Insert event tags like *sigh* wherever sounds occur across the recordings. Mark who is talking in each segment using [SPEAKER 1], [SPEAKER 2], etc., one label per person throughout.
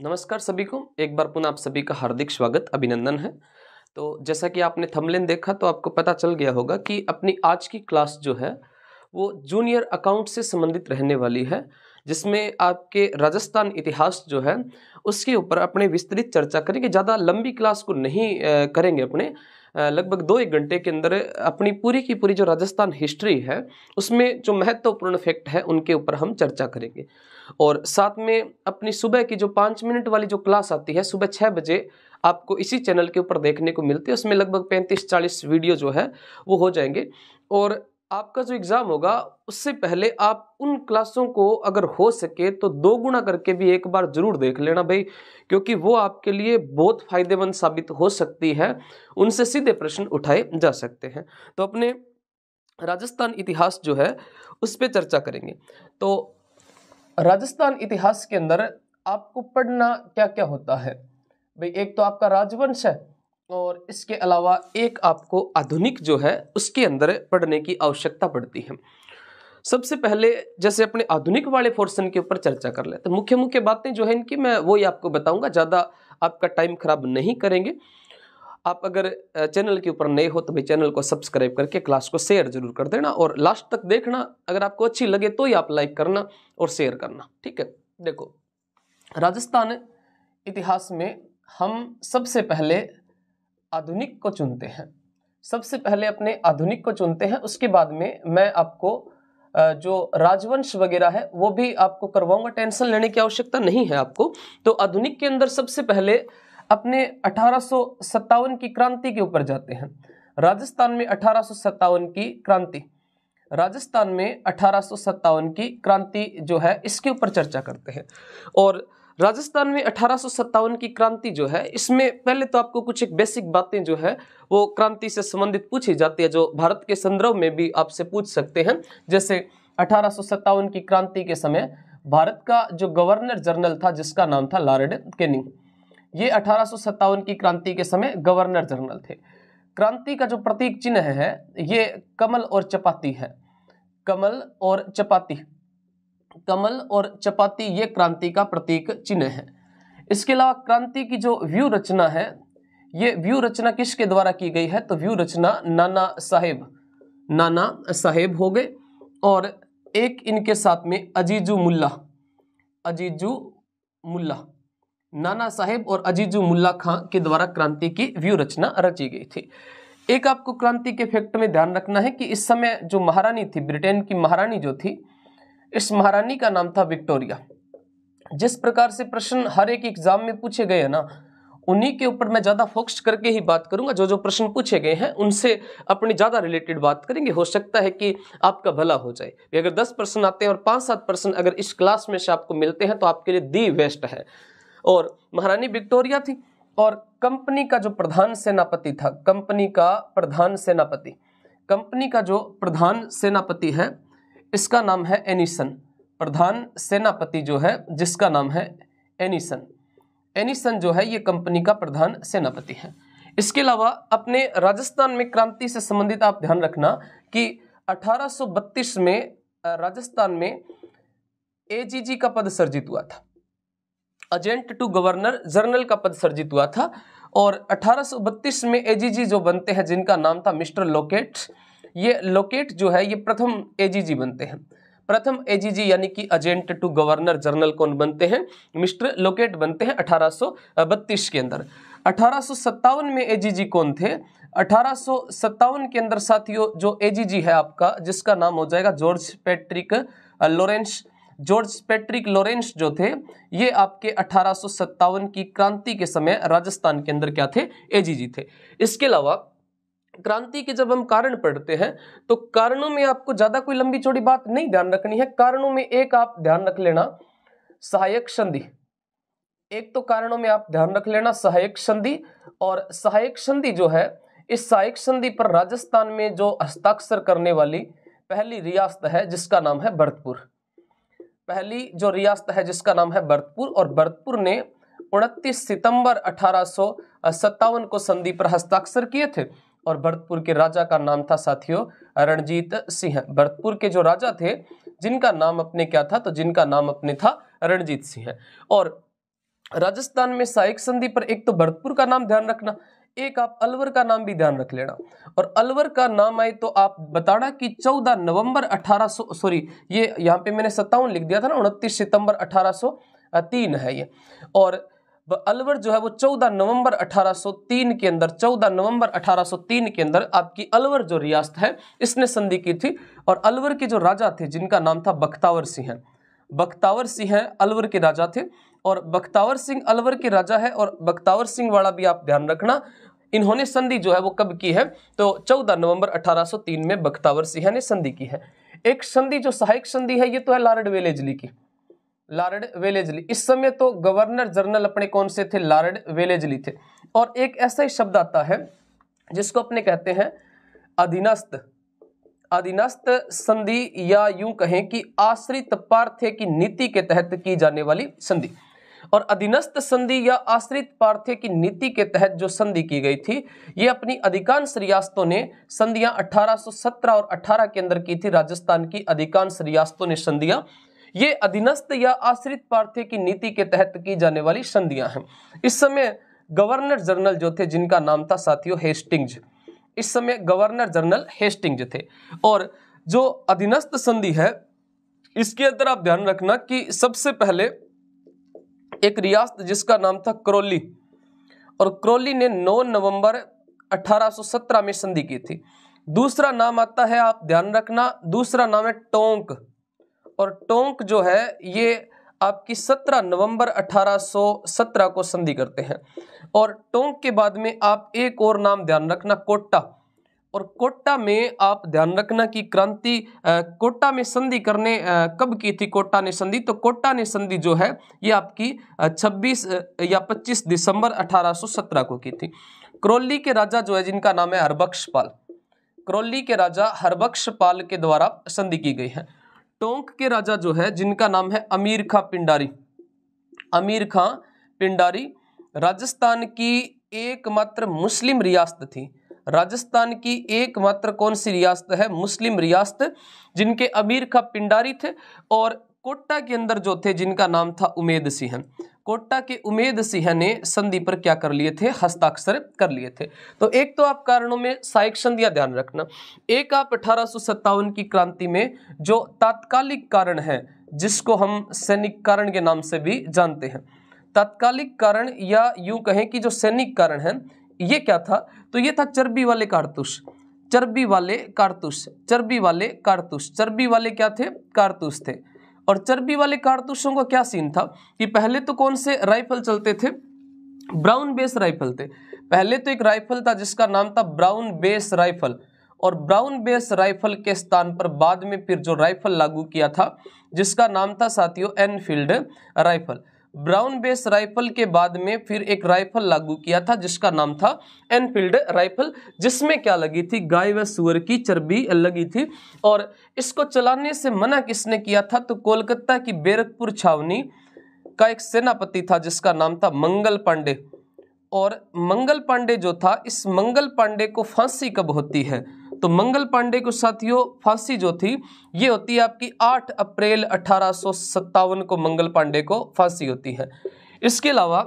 [SPEAKER 1] नमस्कार सभी को एक बार पुनः आप सभी का हार्दिक स्वागत अभिनंदन है तो जैसा कि आपने थमलेन देखा तो आपको पता चल गया होगा कि अपनी आज की क्लास जो है वो जूनियर अकाउंट से संबंधित रहने वाली है जिसमें आपके राजस्थान इतिहास जो है उसके ऊपर अपने विस्तृत चर्चा करेंगे ज़्यादा लंबी क्लास को नहीं करेंगे अपने लगभग दो एक घंटे के अंदर अपनी पूरी की पूरी जो राजस्थान हिस्ट्री है उसमें जो महत्वपूर्ण फैक्ट है उनके ऊपर हम चर्चा करेंगे और साथ में अपनी सुबह की जो पाँच मिनट वाली जो क्लास आती है सुबह छः बजे आपको इसी चैनल के ऊपर देखने को मिलती है उसमें लगभग पैंतीस चालीस वीडियो जो है वो हो जाएंगे और आपका जो एग्ज़ाम होगा उससे पहले आप उन क्लासों को अगर हो सके तो दो गुना करके भी एक बार ज़रूर देख लेना भाई क्योंकि वो आपके लिए बहुत फ़ायदेमंद साबित हो सकती है उनसे सीधे प्रश्न उठाए जा सकते हैं तो अपने राजस्थान इतिहास जो है उस पर चर्चा करेंगे तो राजस्थान इतिहास के अंदर आपको पढ़ना क्या क्या होता है भाई एक तो आपका राजवंश है और इसके अलावा एक आपको आधुनिक जो है उसके अंदर पढ़ने की आवश्यकता पड़ती है सबसे पहले जैसे अपने आधुनिक वाले फोर्सन के ऊपर चर्चा कर लेते तो मुख्य मुख्य बातें जो है इनकी मैं वही आपको बताऊंगा ज़्यादा आपका टाइम खराब नहीं करेंगे आप अगर चैनल के ऊपर नए हो तो भाई चैनल को सब्सक्राइब करके क्लास को शेयर जरूर कर देना और लास्ट तक देखना अगर आपको अच्छी लगे तो ही आप लाइक करना और शेयर करना ठीक है देखो राजस्थान इतिहास में हम सबसे पहले आधुनिक को चुनते हैं सबसे पहले अपने आधुनिक को चुनते हैं उसके बाद में मैं आपको जो राजवंश वगैरह है वो भी आपको करवाऊंगा टेंशन लेने की आवश्यकता नहीं है आपको तो आधुनिक के अंदर सबसे पहले अपने अठारह की क्रांति के ऊपर जाते हैं राजस्थान में अठारह की क्रांति राजस्थान में अठारह की क्रांति जो है इसके ऊपर चर्चा करते हैं और राजस्थान में अठारह की क्रांति जो है इसमें पहले तो आपको कुछ एक बेसिक बातें जो है वो क्रांति से संबंधित पूछी जाती है जो भारत के संदर्भ में भी आपसे पूछ सकते हैं जैसे अठारह की क्रांति के समय भारत का जो गवर्नर जनरल था जिसका नाम था लारेड केनिंग ये अठारह की क्रांति के समय गवर्नर जनरल थे क्रांति का जो प्रतीक चिन्ह है ये कमल और चपाती है कमल और चपाती कमल और चपाती ये क्रांति का प्रतीक चिन्ह है इसके अलावा क्रांति की जो व्यू रचना है ये व्यू रचना किसके द्वारा की गई है तो व्यू रचना नाना साहेब नाना साहेब हो गए और एक इनके साथ में अजीजू मुल्ला अजीजू मुल्ला नाना साहेब और अजीजू मुल्ला खां के द्वारा क्रांति की व्यू रचना रची गई थी एक आपको क्रांति के फैक्ट में ध्यान रखना है कि इस समय जो महारानी थी ब्रिटेन की महारानी जो थी इस महारानी का नाम था विक्टोरिया जिस प्रकार से प्रश्न हर एक एग्जाम में पूछे गए हैं ना उन्हीं के ऊपर मैं ज़्यादा फोकस करके ही बात करूंगा जो जो प्रश्न पूछे गए हैं उनसे अपनी ज़्यादा रिलेटेड बात करेंगे हो सकता है कि आपका भला हो जाए अगर दस प्रश्न आते हैं और पांच सात प्रश्न अगर इस क्लास में से आपको मिलते हैं तो आपके लिए दी बेस्ट है और महारानी विक्टोरिया थी और कंपनी का जो प्रधान सेनापति था कंपनी का प्रधान सेनापति कंपनी का जो प्रधान सेनापति है इसका नाम है एनिसन प्रधान सेनापति जो है जिसका नाम है एनिसन एनिसन जो है ये कंपनी का प्रधान सेनापति है इसके अलावा अपने राजस्थान में क्रांति से संबंधित आप ध्यान रखना कि 1832 में राजस्थान में एजीजी का पद सर्जित हुआ था एजेंट टू गवर्नर जनरल का पद सर्जित हुआ था और 1832 में एजीजी जो बनते हैं जिनका नाम था मिस्टर लोकेट ये लोकेट जो है ये प्रथम एजीजी बनते हैं प्रथम एजीजी यानी कि एजेंट टू गवर्नर जनरल कौन बनते हैं मिस्टर लोकेट बनते हैं अठारह के अंदर अठारह में एजीजी कौन थे अठारह के अंदर साथियों जो एजीजी है आपका जिसका नाम हो जाएगा George Patrick Lawrence George Patrick Lawrence जो थे ये आपके अठारह की क्रांति के समय राजस्थान के अंदर क्या थे एजीजी थे इसके अलावा क्रांति के जब हम कारण पढ़ते हैं तो कारणों में आपको ज्यादा कोई लंबी चौड़ी बात नहीं ध्यान रखनी है कारणों में एक आप ध्यान रख लेना सहायक संधि एक तो कारणों में आप ध्यान रख लेना सहायक संधि और सहायक संधि जो है इस सहायक संधि पर राजस्थान में जो हस्ताक्षर करने वाली पहली रियासत है जिसका नाम
[SPEAKER 2] है भरतपुर
[SPEAKER 1] पहली जो रियासत है जिसका नाम है भरतपुर और भरतपुर ने उनतीस सितंबर अठारह को संधि पर हस्ताक्षर किए थे और भरतपुर के राजा का नाम था साथियों रणजीत सिंह भरतपुर के जो राजा थे जिनका नाम अपने क्या था तो जिनका नाम अपने था रणजीत सिंह और राजस्थान में सहायक संधि पर एक तो भरतपुर का नाम ध्यान रखना एक आप अलवर का नाम भी ध्यान रख लेना और अलवर का नाम आए तो आप बताना कि 14 नवंबर 1800 सॉरी ये यहाँ पे मैंने सत्तावन लिख दिया था ना 29 सितंबर 1803 है ये और अलवर जो है वो 14 नवंबर 1803 के अंदर 14 नवंबर 1803 के अंदर आपकी अलवर जो रियासत है इसने संधि की थी और अलवर के जो राजा थे जिनका नाम था बख्तावर सिंह बख्तावर सिंह अलवर के राजा थे और बख्तावर सिंह अलवर के राजा है और बख्तावर सिंह वाला भी आप ध्यान रखना इन्होंने संधि जो है वो कब की है तो 14 नवंबर 1803 में बख्तावर सिंह ने संधि की है एक संधि जो सहायक संधि है ये तो है लारड वेलेजली की लारड वेलेजली इस समय तो गवर्नर जनरल अपने कौन से थे लारड वेलेजली थे और एक ऐसा ही शब्द आता है जिसको अपने कहते हैं अधीनस्थ अधीनस्थ संधि या यूं कहें कि आश्रित पार्थे की नीति के तहत की जाने वाली संधि और अधीनस्थ संधि या आश्रित पार्थे की नीति के तहत जो संधि की गई थी ये अपनी अधिकांश रियासतों ने संधियां 1817 और 18 के अंदर की थी राजस्थान की अधिकांश रियासतों ने संधियां ये अधीनस्थ या आश्रित पार्थिव की नीति के तहत की जाने वाली संधियां हैं इस समय गवर्नर जनरल जो थे जिनका नाम था साथियों हेस्टिंग्स इस समय गवर्नर जनरल हेस्टिंग्स थे और जो अधीनस्थ संधि है इसके अंदर आप ध्यान रखना कि सबसे पहले एक रियासत जिसका नाम था क्रोली और क्रोली ने 9 नवंबर 1817 में संधि की थी दूसरा नाम आता है आप ध्यान रखना दूसरा नाम है टोंक और टोंक जो है ये आपकी 17 नवंबर 1817 को संधि करते हैं और टोंक के बाद में आप एक और नाम ध्यान रखना कोटा और कोटा में आप ध्यान रखना कि क्रांति कोटा में संधि करने कब की थी कोटा ने संधि तो कोटा ने संधि जो है ये आपकी 26 या 25 दिसंबर 1817 को की थी क्रोली के राजा जो है जिनका नाम है हरबक्ष पाल क्रोली के राजा हरबक्ष पाल के द्वारा संधि की गई है टोंक के राजा जो है जिनका नाम है अमीर खां पिंडारी अमीर खां पिंडारी राजस्थान की एकमात्र मुस्लिम रियासत थी राजस्थान की एकमात्र कौन सी रियासत है मुस्लिम रियासत जिनके अमीर खां पिंडारी थे और कोटा के अंदर जो थे जिनका नाम था उमेद सिंह कोटा के उमेद सिंह ने संधि पर क्या कर लिए थे हस्ताक्षर कर लिए थे तो एक तो आप कारणों में सहायक संधिया ध्यान रखना एक आप अठारह की क्रांति में जो तात्कालिक कारण है जिसको हम सैनिक कारण के नाम से भी जानते हैं तात्कालिक कारण या यूं कहें कि जो सैनिक कारण है ये क्या था तो ये था चर्बी वाले कारतूस चर्बी वाले कारतूस चर्बी वाले कारतूस चर्बी वाले क्या थे कारतूस थे और चर्बी वाले कारतूसों का क्या सीन था कि पहले तो कौन से राइफल चलते थे ब्राउन बेस राइफल थे पहले तो एक राइफल था जिसका नाम था ब्राउन बेस राइफल और ब्राउन बेस राइफल के स्थान पर बाद में फिर जो राइफल लागू किया था जिसका नाम था साथियों Enfield rifle Brown Bess rifle के बाद में फिर एक राइफल लागू किया था जिसका नाम था एनफील्ड राइफल जिसमें क्या लगी थी गाय व सुअर की चर्बी लगी थी और इसको चलाने से मना किसने किया था तो कोलकाता की बेरकपुर छावनी का एक सेनापति था जिसका नाम था मंगल पांडे और मंगल पांडे जो था इस मंगल पांडे को फांसी कब होती है तो मंगल पांडे को साथियों फांसी जो थी ये होती है आपकी 8 अप्रैल अठारह को मंगल पांडे को फांसी होती है इसके अलावा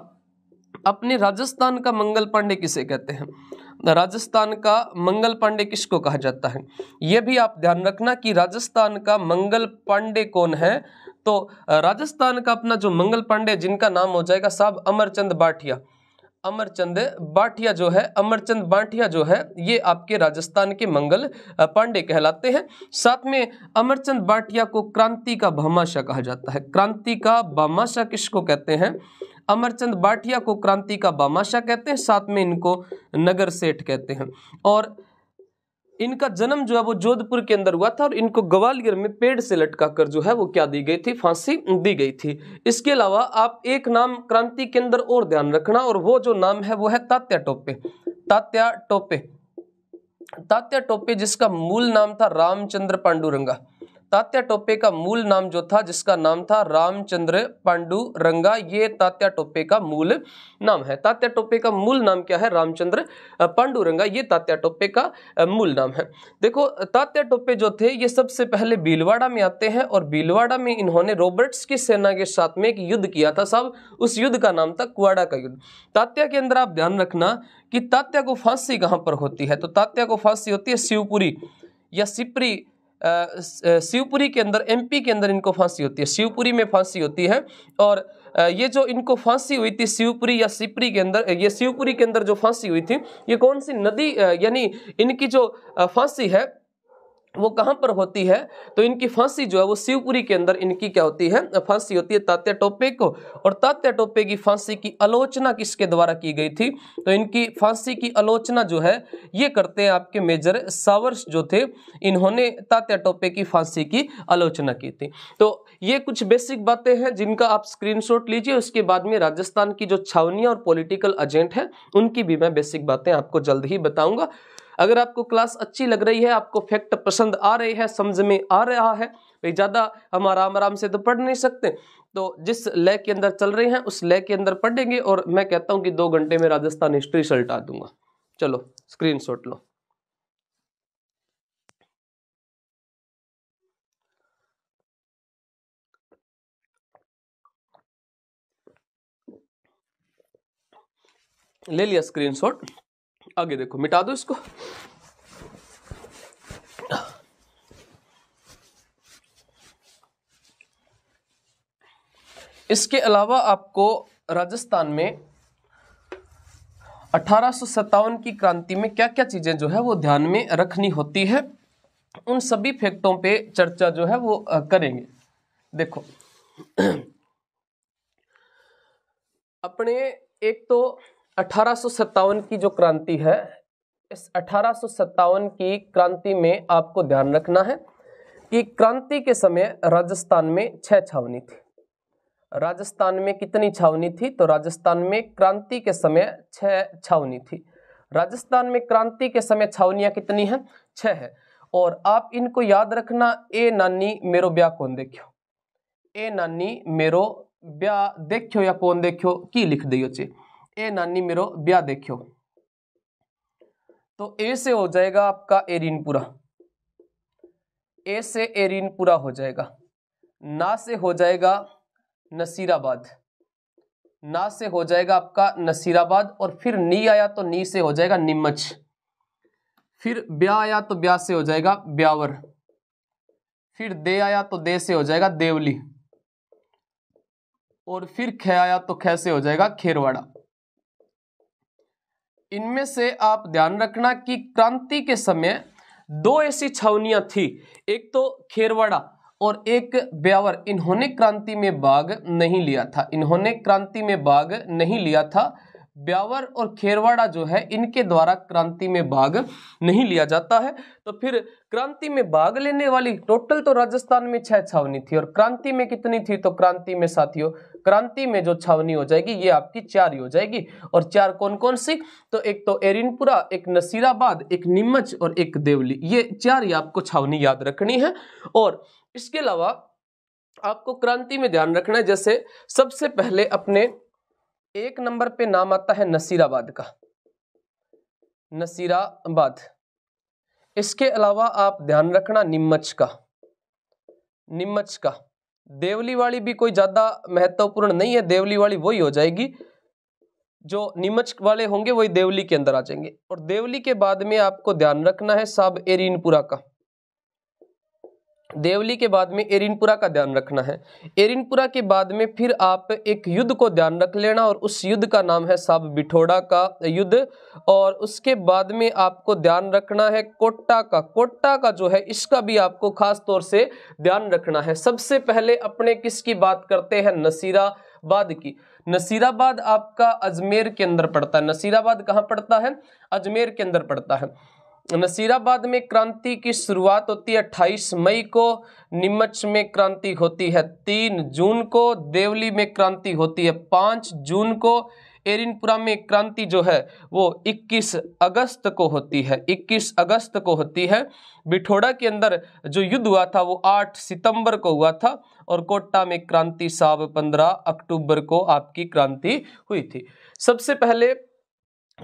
[SPEAKER 1] अपने राजस्थान का मंगल पांडे किसे कहते हैं राजस्थान का मंगल पांडे किसको कहा जाता है ये भी आप ध्यान रखना कि राजस्थान का मंगल पांडे कौन है तो राजस्थान का अपना जो मंगल पांडे जिनका नाम हो जाएगा साहब अमरचंद बाठिया अमरचंद बाठिया जो है अमरचंद बाठिया जो है ये आपके राजस्थान के मंगल पांडे कहलाते हैं साथ में अमरचंद बाटिया को क्रांति का भामाशाह कहा जाता है क्रांति का भामाशाह किसको कहते हैं अमरचंद बाठिया को क्रांति का भामाशाह कहते हैं साथ में इनको नगर सेठ कहते हैं और इनका जन्म जो है वो जोधपुर के अंदर हुआ था और इनको ग्वालियर में पेड़ से लटका कर जो है वो क्या दी गई थी फांसी दी गई थी इसके अलावा आप एक नाम क्रांति के अंदर और ध्यान रखना और वो जो नाम है वो है तात्या टोपे तात्या टोपे तात्या टोपे जिसका मूल नाम था रामचंद्र पांडुरंगा तात्या टोपे का मूल नाम जो था जिसका नाम था रामचंद्र पांडु रंगा ये तात्या टोपे का मूल नाम है तात्या टोपे का मूल नाम क्या है रामचंद्र पांडु रंगा ये तात्या टोपे का मूल नाम है देखो तात्या टोपे जो थे ये सबसे पहले भीलवाड़ा में आते हैं और भीलवाड़ा में इन्होंने रॉबर्ट्स की सेना के साथ में एक युद्ध किया था साहब उस युद्ध का नाम था कुआड़ा का युद्ध तात्या के अंदर आप ध्यान रखना कि तात्या को फांसी कहाँ पर होती है तो तात्या को फांसी होती है शिवपुरी या सिपरी शिवपुरी के अंदर एमपी के अंदर इनको फांसी होती है शिवपुरी में फांसी होती है और ये जो इनको फांसी हुई थी शिवपुरी या शिवपुरी के अंदर ये शिवपुरी के अंदर जो फांसी हुई थी ये कौन सी नदी यानी इनकी जो फांसी है वो कहाँ पर होती है तो इनकी फांसी जो है वो शिवपुरी के अंदर इनकी क्या होती है फांसी होती है तात्या टोपे को और तात्या टोपे की फांसी की आलोचना किसके द्वारा की गई थी तो इनकी फांसी की आलोचना जो है ये करते हैं आपके मेजर सावर्स जो थे इन्होंने तात्या टोपे की फांसी की आलोचना की थी तो ये कुछ बेसिक बातें हैं जिनका आप स्क्रीन लीजिए उसके बाद में राजस्थान की जो छावनियाँ और पोलिटिकल एजेंट हैं उनकी भी मैं बेसिक बातें आपको जल्द ही बताऊँगा अगर आपको क्लास अच्छी लग रही है आपको फैक्ट पसंद आ रही है समझ में आ रहा है भाई तो ज़्यादा हम आराम आराम से तो पढ़ नहीं सकते तो जिस लय के अंदर चल रहे हैं उस लय के अंदर पढ़ेंगे और मैं कहता हूँ कि दो घंटे में राजस्थान हिस्ट्री सल्टा दूंगा चलो स्क्रीन लो
[SPEAKER 2] ले लिया स्क्रीनशॉट आगे देखो मिटा दो इसको
[SPEAKER 1] इसके अलावा आपको राजस्थान में अठारह की क्रांति में क्या क्या चीज़ें जो है वो ध्यान में रखनी होती है उन सभी फैक्टों पे चर्चा जो है वो करेंगे देखो *clears throat* अपने एक तो अठारह की जो क्रांति है इस अठारह की क्रांति में आपको ध्यान रखना है कि क्रांति के समय राजस्थान में छह छावनी थी राजस्थान में कितनी छावनी थी तो राजस्थान में क्रांति के समय छह छावनी थी राजस्थान में क्रांति के समय छावनियाँ कितनी हैं छह है और आप इनको याद रखना ए नानी मेरो ब्याह कौन देखियो ए नानी मेरो ब्याह देखियो या कौन देखियो की लिख दियो चाहिए ए नानी मेरो ब्याह देखियो तो ए से हो जाएगा आपका एरिन पूरा ए से एरिन पूरा हो जाएगा ना से हो जाएगा नसीराबाद ना से हो जाएगा आपका नसीराबाद और फिर नी आया तो नी से हो जाएगा नीमच फिर ब्या आया तो ब्या से हो जाएगा ब्यावर फिर दे आया तो दे से हो जाएगा देवली और फिर खे आया तो खे से हो जाएगा खेरवाड़ा इनमें से आप ध्यान रखना कि क्रांति के समय दो ऐसी छावनियां थी एक तो खेरवाड़ा और एक ब्यावर इन्होंने क्रांति में भाग नहीं लिया था इन्होंने क्रांति में भाग नहीं लिया था ब्यावर और खेरवाड़ा जो है इनके द्वारा क्रांति में भाग नहीं लिया जाता है तो फिर क्रांति में भाग लेने वाली टोटल तो राजस्थान में छह छावनी थी और क्रांति में कितनी थी तो क्रांति में साथियों क्रांति में जो छावनी हो जाएगी ये आपकी चार ही हो जाएगी और चार कौन कौन सी तो एक तो एरिनपुरा एक नसीराबाद एक नीमच और एक देवली ये चार ही आपको छावनी याद रखनी है और इसके अलावा आपको क्रांति में ध्यान रखना है जैसे सबसे पहले अपने एक नंबर पे नाम आता है नसीराबाद का नसीराबाद इसके अलावा आप ध्यान रखना निम्मच का निम्मच का देवली वाली भी कोई ज़्यादा महत्वपूर्ण नहीं है देवली वाली वही हो जाएगी जो नीमच वाले होंगे वही देवली के अंदर आ जाएंगे और देवली के बाद में आपको ध्यान रखना है साब एरिनपुरा का देवली के बाद में एरिनपुरा का ध्यान रखना है एरिनपुरा के बाद में फिर आप एक युद्ध को ध्यान रख लेना और उस युद्ध का नाम है साब बिठोड़ा का युद्ध और उसके बाद में आपको ध्यान रखना है कोटा का कोटा का जो है इसका भी आपको खास तौर से ध्यान रखना है सबसे पहले अपने किसकी बात करते हैं नसीराबाद की नसीराबाद आपका अजमेर के अंदर पड़ता है नसीराबाद कहाँ पड़ता है अजमेर के अंदर पड़ता है नसीराबाद में क्रांति की शुरुआत होती है 28 मई को नीमच में क्रांति होती है तीन जून को देवली में क्रांति होती है पाँच जून को एरिनपुरा में क्रांति जो है वो 21 अगस्त को होती है 21 अगस्त को होती है बिठोड़ा के अंदर जो युद्ध हुआ था वो 8 सितंबर को हुआ था और कोटा में क्रांति साहब 15 अक्टूबर को आपकी क्रांति हुई थी सबसे पहले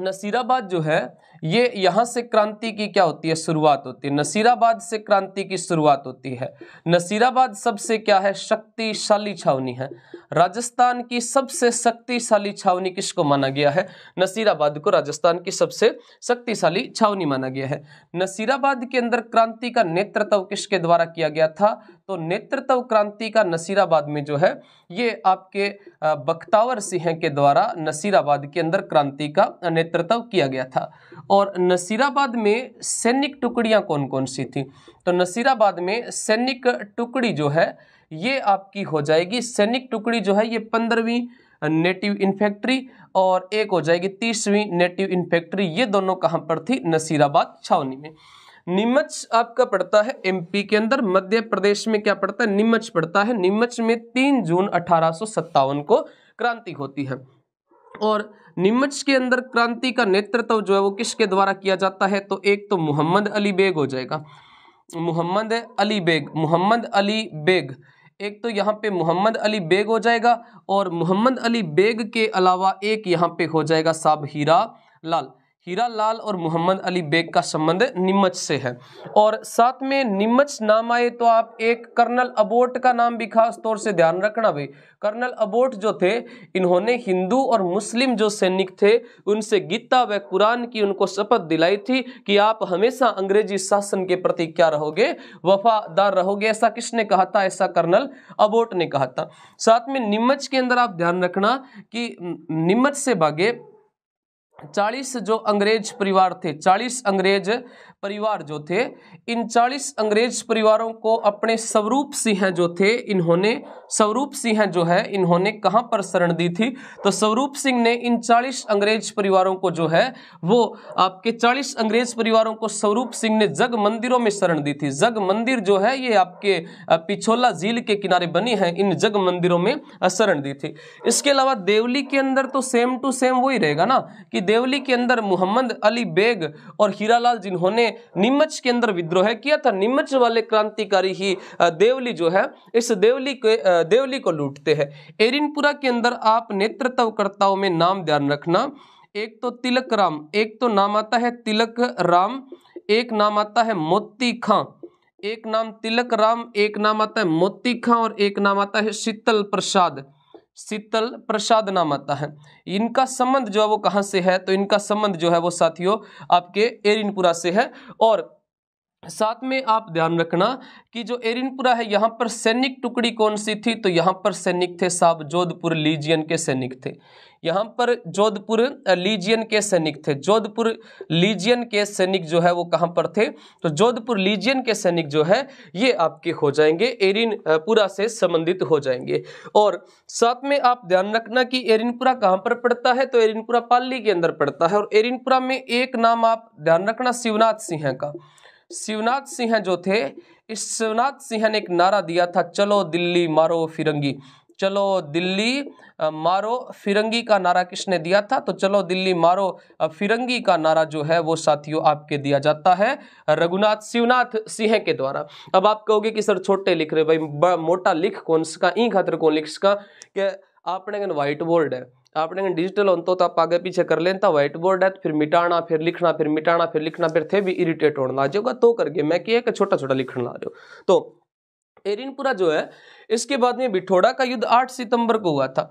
[SPEAKER 1] नसीराबाद जो है ये यहाँ से क्रांति की क्या होती है शुरुआत होती है नसीराबाद से क्रांति की शुरुआत होती है नसीराबाद सबसे क्या है शक्तिशाली छावनी है राजस्थान की सबसे शक्तिशाली छावनी किसको माना गया है नसीराबाद को राजस्थान की सबसे शक्तिशाली छावनी माना गया है नसीराबाद के अंदर क्रांति का नेतृत्व किसके द्वारा किया गया था तो नेतृत्व क्रांति का नसीराबाद में जो है ये आपके बख्तावर सिंह के द्वारा नसीराबाद के अंदर क्रांति का नेतृत्व किया गया था और नसीराबाद में सैनिक टुकड़ियाँ कौन कौन सी थी तो नसीराबाद में सैनिक टुकड़ी जो है ये आपकी हो जाएगी सैनिक टुकड़ी जो है ये पंद्रहवीं नेटिव इन्फेक्ट्री और एक हो जाएगी तीसवीं नेटिव इन्फेक्ट्री ये दोनों कहाँ पर थी नसीराबाद छावनी में नीमच आपका पड़ता है एमपी के अंदर मध्य प्रदेश में क्या पड़ता है नीमच पड़ता है नीमच में तीन जून अठारह को क्रांति होती है और निमच के अंदर क्रांति का नेतृत्व जो है वो किसके द्वारा किया जाता है तो एक तो मोहम्मद अली बेग हो जाएगा मोहम्मद अली बेग मोहम्मद अली बेग एक तो यहाँ पे मोहम्मद अली बेग हो जाएगा और मोहम्मद अली बेग के अलावा एक यहाँ पे हो जाएगा साब हीरा लाल हीरा लाल और मोहम्मद अली बेग का संबंध निम्मच से है और साथ में निम्मच नाम आए तो आप एक कर्नल अबोट का नाम भी खास तौर से ध्यान रखना भाई कर्नल अबोट जो थे इन्होंने हिंदू और मुस्लिम जो सैनिक थे उनसे गीता व कुरान की उनको शपथ दिलाई थी कि आप हमेशा अंग्रेजी शासन के प्रति क्या रहोगे वफादार रहोगे ऐसा किसने कहा था ऐसा कर्नल अबोट ने कहा था साथ में निम्मच के अंदर आप ध्यान रखना कि निम्मच से भागे चालीस जो अंग्रेज परिवार थे चालीस अंग्रेज परिवार जो थे इन चालीस अंग्रेज परिवारों को अपने स्वरूप सिंह जो थे इन्होंने स्वरूप सिंह जो है इन्होंने कहाँ पर शरण दी थी तो स्वरूप सिंह ने इन चालीस अंग्रेज परिवारों को जो है वो आपके चालीस अंग्रेज परिवारों को स्वरूप सिंह ने जग मंदिरों में शरण दी थी जग मंदिर जो है ये आपके पिछोला झील के किनारे बनी है इन जग मंदिरों में शरण दी थी इसके अलावा देवली के अंदर तो सेम टू सेम वही रहेगा ना कि देवली के अंदर मोहम्मद अली बेग और हीरालाल जिन्होंने नीमच के अंदर विद्रोह किया था नीमच वाले क्रांतिकारी ही देवली जो है इस देवली के देवली को लूटते हैं एरिनपुरा के अंदर आप नेतृत्वकर्ताओं में नाम ध्यान रखना एक तो तिलक राम एक तो नाम आता है तिलक राम एक नाम आता है मोती खां एक नाम तिलक राम एक नाम आता है मोती खां और एक नाम आता है शीतल प्रसाद शीतल प्रसाद नाम आता है इनका संबंध जो है वो कहाँ से है तो इनका संबंध जो है वो साथियों आपके एरिनपुरा से है और साथ में आप ध्यान रखना कि जो एरिनपुरा है यहाँ पर सैनिक टुकड़ी कौन सी थी तो यहाँ पर सैनिक थे साहब जोधपुर लीजियन के सैनिक थे यहाँ पर जोधपुर लीजियन के सैनिक थे जोधपुर लीजियन के सैनिक जो है वो कहाँ पर थे तो जोधपुर लीजियन के सैनिक जो है ये आपके हो जाएंगे एरिनपुरा से संबंधित हो जाएंगे और साथ में आप ध्यान रखना कि एरिनपुरा कहाँ पर पड़ता है तो एरिनपुरा पाली के अंदर पड़ता है और एरिनपुरा में एक नाम आप ध्यान रखना शिवनाथ सिंह का शिवनाथ सिंह जो थे इस शिवनाथ सिंह ने एक नारा दिया था चलो दिल्ली मारो फिरंगी चलो दिल्ली मारो फिरंगी का नारा किसने दिया था तो चलो दिल्ली मारो फिरंगी का नारा जो है वो साथियों आपके दिया जाता है रघुनाथ शिवनाथ सिंह के द्वारा अब आप कहोगे कि सर छोटे लिख रहे भाई मोटा लिख कौन सा ई खतर कौन लिख सका कि आपने व्हाइट बोर्ड है आपने डिजिटल होने तो आप आगे पीछे कर लेना था व्हाइट बोर्ड है तो फिर मिटाना फिर लिखना फिर मिटाना फिर लिखना फिर थे भी इरिटेट होने ला जाएगा तो करके मैं क्या कि छोटा छोटा लिखने ला रहे तो एरिनपुरा जो है इसके बाद में बिठोड़ा का युद्ध आठ सितंबर को हुआ था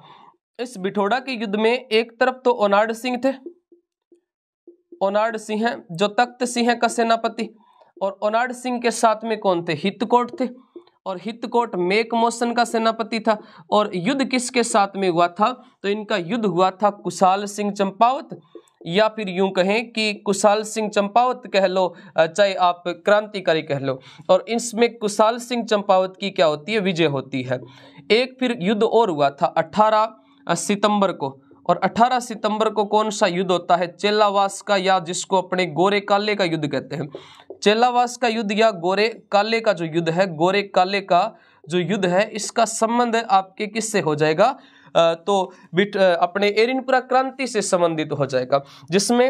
[SPEAKER 1] इस बिठोड़ा के युद्ध में एक तरफ तो ओनार्ड सिंह थे ओनार्ड सिंह जो तख्त सिंह का सेनापति और ओनार्ड सिंह के साथ में कौन थे हितकोट थे और हितकोट मेक मोशन का सेनापति था और युद्ध किसके साथ में हुआ था तो इनका युद्ध हुआ था कुशाल सिंह चंपावत या फिर यूं कहें कि कुशाल सिंह चंपावत कह लो चाहे आप क्रांतिकारी कह लो और इसमें कुशाल सिंह चंपावत की क्या होती है विजय होती है एक फिर युद्ध और हुआ था 18 सितंबर को और 18 सितंबर को कौन सा युद्ध होता है चेलावास का या जिसको अपने गोरे काले का युद्ध कहते हैं चेलावास का युद्ध या गोरे काले का जो युद्ध है गोरे काले का जो युद्ध है इसका संबंध आपके किससे हो जाएगा तो बिट अपने एरिनपुरा क्रांति से संबंधित हो जाएगा जिसमें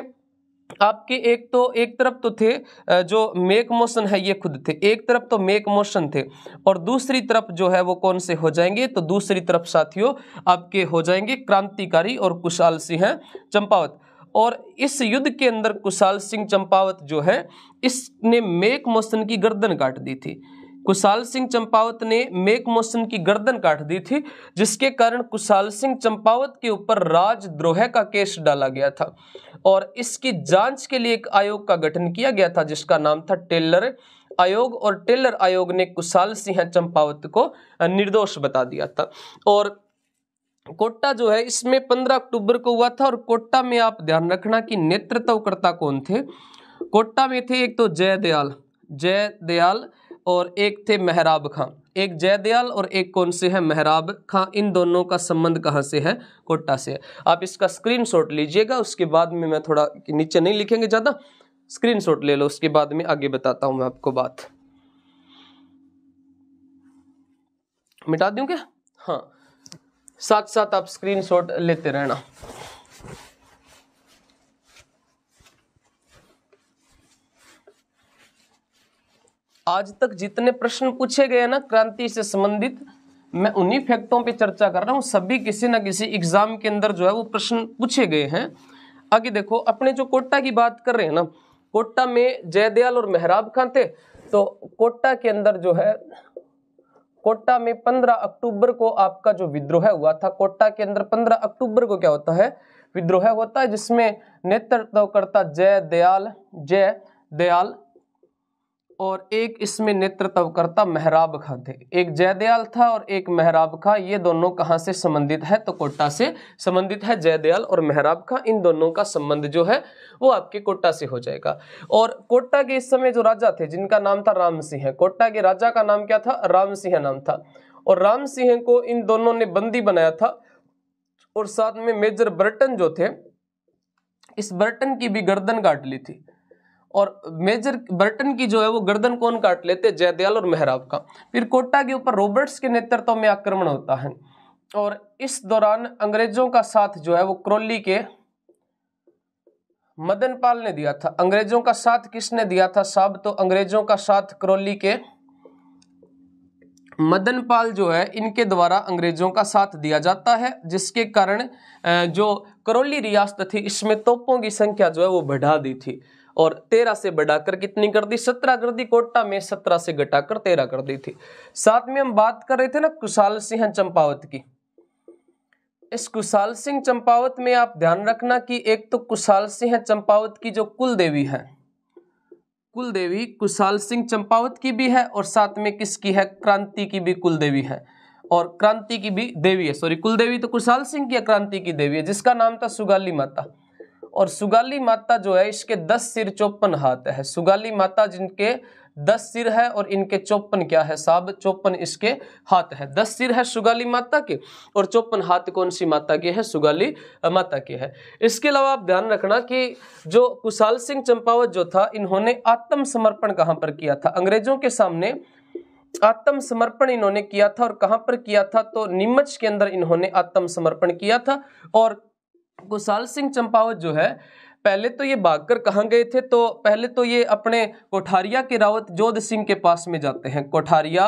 [SPEAKER 1] आपके एक तो एक तरफ तो थे जो मेक मोशन है ये खुद थे एक तरफ तो मेक मोशन थे और दूसरी तरफ जो है वो कौन से हो जाएंगे तो दूसरी तरफ साथियों आपके हो जाएंगे क्रांतिकारी और कुशाल सिंह चंपावत और इस युद्ध के अंदर कुशाल सिंह चंपावत जो है इसने मेक मोशन की गर्दन काट दी थी कुशाल सिंह चंपावत ने मेक मोशन की गर्दन काट दी थी जिसके कारण कुशाल सिंह चंपावत के ऊपर राजद्रोह का केस डाला गया था और इसकी जांच के लिए एक आयोग का गठन किया गया था जिसका नाम था टेलर आयोग और टेलर आयोग ने कुशाल सिंह चंपावत को निर्दोष बता दिया था और कोटा जो है इसमें 15 अक्टूबर को हुआ था और कोटा में आप ध्यान रखना कि नेतृत्वकर्ता कौन थे कोटा में थे एक तो जय दयाल जय दयाल और एक थे मेहराब खां एक जय दयाल और एक कौन से है मेहराब खां इन दोनों का संबंध कहाँ से है कोटा से है आप इसका स्क्रीनशॉट लीजिएगा उसके बाद में मैं थोड़ा नीचे नहीं लिखेंगे ज़्यादा स्क्रीनशॉट ले लो उसके बाद में आगे बताता हूँ मैं आपको बात मिटा दूँ क्या हाँ साथ साथ आप स्क्रीनशॉट लेते रहना आज तक जितने प्रश्न पूछे गए ना क्रांति से संबंधित मैं उन्हीं फैक्टों पे चर्चा कर रहा हूँ सभी किसी ना किसी एग्जाम के अंदर जो है वो प्रश्न पूछे गए हैं आगे देखो अपने जो कोटा की बात कर रहे हैं ना कोटा में जयदयाल और मेहराब खान थे तो कोटा के अंदर जो है कोटा में 15 अक्टूबर को आपका जो विद्रोह हुआ था कोटा के अंदर 15 अक्टूबर को क्या होता है विद्रोह होता है जिसमें नेतृत्वकर्ता जय दयाल जय दयाल और एक इसमें नेतृत्व करता महराब खां थे एक जयदयाल था और एक महराब खां ये दोनों कहाँ से संबंधित है तो कोटा से संबंधित है जयदयाल और महराब खां इन दोनों का संबंध जो है वो आपके कोटा से हो जाएगा और कोटा के इस समय जो राजा थे जिनका नाम था राम सिंह कोटा के राजा का नाम क्या था राम सिंह नाम था और राम सिंह को इन दोनों ने बंदी बनाया था और साथ में मेजर बर्टन जो थे इस बर्टन की भी गर्दन काट ली थी और मेजर बर्टन की जो है वो गर्दन कौन काट लेते जयदयाल और मेहराब का फिर कोटा के ऊपर रॉबर्ट्स के नेतृत्व में आक्रमण होता है और इस दौरान अंग्रेजों का साथ जो है वो क्रोली के मदन पाल ने दिया था अंग्रेजों का साथ किसने दिया था साहब तो अंग्रेजों का साथ क्रोली के मदन पाल जो है इनके द्वारा अंग्रेजों का साथ दिया जाता है जिसके कारण जो करौली रियासत थी इसमें तोपों की संख्या जो है वो बढ़ा दी थी और तेरह से बढ़ाकर कितनी कर दी सत्रह कर दी कोटा में सत्रह से घटाकर तेरह कर दी थी साथ में हम बात कर रहे थे ना कुशाल सिंह चंपावत की इस कुशाल सिंह चंपावत में आप ध्यान रखना कि एक तो कुशाल सिंह चंपावत की जो कुल देवी है कुल देवी कुशाल सिंह चंपावत की भी है और साथ में किसकी है क्रांति की भी कुल देवी है और क्रांति की भी देवी है सॉरी कुल देवी तो कुशाल सिंह की क्रांति की देवी है जिसका नाम था सुगाली माता और सुगाली माता जो है इसके दस सिर चौपन हाथ है सुगाली माता जिनके दस सिर है और इनके चौपन क्या है साहब चौपन इसके हाथ है दस सिर है सुगाली माता के और चौपन हाथ कौन सी माता के है सुगाली माता के है इसके अलावा आप ध्यान रखना कि जो कुशाल सिंह चंपावत जो था इन्होंने आत्मसमर्पण कहाँ पर किया था अंग्रेजों के सामने आत्मसमर्पण इन्होंने किया था और कहाँ पर किया था तो नीमच के अंदर इन्होंने आत्मसमर्पण किया था और गोसाल सिंह चंपावत जो है पहले तो ये भागकर कहाँ गए थे तो पहले तो ये अपने कोठारिया के रावत जोध सिंह के पास में जाते हैं कोठारिया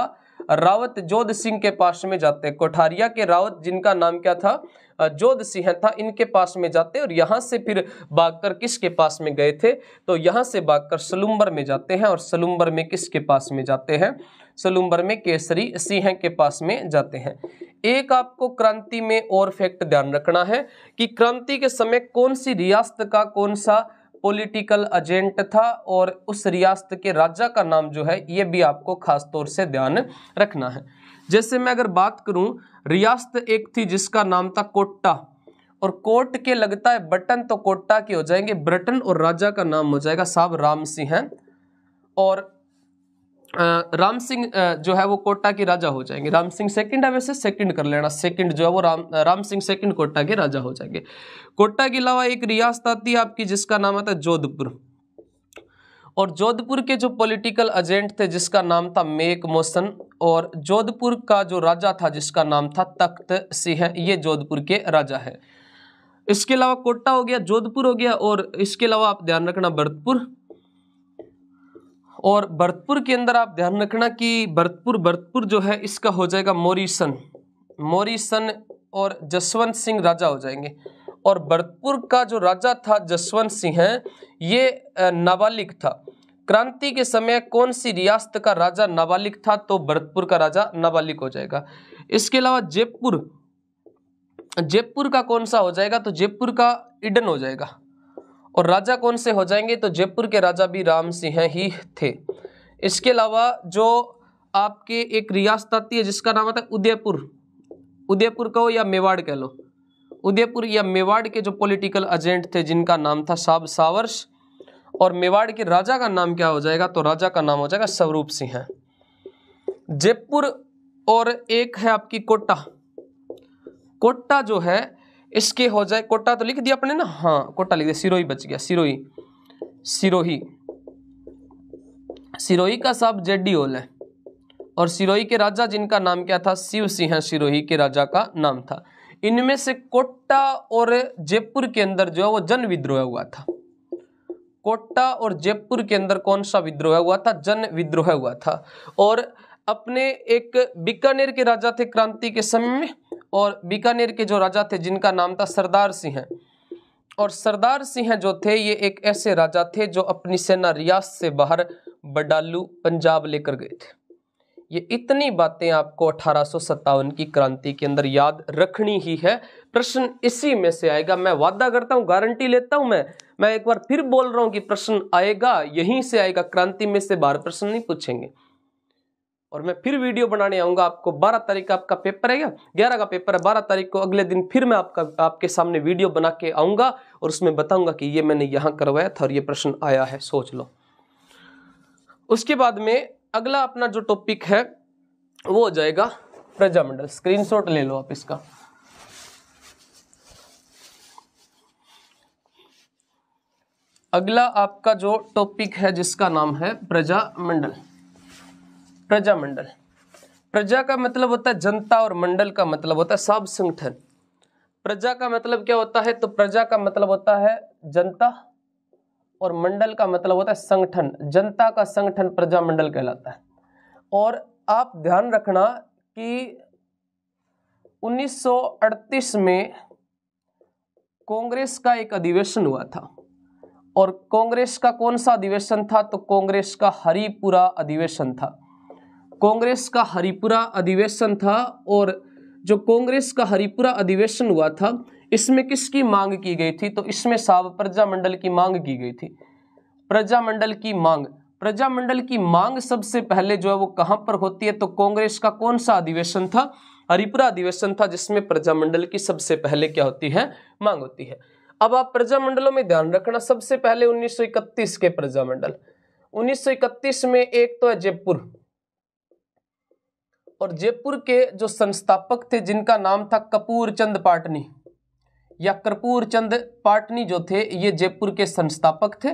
[SPEAKER 1] रावत जोध सिंह के पास में जाते कोठारिया के रावत जिनका नाम क्या था जोध सिंह था इनके पास में जाते और यहाँ से फिर बागकर किसके पास में गए थे तो यहाँ से बागकर सलुम्बर में जाते हैं और सलुम्बर में किसके पास में जाते हैं सलुम्बर में केसरी सिंह के पास में जाते हैं एक आपको क्रांति में और फैक्ट ध्यान रखना है कि क्रांति के समय कौन सी रियासत का कौन सा पॉलिटिकल एजेंट था और उस रियासत के राजा का नाम जो है ये भी आपको खास तौर से ध्यान रखना है जैसे मैं अगर बात करूं रियासत एक थी जिसका नाम था कोट्टा और कोट के लगता है बटन तो कोट्टा के हो जाएंगे ब्रटन और राजा का नाम हो जाएगा साहब राम सिंह और राम सिंह जो है वो कोटा के राजा हो जाएंगे राम सिंह सेकंड है वैसे सेकंड कर लेना सेकंड जो है वो राम राम सिंह सेकंड कोटा के राजा हो जाएंगे कोटा के अलावा एक रियासत आती है आपकी जिसका नाम आता है जोधपुर और जोधपुर के जो पॉलिटिकल एजेंट थे जिसका नाम था मेक मोसन और जोधपुर का जो राजा था जिसका नाम था तख्त सिंह ये जोधपुर के राजा है इसके अलावा कोटा हो गया जोधपुर हो गया और इसके अलावा आप ध्यान रखना भरतपुर और भरतपुर के अंदर आप ध्यान रखना कि भरतपुर भरतपुर जो है इसका हो जाएगा मोरीसन मोरीसन और जसवंत सिंह राजा हो जाएंगे और भरतपुर का जो राजा था जसवंत सिंह है ये नाबालिग था क्रांति के समय कौन सी रियासत का राजा नाबालिग था तो भरतपुर का राजा नाबालिग हो जाएगा इसके अलावा जयपुर जयपुर का कौन सा हो जाएगा तो जयपुर का इडन हो जाएगा और राजा कौन से हो जाएंगे तो जयपुर के राजा भी राम सिंह ही थे इसके अलावा जो आपके एक रियासत आती है जिसका नाम आता है उदयपुर उदयपुर कहो या मेवाड़ कह लो उदयपुर या मेवाड़ के जो पॉलिटिकल एजेंट थे जिनका नाम था साब सावर्स और मेवाड़ के राजा का नाम क्या हो जाएगा तो राजा का नाम हो जाएगा स्वरूप सिंह जयपुर और एक है आपकी कोटा कोटा जो है इसके हो जाए कोटा तो लिख दिया अपने ना हाँ कोटा लिख दिया सिरोही बच गया सिरोही सिरोही सिरोही का साहब जेडी ओल है और सिरोही के राजा जिनका नाम क्या था शिव सिंह सिरोही के राजा का नाम था इनमें से कोटा और जयपुर के अंदर जो है वो जन विद्रोह हुआ था कोटा और जयपुर के अंदर कौन सा विद्रोह हुआ था जन विद्रोह हुआ था और अपने एक बीकानेर के राजा थे क्रांति के समय में और बीकानेर के जो राजा थे जिनका नाम था सरदार सिंह और सरदार सिंह जो थे ये एक ऐसे राजा थे जो अपनी सेना रियास से बाहर बडालू पंजाब लेकर गए थे ये इतनी बातें आपको अठारह की क्रांति के अंदर याद रखनी ही है प्रश्न इसी में से आएगा मैं वादा करता हूँ गारंटी लेता हूँ मैं मैं एक बार फिर बोल रहा हूँ कि प्रश्न आएगा यहीं से आएगा क्रांति में से बाहर प्रश्न नहीं पूछेंगे और मैं फिर वीडियो बनाने आऊँगा आपको 12 तारीख का आपका पेपर है क्या ग्यारह का पेपर है 12 तारीख को अगले दिन फिर मैं आपका आपके सामने वीडियो बना के आऊँगा और उसमें बताऊँगा कि ये मैंने यहाँ करवाया था और ये प्रश्न आया है सोच लो उसके बाद में अगला अपना जो टॉपिक है वो हो जाएगा प्रजामंडल स्क्रीन ले लो आप इसका अगला आपका जो टॉपिक है जिसका नाम है प्रजामंडल प्रजामंडल प्रजा का मतलब होता है जनता और मंडल का मतलब होता है सब संगठन प्रजा का मतलब क्या होता है तो प्रजा का मतलब होता है जनता और मंडल का मतलब होता है संगठन जनता का संगठन प्रजा मंडल कहलाता है और आप ध्यान रखना कि 1938 में कांग्रेस का एक अधिवेशन हुआ था और कांग्रेस का कौन सा अधिवेशन था तो कांग्रेस का हरिपुरा अधिवेशन था कांग्रेस का हरिपुरा अधिवेशन था और जो कांग्रेस का हरिपुरा अधिवेशन हुआ था इसमें किसकी मांग की गई थी तो इसमें साव प्रजा मंडल की मांग की गई थी प्रजा मंडल की मांग प्रजा मंडल की मांग सबसे पहले जो है वो कहाँ पर होती है तो कांग्रेस का कौन सा अधिवेशन था हरिपुरा अधिवेशन था जिसमें प्रजा मंडल की सबसे पहले क्या होती है मांग होती है अब आप प्रजा मंडलों में ध्यान रखना सबसे पहले 1931 के प्रजा मंडल 1931 में एक तो है जयपुर और जयपुर के जो संस्थापक थे जिनका नाम था कपूर चंद पाटनी या कर्पूर चंद पाटनी जो थे ये जयपुर के संस्थापक थे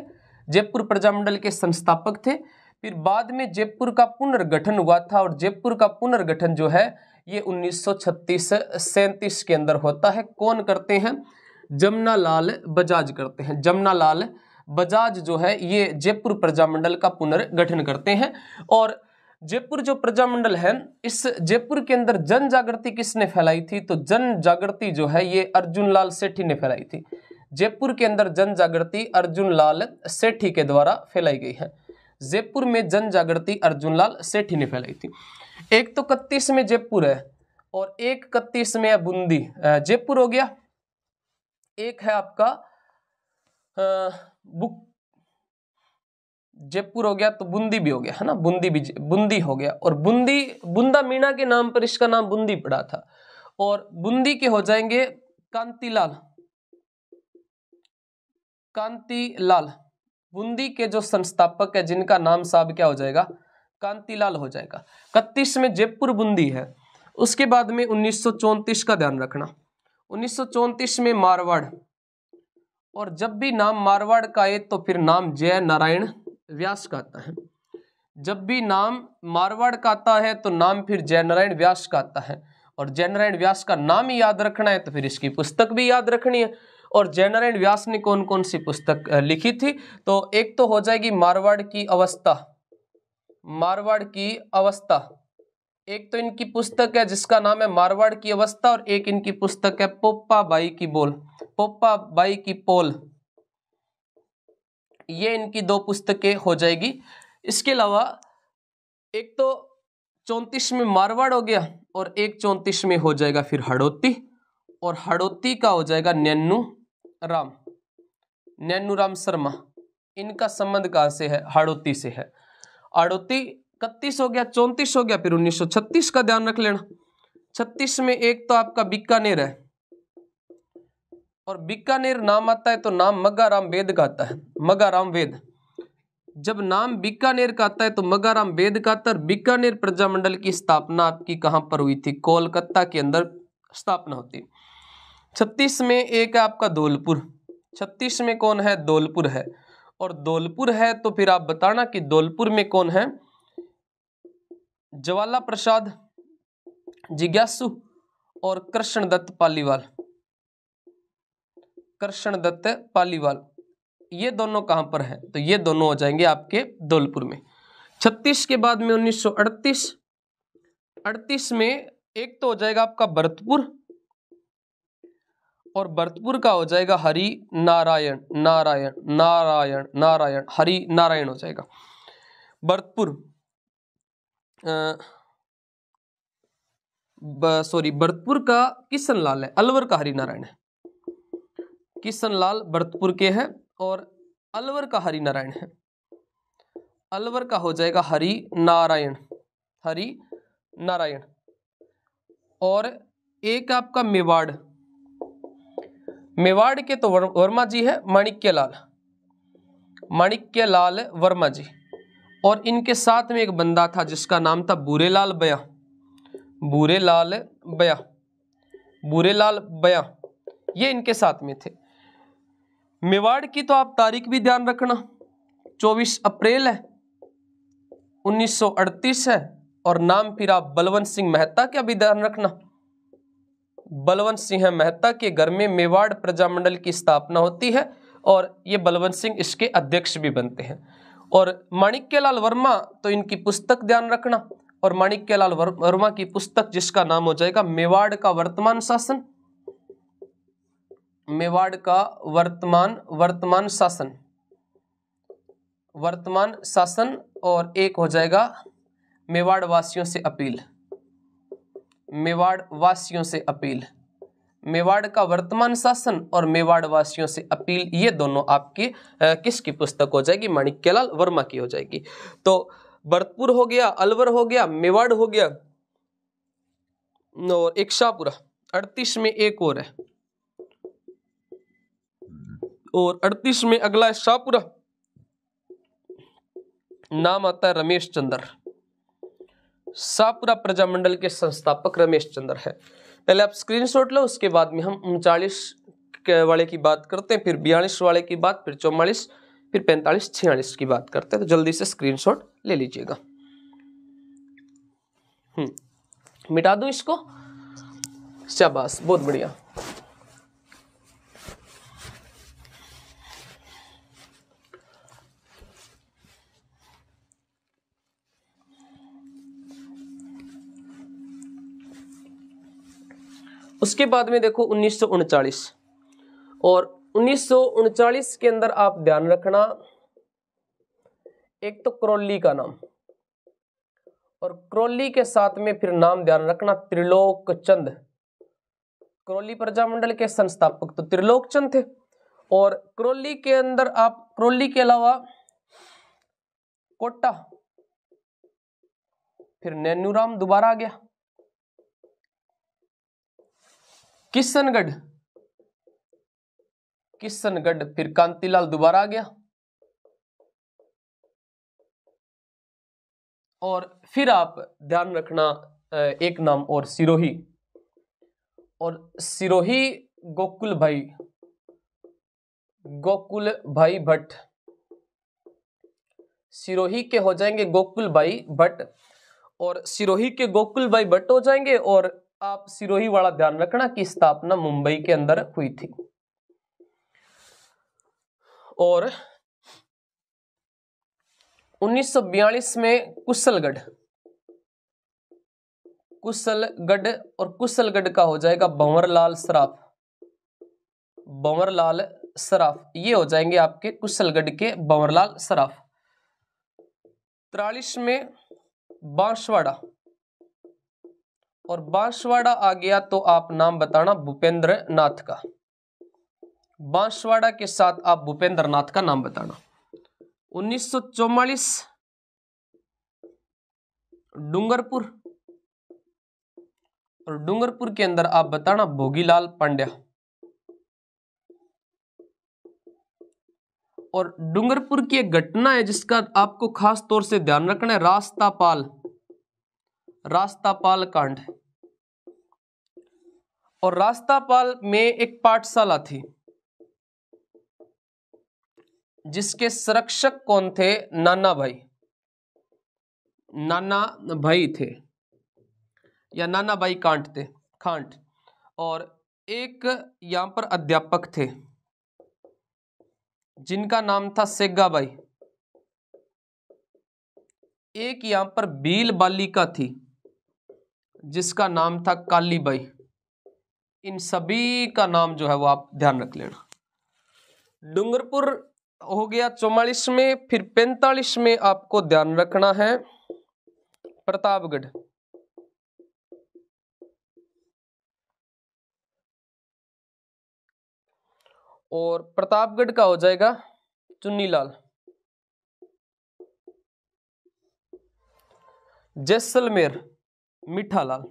[SPEAKER 1] जयपुर प्रजामंडल के संस्थापक थे फिर बाद में जयपुर का पुनर्गठन हुआ था और जयपुर का पुनर्गठन जो है ये 1936 सौ के अंदर होता है कौन करते हैं जमुना लाल बजाज करते हैं जमुना लाल बजाज जो है ये जयपुर प्रजामंडल का पुनर्गठन करते हैं और जयपुर जो प्रजामंडल है इस जयपुर के अंदर जन जागृति किसने फैलाई थी तो जन जागृति जो है ये अर्जुन लाल सेठी ने फैलाई थी जयपुर के अंदर जन जागृति अर्जुन लाल सेठी के द्वारा फैलाई गई है जयपुर में जन जागृति अर्जुन लाल सेठी ने फैलाई थी एक तो इकतीस में जयपुर है और एक इकतीस में है बूंदी जयपुर हो गया एक है आपका बुक जयपुर हो गया तो बूंदी भी हो गया है ना बूंदी भी बूंदी हो गया और बूंदी बूंदा मीणा के नाम पर इसका नाम बूंदी पड़ा था और बूंदी के हो जाएंगे कांतीलाल कांतीलाल बूंदी के जो संस्थापक है जिनका नाम साहब क्या हो जाएगा कांतीलाल हो जाएगा इकतीस में जयपुर बूंदी है उसके बाद में उन्नीस का ध्यान रखना उन्नीस में मारवाड़ और जब भी नाम मारवाड़ का आए तो फिर नाम जय नारायण व्यास का आता है जब भी नाम मारवाड़ का आता है तो नाम फिर जयनारायण व्यास का आता है और जयनारायण व्यास का नाम ही याद रखना है तो फिर इसकी पुस्तक भी याद रखनी है और जयनारायण व्यास ने कौन कौन सी पुस्तक लिखी थी तो एक तो हो जाएगी मारवाड़ की अवस्था मारवाड़ की अवस्था एक तो इनकी पुस्तक है जिसका नाम है मारवाड़ की अवस्था और एक इनकी पुस्तक है पोप्पा बाई की बोल पोप्पा बाई की पोल ये इनकी दो पुस्तकें हो जाएगी इसके अलावा एक तो चौंतीस में मारवाड़ हो गया और एक चौंतीस में हो जाएगा फिर हड़ोती और हड़ोती का हो जाएगा नैनू राम नैनू राम शर्मा इनका संबंध कहाँ से है हड़ोती से है हड़ोती इकतीस हो गया चौंतीस हो गया फिर 1936 का ध्यान रख लेना छत्तीस में एक तो आपका नहीं है और बीकानेर नाम आता है तो नाम राम वेद का आता है मगाराम वेद जब नाम बीकानेर का आता है तो मगाराम वेद का आता है बीकानेर प्रजामंडल की स्थापना आपकी कहाँ पर हुई थी कोलकाता के अंदर स्थापना होती छत्तीस में एक है आपका धौलपुर छत्तीस में कौन है धौलपुर है और धौलपुर है तो फिर आप बताना कि धौलपुर में कौन है जवाला प्रसाद जिज्ञासु और कृष्ण दत्त पालीवाल कृष्ण दत्त पालीवाल ये दोनों कहां पर है तो ये दोनों हो जाएंगे आपके धौलपुर में छत्तीस के बाद में अड़तीस अड़तीस में एक तो हो जाएगा आपका भरतपुर और भरतपुर का हो जाएगा हरि नारायण नारायण नारायण नारायण हरि नारायण हो जाएगा भरतपुर सॉरी भरतपुर का किशन लाल है अलवर का नारायण है किशन लाल भरतपुर के हैं और अलवर का हरि नारायण है अलवर का हो जाएगा हरि नारायण हरि नारायण और एक आपका मेवाड़ मेवाड़ के तो वर्मा जी है माणिक्य लाल माणिक्य लाल वर्मा जी और इनके साथ में एक बंदा था जिसका नाम था बूरेलाल बया बूरेलाल बया बूरेलाल बया ये इनके साथ में थे मेवाड़ की तो आप तारीख भी ध्यान रखना 24 अप्रैल है 1938 है और नाम फिर आप बलवंत सिंह मेहता का भी ध्यान रखना बलवंत सिंह मेहता के घर में मेवाड़ प्रजामंडल की स्थापना होती है और ये बलवंत सिंह इसके अध्यक्ष भी बनते हैं और माणिक्यलाल वर्मा तो इनकी पुस्तक ध्यान रखना और माणिक्यलाल वर्मा की पुस्तक जिसका नाम हो जाएगा मेवाड़ का वर्तमान शासन मेवाड़ का वर्तमान वर्तमान शासन वर्तमान शासन और एक हो जाएगा मेवाड़ वासियों से अपील मेवाड़ वासियों से अपील मेवाड़ का वर्तमान शासन और मेवाड़ वासियों से अपील ये दोनों आपकी किसकी पुस्तक हो जाएगी माणिक्यलाल वर्मा की हो जाएगी तो भरतपुर हो गया अलवर हो गया मेवाड़ हो गया और एक शाहपुरा अड़तीस में एक और है और अड़तीस में अगला है शाहपुरा नाम आता है रमेश चंद्र शाहपुरा प्रजामंडल के संस्थापक रमेश चंद्र है पहले आप स्क्रीनशॉट लो उसके बाद में हम उनचालीस वाले की बात करते हैं फिर बयालीस वाले की बात फिर चौवालीस फिर पैंतालीस छियालीस की बात करते हैं तो जल्दी से स्क्रीनशॉट ले लीजिएगा हम्म, मिटा दूं इसको शाबाश बहुत बढ़िया उसके बाद में देखो उन्नीस और उन्नीस के अंदर आप ध्यान रखना एक तो क्रोली का नाम और क्रोली के साथ में फिर नाम ध्यान रखना त्रिलोक चंद क्रोली प्रजामंडल के संस्थापक तो त्रिलोक चंद थे और क्रोली के अंदर आप क्रोली के अलावा कोटा
[SPEAKER 2] फिर नैनूराम दोबारा आ गया किशनगढ़ किशनगढ़ फिर कांतिलाल दोबारा आ गया और फिर आप ध्यान रखना एक नाम और सिरोही और सिरोही गोकुल भाई गोकुल भाई भट्ट सिरोही के हो
[SPEAKER 1] जाएंगे गोकुल भाई भट्ट और सिरोही के गोकुल भाई भट्ट हो जाएंगे और आप सिरोही वाला ध्यान रखना कि स्थापना मुंबई के अंदर हुई थी
[SPEAKER 2] और 1942 में कुशलगढ़ कुशलगढ़
[SPEAKER 1] और कुशलगढ़ का हो जाएगा बंवरलाल सराफ बंवरलाल सराफ ये हो जाएंगे आपके कुशलगढ़ के बंवरलाल सराफ त्रालीस में बांसवाड़ा और बांसवाड़ा आ गया तो आप नाम बताना भूपेंद्र नाथ का बांसवाड़ा के साथ आप भूपेंद्र नाथ का नाम बताना 1944
[SPEAKER 2] डूंगरपुर और डूंगरपुर के अंदर आप बताना भोगीलाल पांड्या
[SPEAKER 1] और डूंगरपुर की एक घटना है जिसका आपको खास तौर से ध्यान रखना है रास्ता पाल रास्तापाल कांड और रास्तापाल में एक पाठशाला थी जिसके संरक्षक कौन थे नाना भाई नाना भाई थे या नाना भाई कांट थे खांट और एक यहां पर अध्यापक थे जिनका नाम था सेगा भाई एक यहां पर बील बालिका थी जिसका नाम था कालीबाई इन सभी का नाम जो है वो आप ध्यान रख लेना डूंगरपुर हो गया चौवालीस में फिर पैंतालीस में आपको ध्यान
[SPEAKER 2] रखना है प्रतापगढ़ और प्रतापगढ़ का हो जाएगा चुन्नीलाल जैसलमेर मिठा लाल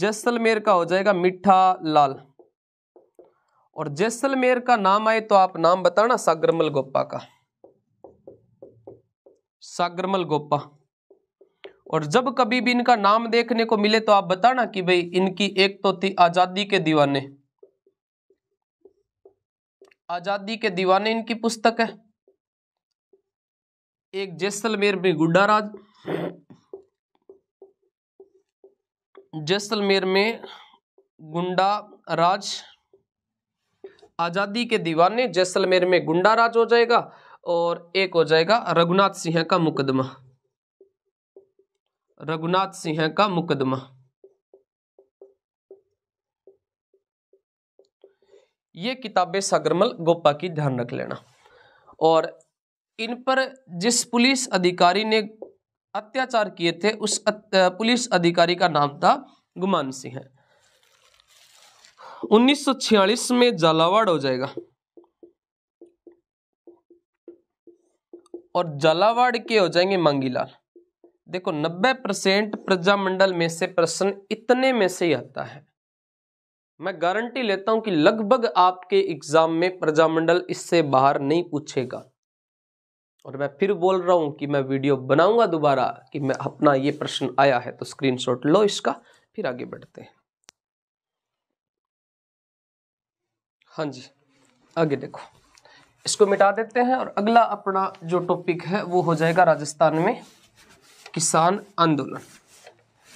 [SPEAKER 1] जैसलमेर का हो जाएगा मीठा लाल और जैसलमेर का नाम आए तो आप नाम बताना सागरमल गोपा का सागरमल गोपा और जब कभी भी इनका नाम देखने को मिले तो आप बताना कि भाई इनकी एक तो थी आजादी के दीवाने आजादी के दीवाने इनकी पुस्तक है एक जैसलमेर में गुड्डा राज जैसलमेर में गुंडा राज आज़ादी के दीवाने जैसलमेर में गुंडा राज हो जाएगा और एक हो जाएगा
[SPEAKER 2] रघुनाथ सिंह का मुकदमा रघुनाथ सिंह का मुकदमा
[SPEAKER 1] ये किताबें सागरमल गोपा की ध्यान रख लेना और इन पर जिस पुलिस अधिकारी ने अत्याचार किए थे उस पुलिस अधिकारी का नाम था गुमान सिंह उन्नीस में झालावाड़ हो जाएगा और झालावाड़ के हो जाएंगे मांगीलाल देखो 90 परसेंट प्रजामंडल में से प्रश्न इतने में से ही आता है मैं गारंटी लेता हूं कि लगभग आपके एग्जाम में प्रजामंडल इससे बाहर नहीं पूछेगा और मैं फिर बोल रहा हूँ कि मैं वीडियो बनाऊंगा दोबारा कि मैं अपना ये प्रश्न आया है तो स्क्रीनशॉट लो इसका फिर आगे बढ़ते हैं हाँ जी आगे देखो इसको मिटा देते हैं और अगला अपना जो टॉपिक है वो हो जाएगा राजस्थान में किसान आंदोलन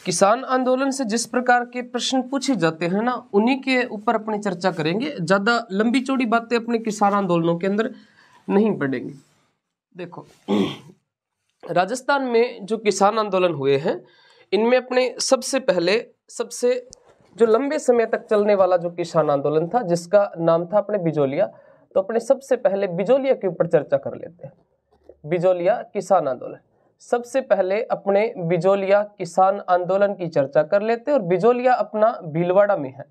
[SPEAKER 1] किसान आंदोलन से जिस प्रकार के प्रश्न पूछे जाते हैं ना उन्हीं के ऊपर अपनी चर्चा करेंगे ज़्यादा लंबी चौड़ी बातें अपने किसान आंदोलनों के अंदर नहीं पड़ेंगी देखो राजस्थान में जो किसान आंदोलन हुए हैं इनमें अपने सबसे पहले सबसे जो लंबे समय तक चलने वाला जो किसान आंदोलन था जिसका नाम था अपने बिजोलिया तो अपने सबसे पहले बिजोलिया के ऊपर चर्चा कर लेते हैं बिजोलिया किसान आंदोलन सबसे पहले अपने बिजोलिया किसान आंदोलन की चर्चा कर लेते हैं और बिजोलिया अपना भीलवाड़ा में है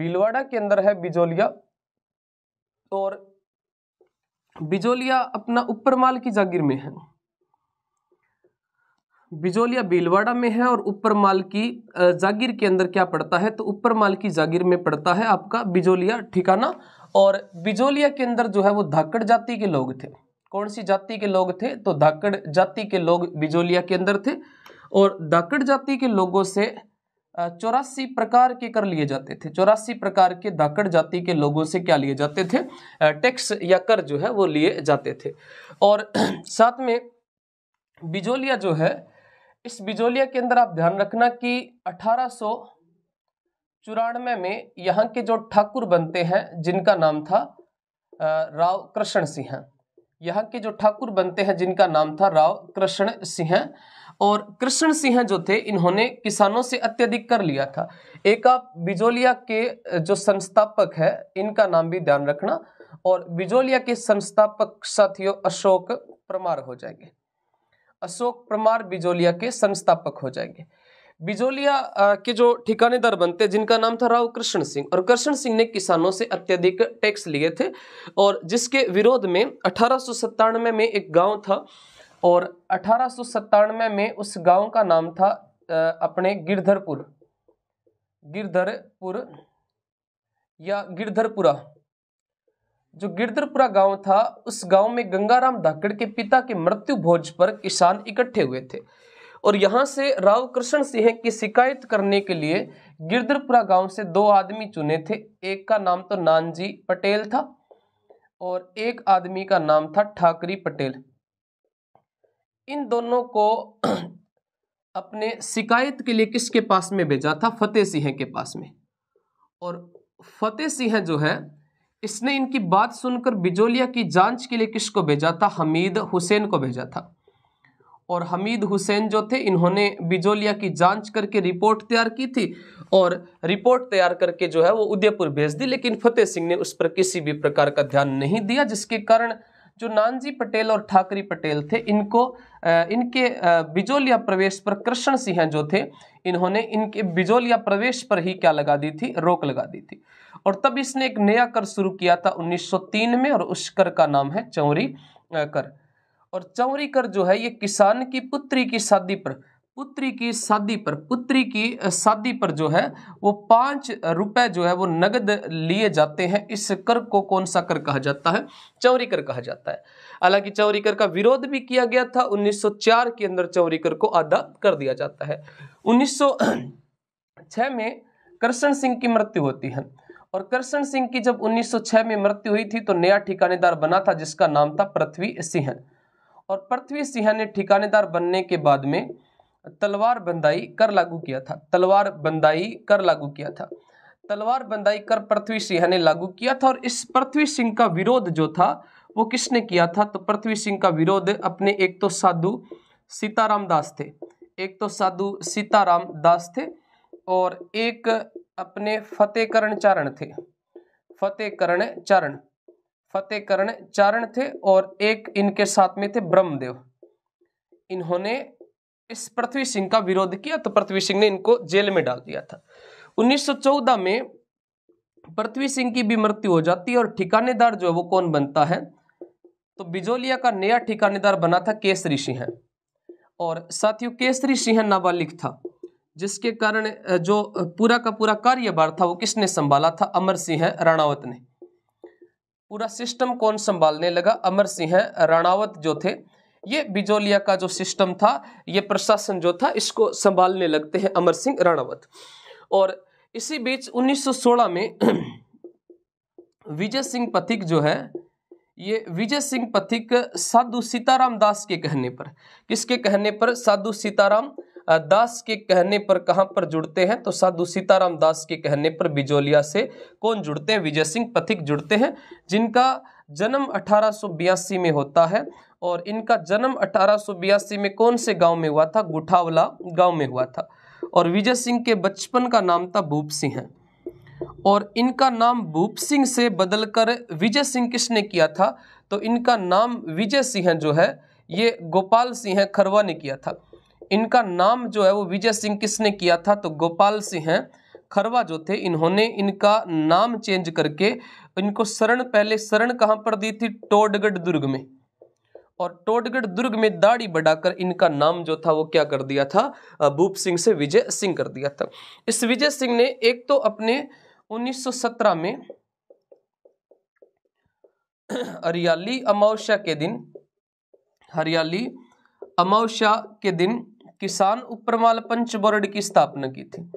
[SPEAKER 1] भीलवाड़ा के अंदर है बिजोलिया और बिजोलिया अपना माल की जागीर में है बिजोलिया बीलवाड़ा में है और ऊपर माल की जागीर के अंदर क्या पड़ता है तो ऊपर माल की जागीर में पड़ता है आपका बिजोलिया ठिकाना और बिजोलिया के अंदर जो है वो धाकड़ जाति के लोग थे कौन सी जाति के लोग थे तो धाकड़ जाति के लोग बिजोलिया के अंदर थे और धाकड़ जाति के लोगों से चौरासी प्रकार के कर लिए जाते थे चौरासी प्रकार के दाकड़ जाति के लोगों से क्या लिए जाते थे टैक्स या कर जो है वो लिए जाते थे और *clears throat* साथ में बिजोलिया जो है इस बिजोलिया के अंदर आप ध्यान रखना कि अठारह चौरानवे में यहाँ के जो ठाकुर बनते हैं जिनका नाम था राव कृष्ण सिंह यहाँ के जो ठाकुर बनते हैं जिनका नाम था राव कृष्ण सिंह और कृष्ण सिंह जो थे इन्होंने किसानों से अत्यधिक कर लिया था एक आप बिजोलिया के जो संस्थापक है इनका नाम भी ध्यान रखना और बिजोलिया के संस्थापक साथियों अशोक प्रमार हो जाएंगे अशोक प्रमार बिजोलिया के संस्थापक हो जाएंगे बिजोलिया के जो ठिकानेदार बनते जिनका नाम था राव कृष्ण सिंह और कृष्ण सिंह ने किसानों से अत्यधिक टैक्स लिए थे और जिसके विरोध में अठारह में एक गांव था और अठारह में उस गांव का नाम था अपने गिरधरपुर गिरधरपुर या गिरधरपुरा जो गिरधरपुरा गांव था उस गांव में गंगाराम धाकड़ के पिता के मृत्यु भोज पर किसान इकट्ठे हुए थे और यहाँ से राव कृष्ण सिंह की शिकायत करने के लिए गिरधरपुरा गांव से दो आदमी चुने थे एक का नाम तो नानजी पटेल था और एक आदमी का नाम था ठाकरी पटेल इन दोनों को *clears throat* अपने शिकायत के लिए किसके पास में भेजा था फतेह सिंह के पास में और फतेह सिंह जो है इसने इनकी बात सुनकर बिजोलिया की जांच के लिए किसको भेजा था हमीद हुसैन को भेजा था और हमीद हुसैन जो थे इन्होंने बिजोलिया की जांच करके रिपोर्ट तैयार की थी और रिपोर्ट तैयार करके जो है वो उदयपुर भेज दी लेकिन फतेह सिंह ने उस पर किसी भी प्रकार का ध्यान नहीं दिया जिसके कारण जो नानजी पटेल और ठाकरी पटेल थे इनको इनके बिजोलिया प्रवेश पर कृष्ण सिंह जो थे इन्होंने इनके बिजोलिया प्रवेश पर ही क्या लगा दी थी रोक लगा दी थी और तब इसने एक नया कर शुरू किया था 1903 में और उस कर का नाम है चौरी कर और चौरी कर जो है ये किसान की पुत्री की शादी पर पुत्री की शादी पर पुत्री की शादी पर जो है वो पाँच रुपए जो है वो नगद लिए जाते हैं इस कर को कौन सा कर कहा जाता है चौरी कर कहा जाता है हालांकि चौरी कर का विरोध भी किया गया था 1904 के अंदर चौरी कर को आजाद कर दिया जाता है 1906 *clears throat* में कृष्ण सिंह की मृत्यु होती है और कृष्ण सिंह की जब 1906 में मृत्यु हुई थी तो नया ठिकानेदार बना था जिसका नाम था पृथ्वी सिंह और पृथ्वी सिंह ने ठिकानेदार बनने के बाद में तलवार बंदाई कर लागू किया था तलवार बंदाई कर लागू किया था तलवार बंदाई कर पृथ्वी सिंह ने लागू किया था और इस पृथ्वी सिंह का विरोध जो था वो किसने किया था तो पृथ्वी सिंह का विरोध अपने एक तो साधु सीताराम दास थे एक तो साधु सीताराम दास थे और एक अपने फतेह करण चारण थे फतेह करण चारण फतेह करण चारण थे और एक इनके साथ में थे ब्रह्मदेव इन्होंने इस पृथ्वी सिंह का विरोध किया तो पृथ्वी सिंह ने इनको जेल में डाल दिया था 1914 में पृथ्वी सिंह की भी मृत्यु हो जाती है और ठिकानेदार जो है वो कौन बनता है तो बिजोलिया का नया ठिकानेदार बना था केसरी सिंह और साथियों केसरी सिंह नाबालिग था जिसके कारण जो पूरा का पूरा कार्यभार था वो किसने संभाला था अमर सिंह राणावत ने पूरा सिस्टम कौन संभालने लगा अमर सिंह राणावत जो थे ये बिजोलिया का जो सिस्टम था ये प्रशासन जो था इसको संभालने लगते हैं अमर सिंह राणावत और इसी बीच 1916 में विजय सिंह पथिक जो है ये विजय सिंह पथिक साधु सीताराम दास के कहने पर किसके कहने पर साधु सीताराम दास के कहने पर कहाँ पर जुड़ते हैं तो साधु सीताराम दास के कहने पर बिजोलिया से कौन जुड़ते हैं विजय सिंह पथिक जुड़ते हैं जिनका जन्म अठारह में होता है और इनका जन्म अठारह में कौन से गांव में हुआ था गुठावला गांव में हुआ था और विजय सिंह के बचपन का नाम था भूप सिंह और इनका नाम भूप सिंह से बदलकर विजय सिंह किसने किया था तो इनका नाम विजय सिंह जो है ये गोपाल सिंह खरवा ने किया था इनका नाम जो है वो विजय सिंह किसने किया था तो गोपाल सिंह खरवा जो थे इन्होंने इनका नाम चेंज करके इनको शरण पहले शरण कहाँ पर दी थी टोडगढ़ दुर्ग में और टोटगढ़ दुर्ग में दाढ़ी बढ़ाकर इनका नाम जो था वो क्या कर दिया था भूप सिंह से विजय सिंह कर दिया था इस विजय सिंह ने एक तो अपने 1917 में हरियाली अमावस्या के दिन हरियाली अमावस्या के दिन किसान उपरमाल पंच बोर्ड की स्थापना की थी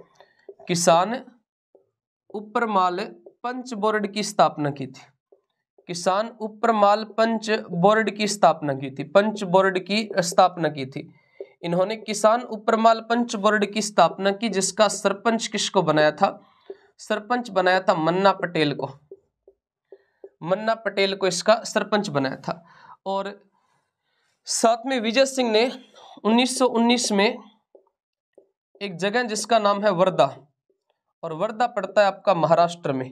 [SPEAKER 1] किसान उपरमाल पंच बोर्ड की स्थापना की थी किसान उपरमाल पंच बोर्ड की स्थापना की थी पंच बोर्ड की स्थापना की थी इन्होंने किसान उपरमाल पंच बोर्ड की स्थापना की जिसका सरपंच किसको बनाया था सरपंच बनाया था मन्ना पटेल को मन्ना पटेल को इसका सरपंच बनाया था और साथ में विजय सिंह ने 1919 में एक जगह जिसका नाम है वर्धा और वर्धा पड़ता है आपका महाराष्ट्र में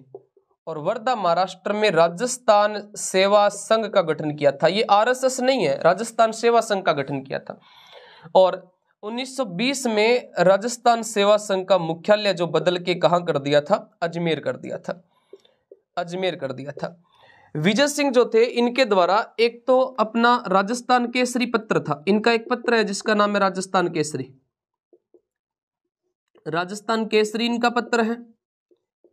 [SPEAKER 1] और वर्धा महाराष्ट्र में राजस्थान सेवा संघ का गठन किया था ये आरएसएस नहीं है राजस्थान सेवा संघ का गठन किया था और 1920 में राजस्थान सेवा संघ का मुख्यालय जो बदल के कहा कर दिया था अजमेर कर दिया था अजमेर कर दिया था विजय सिंह जो थे इनके द्वारा एक तो अपना राजस्थान केसरी पत्र था इनका एक पत्र है जिसका नाम है राजस्थान केसरी राजस्थान केसरी इनका पत्र है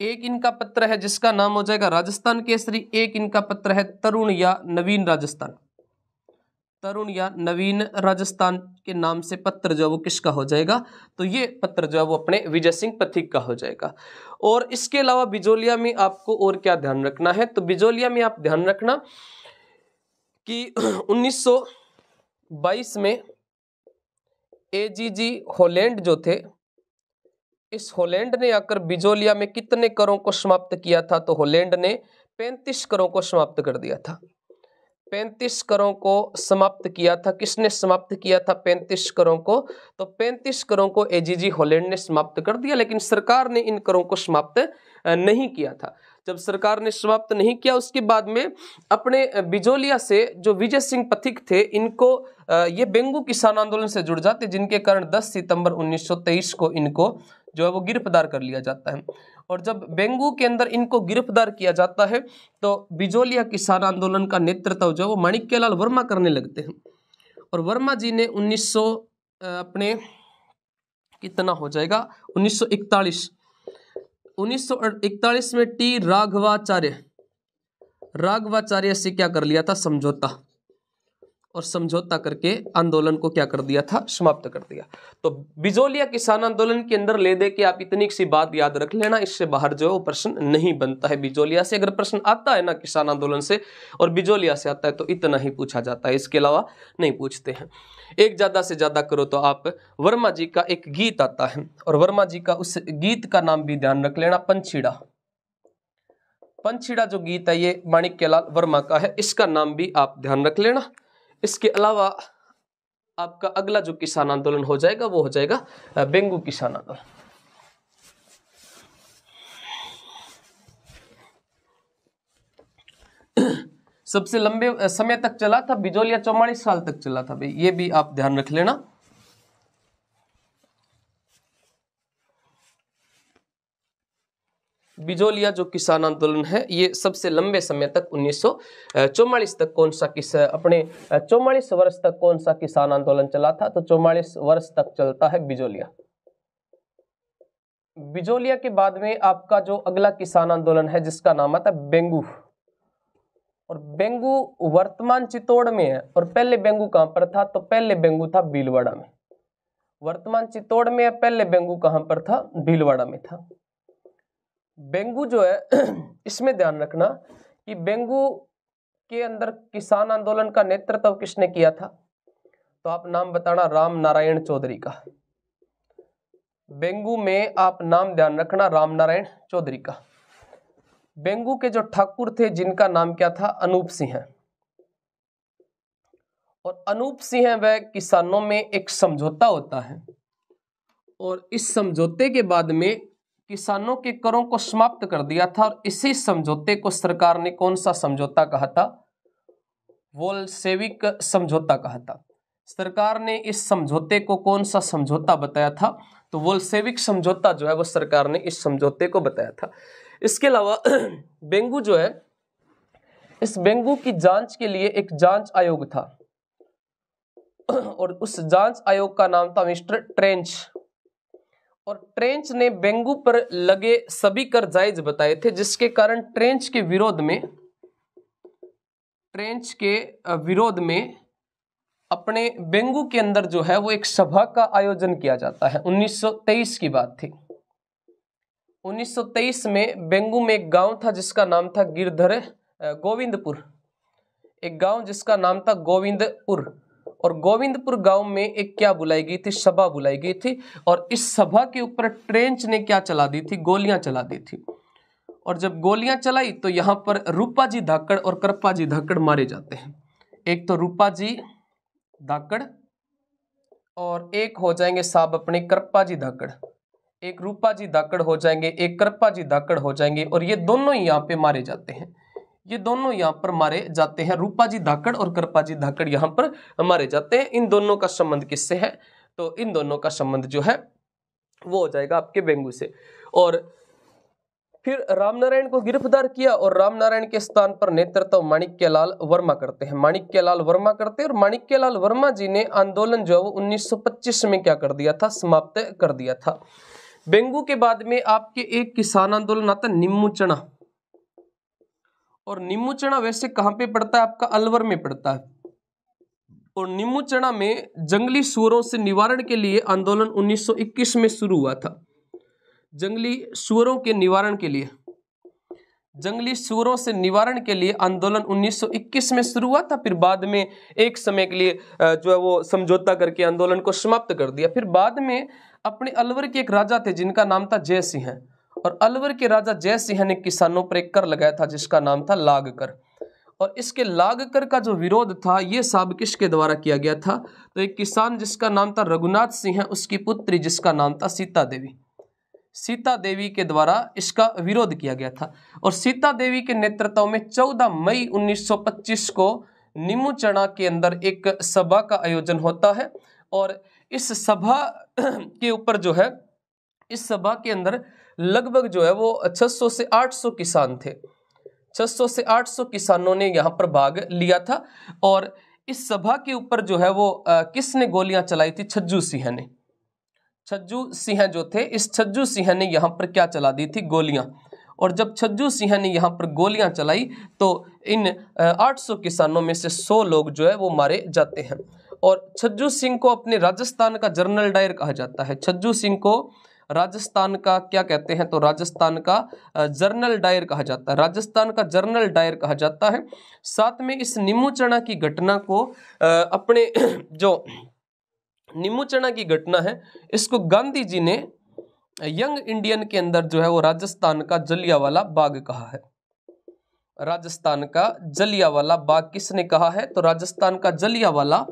[SPEAKER 1] एक इनका पत्र है जिसका नाम हो जाएगा राजस्थान केसरी एक इनका पत्र है तरुण या नवीन राजस्थान तरुण या नवीन राजस्थान के नाम से पत्र जो वो किसका हो जाएगा तो ये पत्र जो है वो अपने विजय सिंह पथिक का हो जाएगा और इसके अलावा बिजोलिया में आपको और क्या ध्यान रखना है तो बिजोलिया में आप ध्यान रखना कि 1922 *clears throat* में एजीजी हॉलैंड जो थे इस होलैंड ने आकर बिजोलिया में कितने करों को समाप्त किया था तो होलैंड ने पैंतीस करों को समाप्त कर दिया था पैंतीस करों को समाप्त किया था किसने समाप्त किया था पैंतीस करों को तो पैंतीस करों को एजीजी होलैंड ने समाप्त कर दिया लेकिन सरकार ने इन करों को समाप्त नहीं किया था जब सरकार ने समाप्त नहीं किया उसके बाद में अपने बिजोलिया से जो विजय सिंह पथिक थे इनको ये बेंगू किसान आंदोलन से जुड़ जाते जिनके कारण 10 सितंबर 1923 को इनको जो है वो गिरफ्तार कर लिया जाता है और जब बेंगू के अंदर इनको गिरफ्तार किया जाता है तो बिजोलिया किसान आंदोलन का नेतृत्व जो है वो माणिक्यलाल वर्मा करने लगते हैं और वर्मा जी ने उन्नीस अपने कितना हो जाएगा 1941 में टी राघवाचार्य राघवाचार्य से क्या कर लिया था समझौता और समझौता करके आंदोलन को क्या कर दिया था समाप्त कर दिया तो बिजोलिया किसान आंदोलन के अंदर ले दे के आप इतनी सी बात याद रख लेना इससे बाहर जो है वो प्रश्न नहीं बनता है बिजोलिया से अगर प्रश्न आता है ना किसान आंदोलन से और बिजोलिया से आता है तो इतना ही पूछा जाता है इसके अलावा नहीं पूछते हैं एक ज़्यादा से ज़्यादा करो तो आप वर्मा जी का एक गीत आता है और वर्मा जी का उस गीत का नाम भी ध्यान रख लेना पंछीड़ा पंछीड़ा जो गीत है ये माणिक्यलाल वर्मा का है इसका नाम भी आप ध्यान रख लेना इसके अलावा आपका अगला जो किसान आंदोलन हो जाएगा वो हो जाएगा बेंगू किसान आंदोलन सबसे लंबे समय तक चला था बिजोलिया चौवालीस साल तक चला था भाई ये भी आप ध्यान रख लेना बिजोलिया जो किसान आंदोलन है ये सबसे लंबे समय तक उन्नीस तक कौन सा किस अपने चौवालीस वर्ष तक कौन सा किसान आंदोलन चला था तो चौवालीस वर्ष तक चलता है बिजोलिया बिजोलिया के बाद में आपका जो अगला किसान आंदोलन है जिसका नाम आता है बेंगू और बेंगू वर्तमान चित्तौड़ में है और पहले बेंगू कहां पर था तो पहले बेंगू था भीलवाड़ा में वर्तमान चित्तौड़ में है पहले बेंगू कहां पर था भीलवाड़ा में था बेंगू जो है *clears throat* इसमें ध्यान रखना कि बेंगू के अंदर किसान आंदोलन का नेतृत्व किसने किया था तो आप नाम बताना राम नारायण चौधरी का बेंगू में आप नाम ध्यान रखना राम नारायण चौधरी का बेंगू के जो ठाकुर थे जिनका नाम क्या था अनूप सिंह और अनूप सिंह वह किसानों में एक समझौता होता है और इस समझौते के बाद में किसानों के करों को समाप्त कर दिया था और इसी समझौते को सरकार ने कौन सा समझौता कहा था वोल्सेविक समझौता कहा था सरकार ने इस समझौते को कौन सा समझौता बताया था तो वोल्सेविक समझौता जो है वो सरकार ने इस समझौते को बताया था इसके अलावा बेंगू *clears throat* जो है इस बेंगू की जांच के लिए एक जांच आयोग था
[SPEAKER 2] *clears throat*
[SPEAKER 1] और उस जांच आयोग का नाम था मिस्टर ट्रेंच और ट्रेंच ने बेंगू पर लगे सभी कर जायज बताए थे जिसके कारण ट्रेंच के विरोध में ट्रेंच के विरोध में अपने बेंगू के अंदर जो है वो एक सभा का आयोजन किया जाता है 1923 की बात थी 1923 में बेंगू में एक गांव था जिसका नाम था गिरधर गोविंदपुर एक गांव जिसका नाम था गोविंदपुर और गोविंदपुर गांव में एक क्या बुलाई गई थी सभा बुलाई गई थी और इस सभा के ऊपर ट्रेंच ने क्या चला दी थी गोलियां चला दी थी और जब गोलियां चलाई तो यहां पर रूपा जी धाकड़ और करपा जी धाकड़ मारे जाते हैं एक तो रूपा जी धाकड़ और एक हो जाएंगे साहब अपने करपा जी धाकड़ एक रूपा जी धाकड़ हो जाएंगे एक कृपा जी धाकड़ हो जाएंगे और ये दोनों यहाँ पे मारे जाते हैं ये दोनों यहाँ पर मारे जाते हैं रूपा जी धाकड़ और कृपा जी धाकड़ यहाँ पर मारे जाते हैं इन दोनों का संबंध किससे है तो इन दोनों का संबंध जो है वो हो जाएगा आपके बेंगू से और फिर रामनारायण को गिरफ्तार किया और रामनारायण के स्थान पर नेतृत्व माणिक्यलाल वर्मा करते हैं माणिक्यलाल वर्मा करते हैं और माणिक्यलाल वर्मा जी ने आंदोलन जो है वो 1925 में क्या कर दिया था समाप्त कर दिया था बेंगू के बाद में आपके एक किसान आंदोलन आता चना और निम्बू चना वैसे कहां पे पड़ता है आपका अलवर में पड़ता है और निम्बू चना में जंगली सुअरों से निवारण के लिए आंदोलन उन्नीस में शुरू हुआ था जंगली सुअरों के निवारण के लिए जंगली सुअरों से निवारण के लिए आंदोलन 1921 में शुरू हुआ था फिर बाद में एक समय के लिए जो है वो समझौता करके आंदोलन को समाप्त कर दिया फिर बाद में अपने अलवर के एक राजा थे जिनका नाम था जय सिंह और अलवर के राजा जय सिंह ने किसानों पर एक कर लगाया था जिसका नाम था लाग कर और इसके लाग कर का जो विरोध था ये साब किसके द्वारा किया गया था तो एक किसान जिसका नाम था रघुनाथ सिंह उसकी पुत्री जिसका नाम था सीता देवी सीता देवी के द्वारा इसका विरोध किया गया था और सीता देवी के नेतृत्व में 14 मई 1925 को निमूचना के अंदर एक सभा का आयोजन होता है और इस सभा के ऊपर जो है इस सभा के अंदर लगभग जो है वो 600 से 800 किसान थे 600 से 800 किसानों ने यहाँ पर भाग लिया था और इस सभा के ऊपर जो है वो आ, किसने गोलियां चलाई थी छज्जू सिंह ने छज्जू सिंह जो थे इस छज्जू सिंह ने यहाँ पर क्या चला दी थी गोलियां और जब छज्जू सिंह ने यहाँ पर गोलियां चलाई तो इन 800 किसानों में से 100 लोग जो है वो मारे जाते हैं और छज्जू सिंह को अपने राजस्थान का जर्नल डायर कहा जाता है छज्जू सिंह को राजस्थान का क्या कहते हैं तो राजस्थान का जर्नल डायर कहा जाता है राजस्थान का जर्नल डायर कहा जाता है साथ में इस निमूचना की घटना को अपने *clears throat* जो निमूचना की घटना है इसको गांधी जी ने यंग इंडियन के अंदर जो है वो राजस्थान का जलियावाला बाग कहा है राजस्थान का जलियावाला बाग किसने कहा है तो राजस्थान का जलियावाला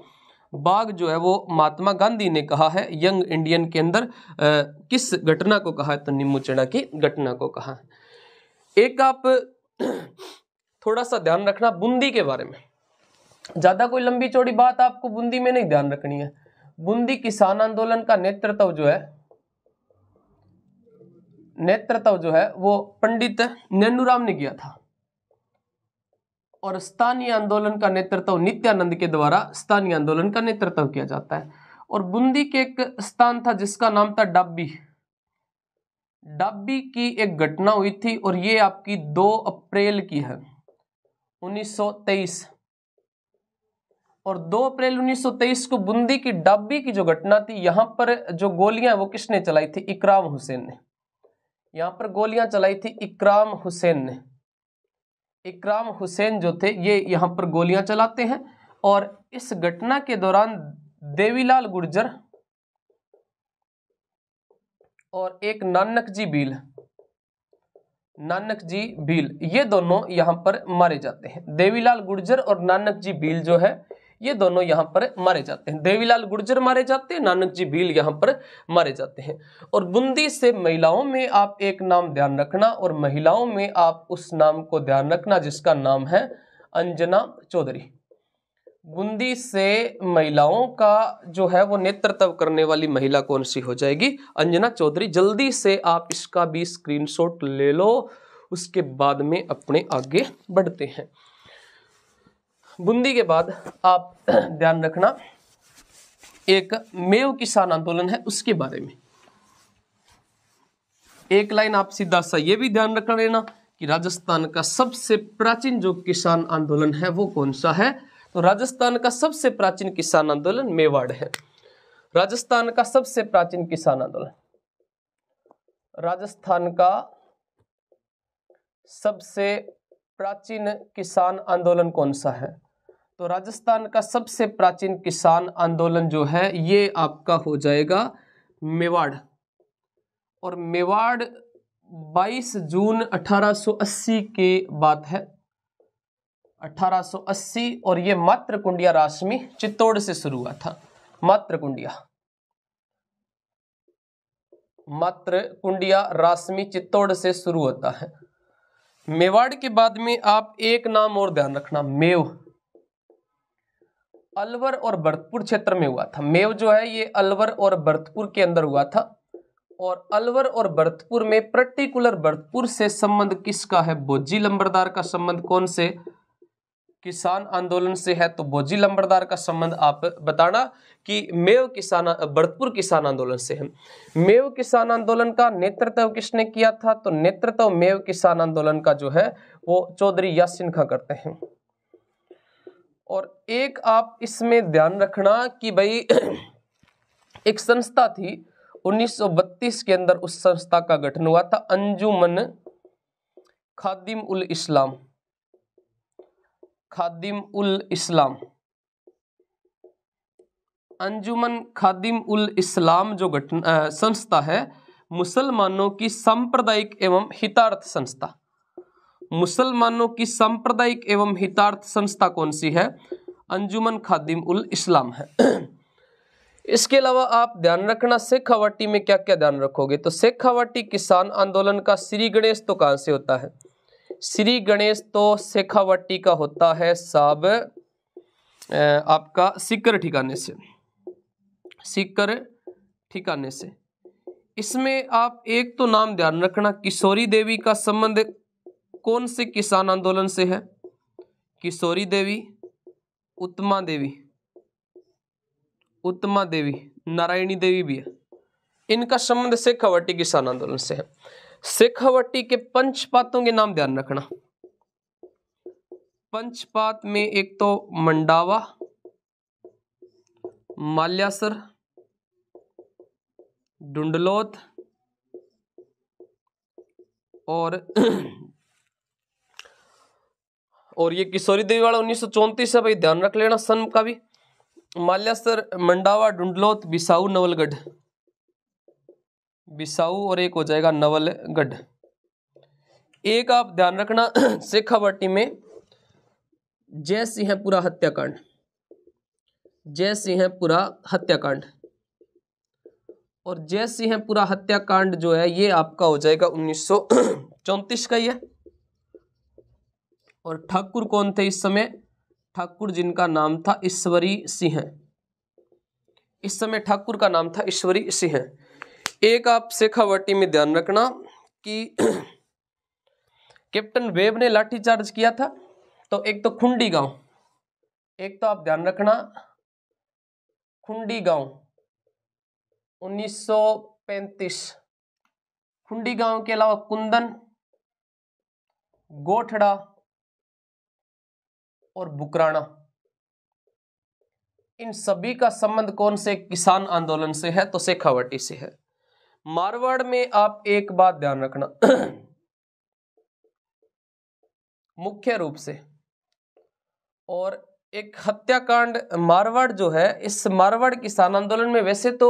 [SPEAKER 1] बाग जो है वो महात्मा गांधी ने कहा है यंग इंडियन के अंदर किस घटना को कहा है तो चढ़ा की घटना को कहा है एक आप थोड़ा सा ध्यान रखना बूंदी के बारे में ज़्यादा कोई लंबी चौड़ी बात आपको बूंदी में नहीं ध्यान रखनी है बूंदी किसान आंदोलन का नेतृत्व जो है नेतृत्व जो है वो पंडित नेनूराम ने किया था और स्थानीय आंदोलन का नेतृत्व नित्यानंद के द्वारा स्थानीय आंदोलन का नेतृत्व किया जाता है और बूंदी के एक स्थान था जिसका नाम था डाबी डाबी की एक घटना हुई थी और ये आपकी 2 अप्रैल की है 1923 और 2 अप्रैल 1923 को बूंदी की डाबी की जो घटना थी यहां पर जो गोलियां वो किसने चलाई थी इकराम हुसैन ने यहाँ पर गोलियां चलाई थी इकराम हुसैन ने इकराम हुसैन जो थे ये यहाँ पर गोलियां चलाते हैं और इस घटना के दौरान देवीलाल गुर्जर और एक नानक जी भील नानक जी भील ये दोनों यहाँ पर मारे जाते हैं देवीलाल गुर्जर और नानक जी भील जो है ये दोनों यहाँ पर मारे जाते हैं देवीलाल गुर्जर मारे जाते हैं नानक जी भील यहाँ पर मारे जाते हैं और बुंदी से महिलाओं में आप एक नाम ध्यान रखना और महिलाओं में आप उस नाम को ध्यान रखना जिसका नाम है अंजना चौधरी बुंदी से महिलाओं का जो है वो नेतृत्व करने वाली महिला कौन सी हो जाएगी अंजना चौधरी जल्दी से आप इसका भी स्क्रीनशॉट ले लो उसके बाद में अपने आगे बढ़ते हैं बूंदी के बाद आप *clears throat* ध्यान रखना एक मेव किसान आंदोलन है उसके बारे में एक लाइन आप सीधा सा ये भी ध्यान रखना लेना कि राजस्थान का सबसे प्राचीन जो किसान आंदोलन है वो कौन सा है तो राजस्थान का सबसे प्राचीन किसान आंदोलन मेवाड़ है राजस्थान का सबसे प्राचीन किसान आंदोलन राजस्थान का सबसे प्राचीन किसान आंदोलन कौन सा है तो राजस्थान का सबसे प्राचीन किसान आंदोलन जो है ये आपका हो जाएगा मेवाड़ और मेवाड़ 22 जून 1880 की बात है 1880 और ये मात्र कुंडिया राशमी चित्तौड़ से शुरू हुआ था मात्र कुंडिया मात्र कुंडिया राशमी चित्तौड़ से शुरू होता है मेवाड़ के बाद में आप एक नाम और ध्यान रखना मेव अलवर और भरतपुर क्षेत्र में हुआ था मेव जो है ये अलवर और भरतपुर के अंदर हुआ था और अलवर और भरतपुर में पर्टिकुलर भरतपुर से संबंध किसका है बोझी लंबरदार का संबंध कौन से किसान आंदोलन से है तो बोझी लंबरदार का संबंध आप बताना कि मेव किसान भरतपुर किसान आंदोलन से है मेव किसान आंदोलन का नेतृत्व किसने किया था तो नेतृत्व मेव किसान आंदोलन का जो है वो चौधरी यासिन खां करते हैं और एक आप इसमें ध्यान रखना कि भाई *clears throat* एक संस्था थी 1932 के अंदर उस संस्था का गठन हुआ था अंजुमन खादिम उल इस्लाम खादिम उल इस्लाम अंजुमन खादिम उल इस्लाम जो गठन संस्था है मुसलमानों की सांप्रदायिक एवं हितार्थ संस्था मुसलमानों की सांप्रदायिक एवं हितार्थ संस्था कौन सी है अंजुमन खादिम उल इस्लाम है *clears throat* इसके अलावा आप ध्यान रखना हवाटी में क्या क्या ध्यान रखोगे तो हवाटी किसान आंदोलन का श्री गणेश तो कहाँ से होता है श्री गणेश तो शेखावाटी का होता है साहब आपका सिकर ठिकाने से सिकर ठिकाने से इसमें आप एक तो नाम ध्यान रखना किशोरी देवी का संबंध कौन से किसान आंदोलन से है किशोरी देवी उत्तमा देवी उत्तमा देवी नारायणी देवी भी है इनका संबंध शेखावटी किसान आंदोलन से है शेखावटी के पंचपातों के नाम ध्यान रखना पंचपात में एक तो मंडावा माल्यासर डुंडलोत और और ये किशोरी देवी वाला उन्नीस है भाई ध्यान रख लेना सन का भी माल्यास्तर मंडावा डुंडलोत बिसाऊ नवलगढ़ बिसाऊ और एक हो जाएगा नवलगढ़ एक आप ध्यान रखना *clears throat* शेखावटी में जय सिंह पूरा हत्याकांड जय सिंह पूरा हत्याकांड और जय सिंह पूरा हत्याकांड जो है ये आपका हो जाएगा उन्नीस का ही है और ठाकुर कौन थे इस समय ठाकुर जिनका नाम था ईश्वरी सिंह इस समय ठाकुर का नाम था ईश्वरी सिंह एक आप शेखावटी में ध्यान रखना कि *clears throat* कैप्टन वेब ने लाठीचार्ज किया था तो एक तो खुंडी गांव एक तो आप ध्यान रखना खुंडी गांव 1935
[SPEAKER 2] खुंडी गांव के अलावा कुंदन गोठड़ा और बुकराना इन सभी का
[SPEAKER 1] संबंध कौन से किसान आंदोलन से है तो शेखावटी से है मारवाड़ में आप एक बात ध्यान रखना *clears throat* मुख्य रूप से और एक हत्याकांड मारवाड़ जो है इस मारवाड़ किसान आंदोलन में वैसे तो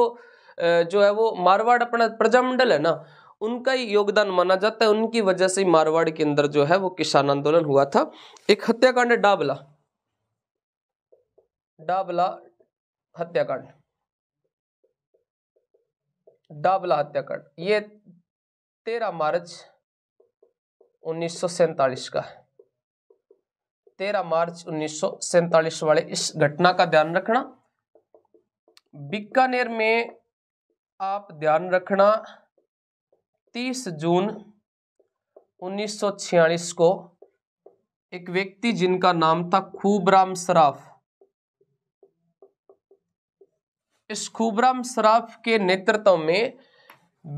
[SPEAKER 1] जो है वो मारवाड़ अपना प्रजामंडल है ना उनका ही योगदान माना जाता है उनकी वजह से मारवाड़ के अंदर जो है वो किसान आंदोलन हुआ था
[SPEAKER 2] एक हत्याकांड डाबला डाबला हत्याकांड डाबला हत्याकांड ये
[SPEAKER 1] तेरह मार्च उन्नीस का है तेरह मार्च उन्नीस वाले इस घटना का ध्यान रखना बीकानेर में आप ध्यान रखना 30 जून 1946 को एक व्यक्ति जिनका नाम था खूबराम सराफ इस खूबराम सराफ के नेतृत्व में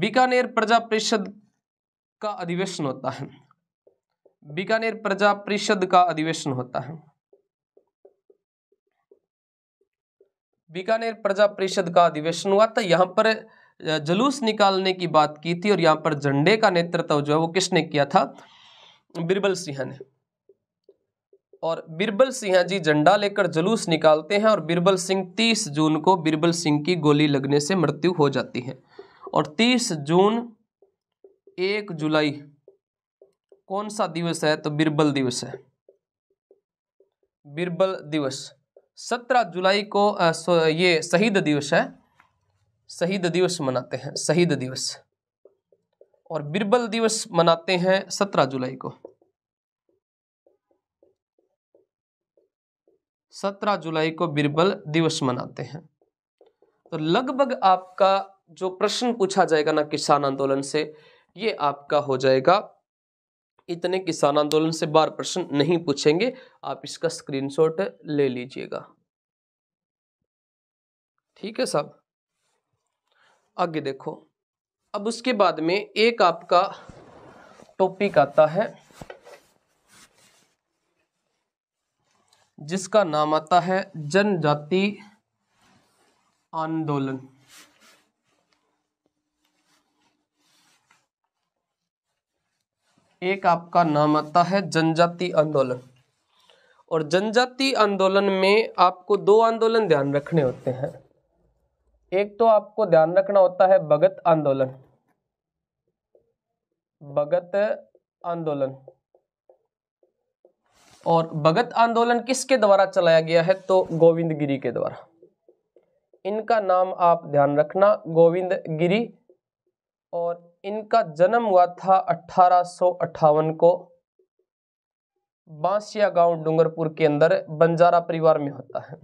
[SPEAKER 1] बीकानेर प्रजा परिषद का अधिवेशन होता है बीकानेर प्रजा परिषद का अधिवेशन होता है बीकानेर प्रजा परिषद का अधिवेशन हुआ था यहां पर जुलूस निकालने की बात की थी और यहाँ पर झंडे का नेतृत्व जो है वो किसने किया था बिरबल सिंह ने और बिरबल सिंह जी झंडा लेकर जुलूस निकालते हैं और बिरबल सिंह 30 जून को बिरबल सिंह की गोली लगने से मृत्यु हो जाती है और 30 जून 1 जुलाई कौन सा दिवस है तो बिरबल दिवस है बिरबल दिवस 17 जुलाई को ये शहीद दिवस है शहीद दिवस मनाते हैं शहीद दिवस और बिरबल दिवस मनाते हैं सत्रह जुलाई को सत्रह जुलाई को बिरबल दिवस मनाते हैं तो लगभग आपका जो प्रश्न पूछा जाएगा ना किसान आंदोलन से ये आपका हो जाएगा इतने किसान आंदोलन से बार प्रश्न नहीं पूछेंगे आप इसका स्क्रीनशॉट ले लीजिएगा ठीक है साहब आगे देखो अब उसके बाद में एक आपका टॉपिक आता है जिसका नाम आता है जनजाति आंदोलन एक आपका नाम आता है जनजाति आंदोलन और जनजाति आंदोलन में आपको दो आंदोलन ध्यान रखने होते हैं एक तो आपको ध्यान रखना होता है भगत आंदोलन भगत आंदोलन और भगत आंदोलन किसके द्वारा चलाया गया है तो गोविंद गिरी के द्वारा इनका नाम आप ध्यान रखना गोविंद गिरी और इनका जन्म हुआ था अठारह को बांसिया गांव डूंगरपुर के अंदर बंजारा परिवार में होता है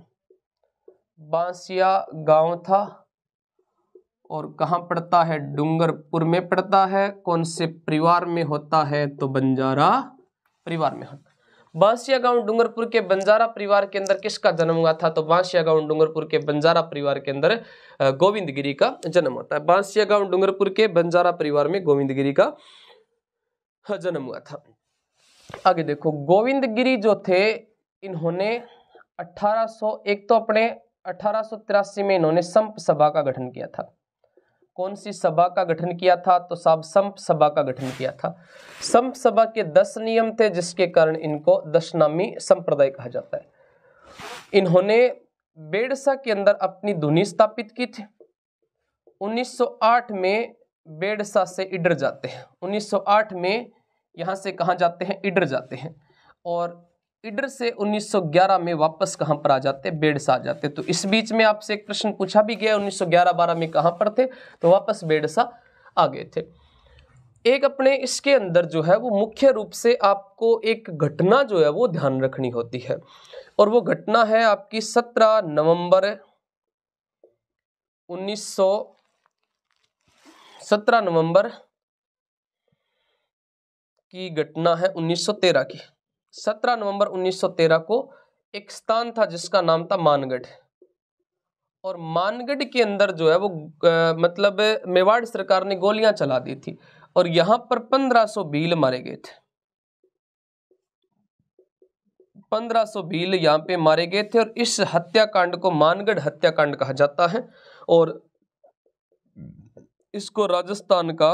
[SPEAKER 1] बांसिया गांव था और कहाँ पड़ता है डूंगरपुर में पड़ता है कौन से परिवार में होता है तो बंजारा परिवार में होता बांसिया गांव डूंगरपुर के बंजारा परिवार के अंदर किसका जन्म हुआ था तो बांसिया गांव डूंगरपुर के बंजारा परिवार के अंदर गोविंद गिरी का जन्म होता है बांसिया गांव डूंगरपुर के बंजारा परिवार में गोविंद गिरी का जन्म हुआ था आगे देखो गोविंद गिरी जो थे इन्होंने एक तो अपने अठारह में इन्होंने संप सभा का गठन किया था कौन सी सभा का गठन किया था तो साहब संप सभा का गठन किया था संप सभा के दस नियम थे जिसके कारण इनको दशनामी संप्रदाय कहा जाता है इन्होंने बेड़सा के अंदर अपनी धुनी स्थापित की थी 1908 में बेड़सा से इडर जाते हैं 1908 में यहां से कहा जाते हैं इडर जाते हैं और इडर से 1911 में वापस कहां पर आ जाते बेड़स आ जाते तो इस बीच में आपसे एक प्रश्न पूछा भी गया 1911-12 में कहां पर थे तो वापस बेडसा आ गए थे एक अपने इसके अंदर जो है वो मुख्य रूप से आपको एक घटना जो है वो ध्यान रखनी होती है और वो घटना है आपकी 17 नवंबर 1900 17 नवंबर की घटना है 1913 की 17 नवंबर 1913 को एक स्थान था जिसका नाम था मानगढ़ और मानगढ़ के अंदर जो है वो आ, मतलब मेवाड़ सरकार ने गोलियां चला दी थी और यहां पर 1500 भील मारे गए थे 1500 भील यहां पे मारे गए थे और इस हत्याकांड को मानगढ़ हत्याकांड कहा जाता है और इसको राजस्थान का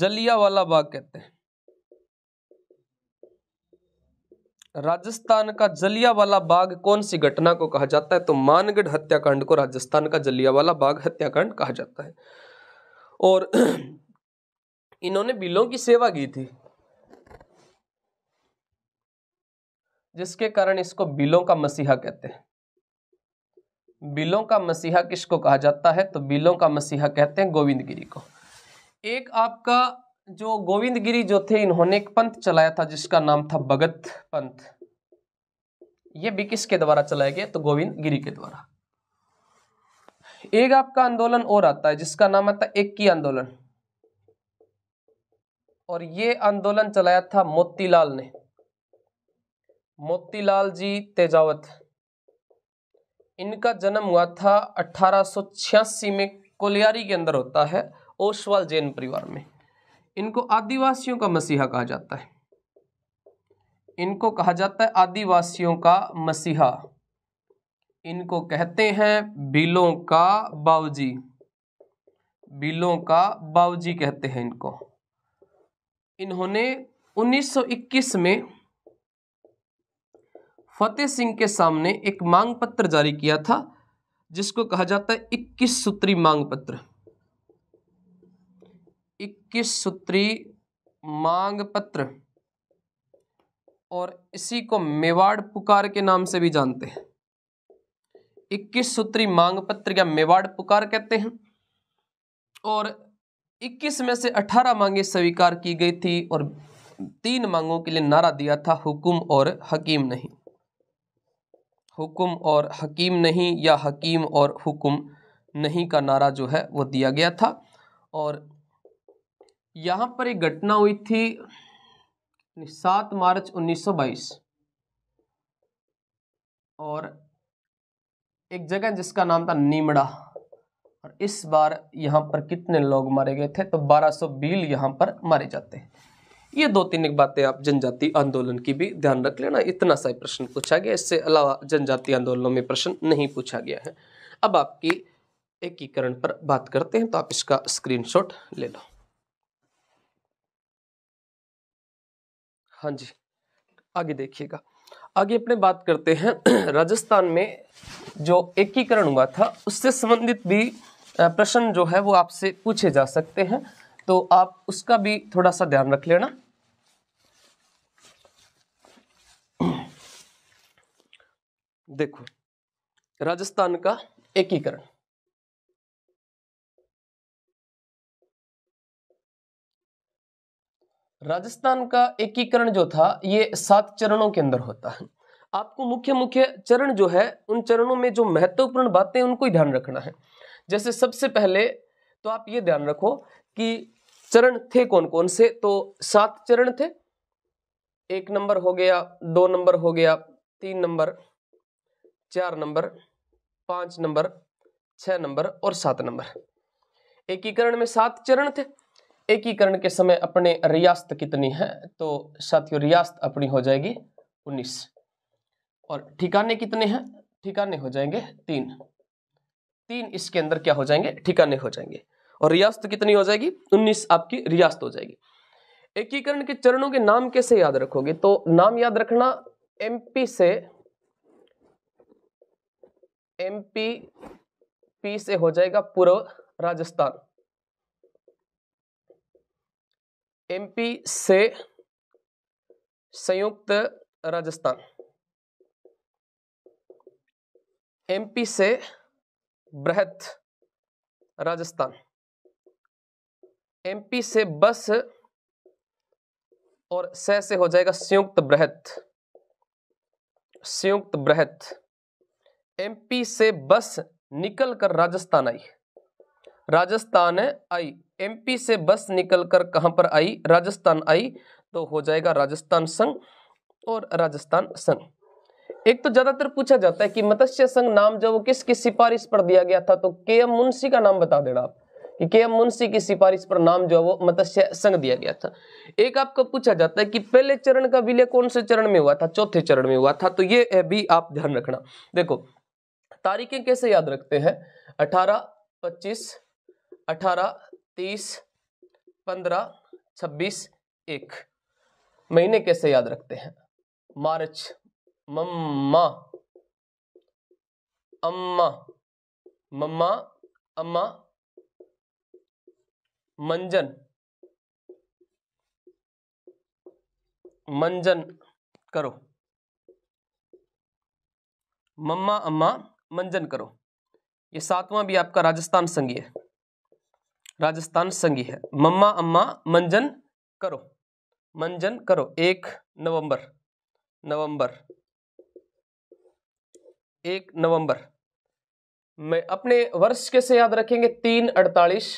[SPEAKER 1] जलियावाला बाग कहते हैं राजस्थान का जलियावाला बाग कौन सी घटना को कहा जाता है तो मानगढ़ हत्याकांड को राजस्थान का जलियावाला बाग हत्याकांड कहा जाता है और *clears throat* इन्होंने बिलों की सेवा की थी जिसके कारण इसको बिलों का मसीहा कहते हैं बिलों का मसीहा किसको कहा जाता है तो बिलों का मसीहा कहते हैं गोविंदगिरी को एक आपका जो गोविंद गिरी जो थे इन्होंने एक पंथ चलाया था जिसका नाम था भगत पंथ ये भी किसके द्वारा चलाया गया तो गोविंद गिरी के द्वारा एक आपका आंदोलन और आता है जिसका नाम आता है एक की आंदोलन और ये आंदोलन चलाया था मोतीलाल ने मोतीलाल जी तेजावत इनका जन्म हुआ था अठारह में कोलियारी के अंदर होता है ओसवाल जैन परिवार में इनको आदिवासियों का मसीहा कहा जाता है इनको कहा जाता है आदिवासियों का मसीहा इनको कहते हैं बिलों का बाऊजी बिलों का बाऊजी कहते हैं इनको इन्होंने 1921 में फतेह सिंह के सामने एक मांग पत्र जारी किया था जिसको कहा जाता है 21 सूत्री मांग पत्र इक्कीस सूत्री मांग पत्र और इसी को मेवाड़ पुकार के नाम से भी जानते हैं इक्कीस सूत्री मांग पत्र या मेवाड़ पुकार कहते हैं और 21 में से 18 मांगे स्वीकार की गई थी और तीन मांगों के लिए नारा दिया था हुकुम और हकीम नहीं हुकुम और हकीम नहीं या हकीम और हुकुम नहीं का नारा जो है वो दिया गया था और यहाँ पर एक घटना हुई थी सात मार्च 1922 और एक जगह जिसका नाम था नीमड़ा और इस बार यहाँ पर कितने लोग मारे गए थे तो 1200 सौ बिल यहाँ पर मारे जाते हैं ये दो तीन एक बातें आप जनजाति आंदोलन की भी ध्यान रख लेना इतना सा प्रश्न पूछा गया इससे अलावा जनजाति आंदोलनों में प्रश्न नहीं पूछा गया है अब आपकी एकीकरण पर बात करते हैं तो आप इसका स्क्रीनशॉट ले लो हाँ जी आगे देखिएगा आगे अपने बात करते हैं *clears throat* राजस्थान में जो एकीकरण हुआ था उससे संबंधित भी प्रश्न जो है वो आपसे पूछे जा सकते हैं तो आप उसका भी थोड़ा सा ध्यान रख लेना
[SPEAKER 2] *clears throat* देखो राजस्थान का एकीकरण राजस्थान का एकीकरण जो था
[SPEAKER 1] ये सात चरणों के अंदर होता है आपको मुख्य मुख्य चरण जो है उन चरणों में जो महत्वपूर्ण बातें उनको ही ध्यान रखना है जैसे सबसे पहले तो आप ये ध्यान रखो कि चरण थे कौन कौन से तो सात चरण थे एक नंबर हो गया दो नंबर हो गया तीन नंबर चार नंबर पांच नंबर छ नंबर और सात नंबर एकीकरण में सात चरण थे एकीकरण के समय अपने रियासत कितनी है तो साथियों रियासत अपनी हो जाएगी उन्नीस और ठिकाने कितने हैं ठिकाने हो जाएंगे तीन तीन इसके अंदर क्या हो जाएंगे ठिकाने हो जाएंगे और रियासत कितनी हो जाएगी उन्नीस आपकी रियासत हो जाएगी एकीकरण के चरणों के नाम कैसे याद रखोगे तो नाम याद रखना एमपी से एमपी पी से हो जाएगा पूर्व राजस्थान
[SPEAKER 2] एमपी से संयुक्त राजस्थान एमपी से बृहत राजस्थान
[SPEAKER 1] एमपी से बस और स से हो जाएगा संयुक्त बृहत संयुक्त बृहत एमपी से बस निकल कर राजस्थान आई राजस्थान आई एमपी से बस निकलकर कहाँ पर आई राजस्थान आई तो हो जाएगा राजस्थान संघ और राजस्थान संघ एक तो ज्यादातर पूछा जाता है कि मत्स्य संघ नाम जो वो किसकी सिफारिश पर दिया गया था तो के एम मुंशी का नाम बता देना आप कि के एम मुंशी की सिफारिश पर नाम जो है वो मत्स्य संघ दिया गया था एक आपको पूछा जाता है कि पहले चरण का विलय कौन से चरण में हुआ था चौथे चरण में हुआ था तो ये भी आप ध्यान रखना देखो तारीखें कैसे याद रखते हैं अठारह पच्चीस अठारह तीस पंद्रह छब्बीस एक महीने कैसे याद रखते
[SPEAKER 2] हैं मार्च मम्मा अम्मा मम्मा अम्मा मंजन मंजन करो मम्मा अम्मा मंजन
[SPEAKER 1] करो ये सातवां भी आपका राजस्थान संघीय है राजस्थान संगी है मम्मा अम्मा मंजन करो मंजन करो एक नवंबर नवंबर एक नवंबर मैं अपने वर्ष कैसे याद रखेंगे तीन अड़तालीस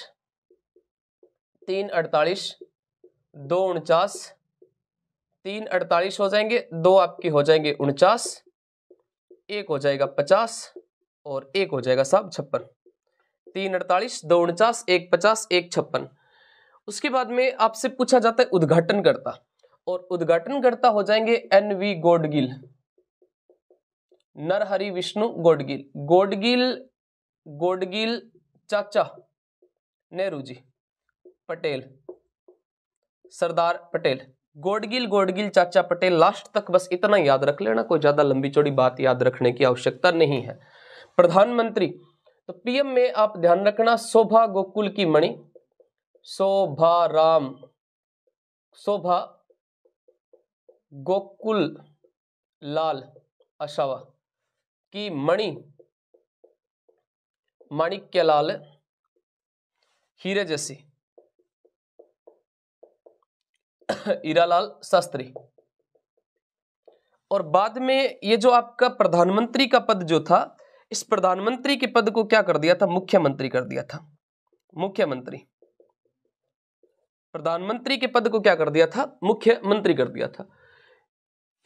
[SPEAKER 1] तीन अड़तालीस दो उनचास तीन अड़तालीस हो जाएंगे दो आपके हो जाएंगे उनचास एक हो जाएगा पचास और एक हो जाएगा साहब छप्पन तीन अड़तालीस दो उनचास एक पचास एक छप्पन उसके बाद में आपसे पूछा जाता है उद्घाटन करता और उद्घाटन करता हो जाएंगे एन वी गोडगिल नरहरि विष्णु गोडगिल गोडगिल गोडगिल चाचा नेहरू जी पटेल सरदार पटेल गोडगिल गोडगिल चाचा पटेल लास्ट तक बस इतना याद रख लेना कोई ज़्यादा लंबी चौड़ी बात याद रखने की आवश्यकता नहीं है प्रधानमंत्री तो पीएम में आप ध्यान रखना शोभा गोकुल की मणि शोभा राम शोभा गोकुल लाल अशावा की मणि
[SPEAKER 2] माणिक्य लाल हीरे जैसी हीरालाल शास्त्री
[SPEAKER 1] और बाद में ये जो आपका प्रधानमंत्री का पद जो था इस प्रधानमंत्री के पद को क्या कर दिया था मुख्यमंत्री कर दिया था मुख्यमंत्री प्रधानमंत्री के पद को क्या कर दिया था मुख्यमंत्री कर दिया था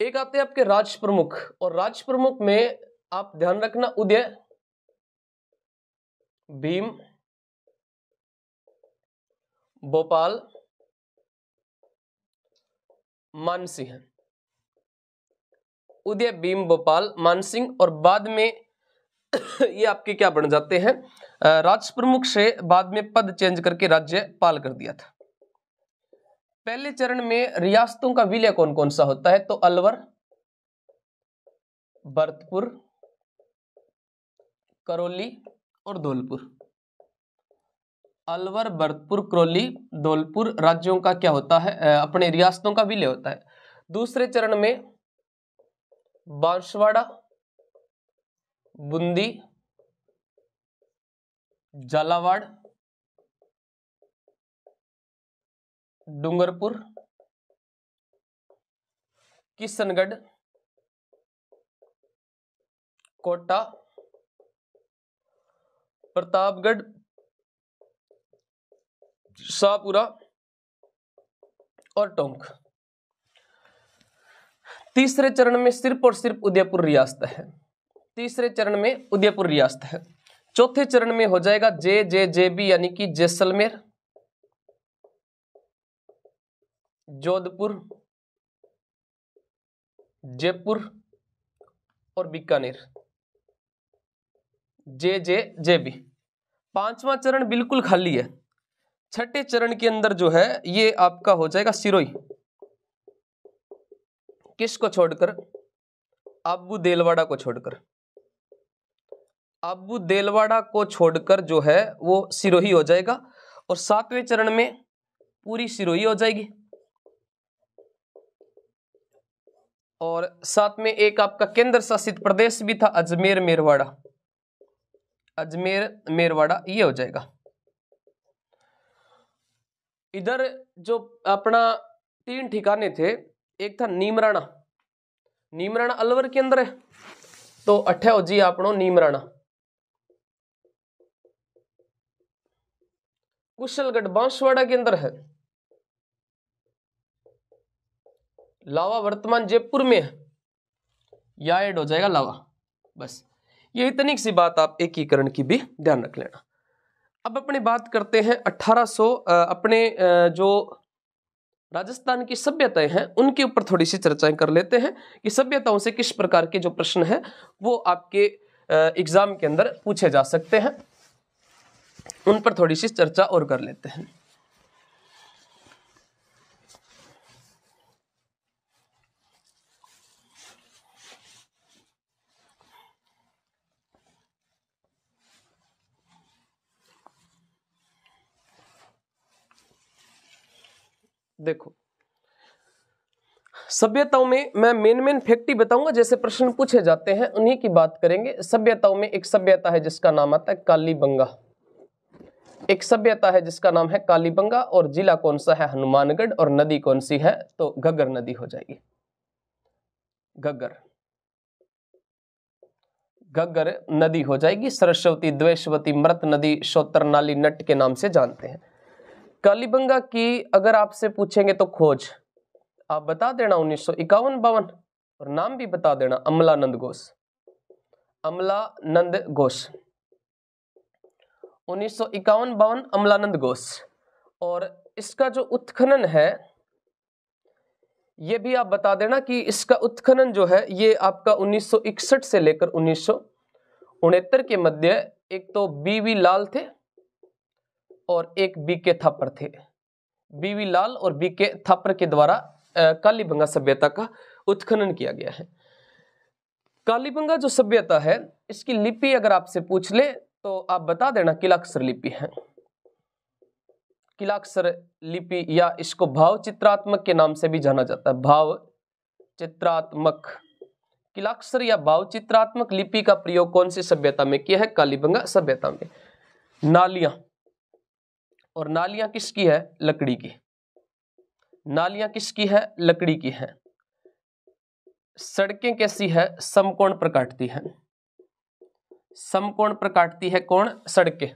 [SPEAKER 2] एक आते हैं आपके राज प्रमुख और राज प्रमुख में आप ध्यान रखना उदय भीम भोपाल मानसिंह उदय भीम भोपाल मानसिंह और बाद में
[SPEAKER 1] *coughs* ये आपके क्या बन जाते हैं राज्य प्रमुख से बाद में पद चेंज करके राज्यपाल कर दिया था
[SPEAKER 2] पहले चरण में
[SPEAKER 1] रियासतों का विलय कौन कौन सा होता है तो
[SPEAKER 2] अलवर भरतपुर करौली और धौलपुर अलवर भरतपुर करौली
[SPEAKER 1] धौलपुर राज्यों का क्या होता है अपने रियासतों का विलय होता है दूसरे चरण
[SPEAKER 2] में बांसवाड़ा बुंदी झालावाड़ डूंगरपुर किशनगढ़ कोटा प्रतापगढ़ शाहपुरा और टोंक
[SPEAKER 1] तीसरे चरण में सिर्फ और सिर्फ उदयपुर रियासत है तीसरे चरण में उदयपुर रियासत है चौथे चरण में हो जाएगा जे जे जे बी यानी कि जैसलमेर
[SPEAKER 2] जोधपुर जयपुर और बीकानेर
[SPEAKER 1] जे जे जे बी पांचवा चरण बिल्कुल खाली है छठे चरण के अंदर जो है ये आपका हो जाएगा सिरोई किसको छोड़कर आबू देलवाड़ा को छोड़कर अब देलवाड़ा को छोड़कर जो है वो सिरोही हो जाएगा और सातवें चरण में पूरी सिरोही हो जाएगी और साथ में एक आपका केंद्र शासित प्रदेश भी था अजमेर मेरवाड़ा अजमेर मेरवाड़ा ये हो जाएगा इधर जो अपना तीन ठिकाने थे एक था नीमराणा नीमराणा अलवर के अंदर है तो अठे हो जी आपनो नीमराणा
[SPEAKER 2] कुशलगढ़ बांसवाड़ा के अंदर है लावा वर्तमान
[SPEAKER 1] जयपुर में है या एड हो जाएगा लावा बस ये इतनी सी बात आप एकीकरण की भी ध्यान रख लेना अब अपनी बात करते हैं 1800 अपने जो राजस्थान की सभ्यताएं हैं उनके ऊपर थोड़ी सी चर्चाएं कर लेते हैं कि सभ्यताओं से किस प्रकार के जो प्रश्न हैं वो आपके एग्जाम के अंदर पूछे जा सकते हैं उन पर थोड़ी सी चर्चा और कर लेते हैं देखो सभ्यताओं में मैं मेन मेन फैक्ट ही बताऊंगा जैसे प्रश्न पूछे जाते हैं उन्हीं की बात करेंगे सभ्यताओं में एक सभ्यता है जिसका नाम आता है कालीबंगा एक सभ्यता है जिसका नाम है कालीबंगा और जिला कौन सा है हनुमानगढ़ और नदी कौन सी है तो गगर नदी हो जाएगी गगर गगर नदी हो जाएगी सरस्वती द्वेशवती मृत नदी नाली नट के नाम से जानते हैं कालीबंगा की अगर आपसे पूछेंगे तो खोज आप बता देना उन्नीस सौ इक्यावन बावन और नाम भी बता देना अमलानंद घोष अमलानंद घोष उन्नीस सौ इक्यावन बावन अमलानंद घोष और इसका जो उत्खनन है ये भी आप बता देना कि इसका उत्खनन जो है ये आपका 1961 से लेकर उन्नीस के मध्य एक तो बीवी लाल थे और एक बी के थापर थे बीवी लाल और बी के थापर के द्वारा कालीबंगा सभ्यता का उत्खनन किया गया है कालीबंगा जो सभ्यता है इसकी लिपि अगर आपसे पूछ ले तो आप बता देना किलाक्षर लिपि है किलाक्षर लिपि या इसको भाव चित्रात्मक के नाम से भी जाना जाता है भाव चित्रात्मक किलाक्षर या भाव चित्रात्मक लिपि का प्रयोग कौन सी सभ्यता में किया है कालीबंगा सभ्यता में नालियां और नालियां किसकी है लकड़ी की नालियां किसकी है लकड़ी की है सड़कें कैसी है समकोण प्रकाटती है समकोण पर काटती है कौन के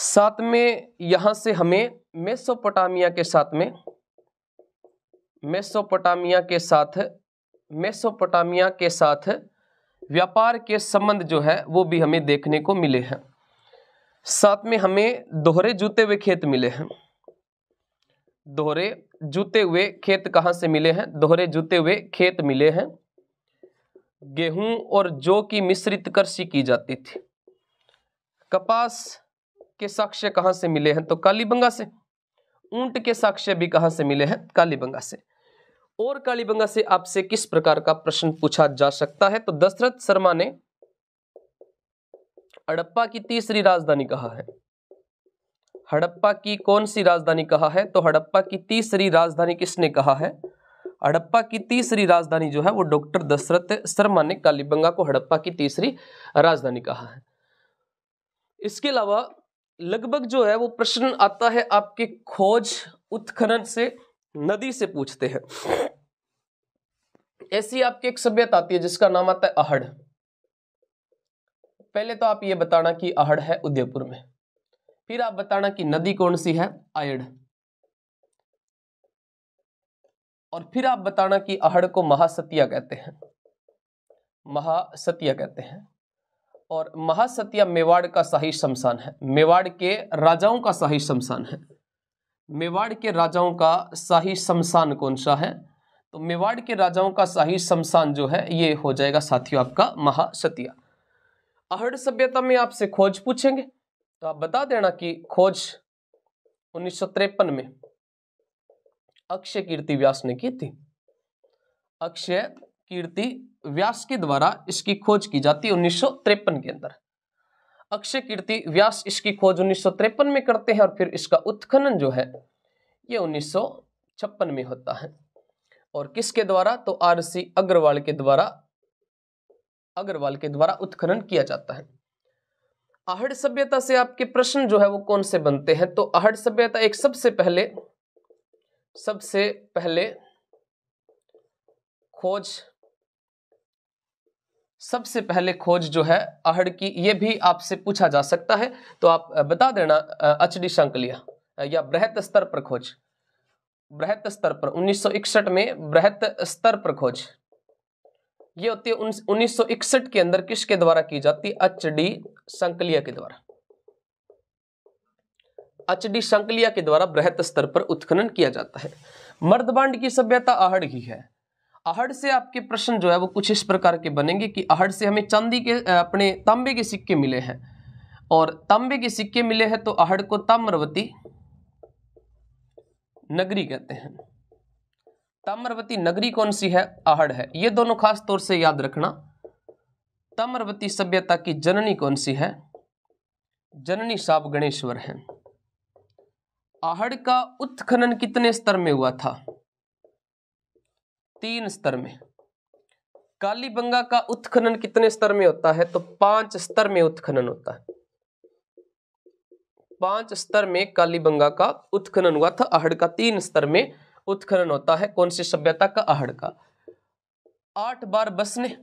[SPEAKER 1] साथ में यहां से हमें मेसोपोटामिया के साथ में मेसोपोटामिया के साथ मेसोपोटामिया के साथ व्यापार के संबंध जो है वो भी हमें देखने को मिले हैं साथ में हमें दोहरे जूते हुए खेत मिले हैं दोहरे जूते हुए खेत कहाँ से मिले हैं दोहरे जूते हुए खेत मिले हैं गेहूं और जौ की मिश्रित कृषि की जाती थी कपास के साक्ष्य कहां से मिले हैं तो कालीबंगा से ऊंट के साक्ष्य भी कहां से मिले हैं कालीबंगा से और कालीबंगा से आपसे किस प्रकार का प्रश्न पूछा जा सकता है तो दशरथ शर्मा ने हड़प्पा की तीसरी राजधानी कहा है हड़प्पा की कौन सी राजधानी कहा है तो हड़प्पा की तीसरी राजधानी किसने कहा है हड़प्पा की तीसरी राजधानी जो है वो डॉक्टर दशरथ शर्मा ने कालीबंगा को हड़प्पा की तीसरी राजधानी कहा है इसके अलावा लगभग जो है वो प्रश्न आता है आपके खोज उत्खनन से नदी से पूछते हैं ऐसी आपकी एक सभ्यता आती है जिसका नाम आता है अहड़ पहले तो आप ये बताना कि अहड़ है उदयपुर में फिर आप बताना कि नदी कौन सी है आयड़ और फिर आप बताना कि अहड़ को महासत्या कहते हैं महासत्या कहते हैं और महासत्या मेवाड़ का शाही शमशान है मेवाड़ के राजाओं का शाही शमशान है मेवाड़ के राजाओं का शाही शमशान कौन सा है तो मेवाड़ के राजाओं का शाही शमशान जो है ये हो जाएगा साथियों आपका महासतिया अहड़ सभ्यता में आपसे खोज पूछेंगे तो आप बता देना कि खोज उन्नीस में अक्षय कीर्ति व्यास ने की थी अक्षय कीर्ति व्यास के द्वारा इसकी खोज की जाती है उन्नीस के अंदर अक्षय कीर्ति व्यास इसकी खोज उन्नीस में करते हैं और फिर इसका उत्खनन जो है ये उन्नीस में होता है और किसके द्वारा तो आर सी अग्रवाल के द्वारा अग्रवाल के द्वारा उत्खनन किया जाता है आहड़ सभ्यता से आपके प्रश्न जो है वो कौन से बनते हैं तो आहड़ सभ्यता एक सबसे पहले सबसे पहले खोज सबसे पहले खोज जो है अहड़ की यह भी आपसे पूछा जा सकता है तो आप बता देना अचडी शंकलिया या बृहत स्तर पर खोज बृहत स्तर पर 1961 में बृहत स्तर पर खोज ये होती है इकसठ के अंदर किसके द्वारा की जाती है अचडी डी संकलिया के द्वारा एच डी के द्वारा बृहत स्तर पर उत्खनन किया जाता है मर्दबांड की सभ्यता आहड़ ही है आहड़ से आपके प्रश्न जो है वो कुछ इस प्रकार के बनेंगे कि आहड़ से हमें चांदी के अपने तांबे के सिक्के मिले हैं और तांबे के सिक्के मिले हैं तो आहड़ को ताम्रवती नगरी कहते हैं ताम्रवती नगरी कौन सी है आहड़ है ये दोनों खास तौर से याद रखना ताम्रवती सभ्यता की जननी कौन सी है जननी साब गणेश्वर है आहड़ का उत्खनन कितने स्तर में हुआ था तीन स्तर में कालीबंगा का उत्खनन कितने स्तर में होता है तो पांच स्तर में उत्खनन होता है पांच स्तर में कालीबंगा का उत्खनन हुआ था आहड़ का तीन स्तर में उत्खनन होता है कौन सी सभ्यता का आहड़ का
[SPEAKER 2] आठ बार बसने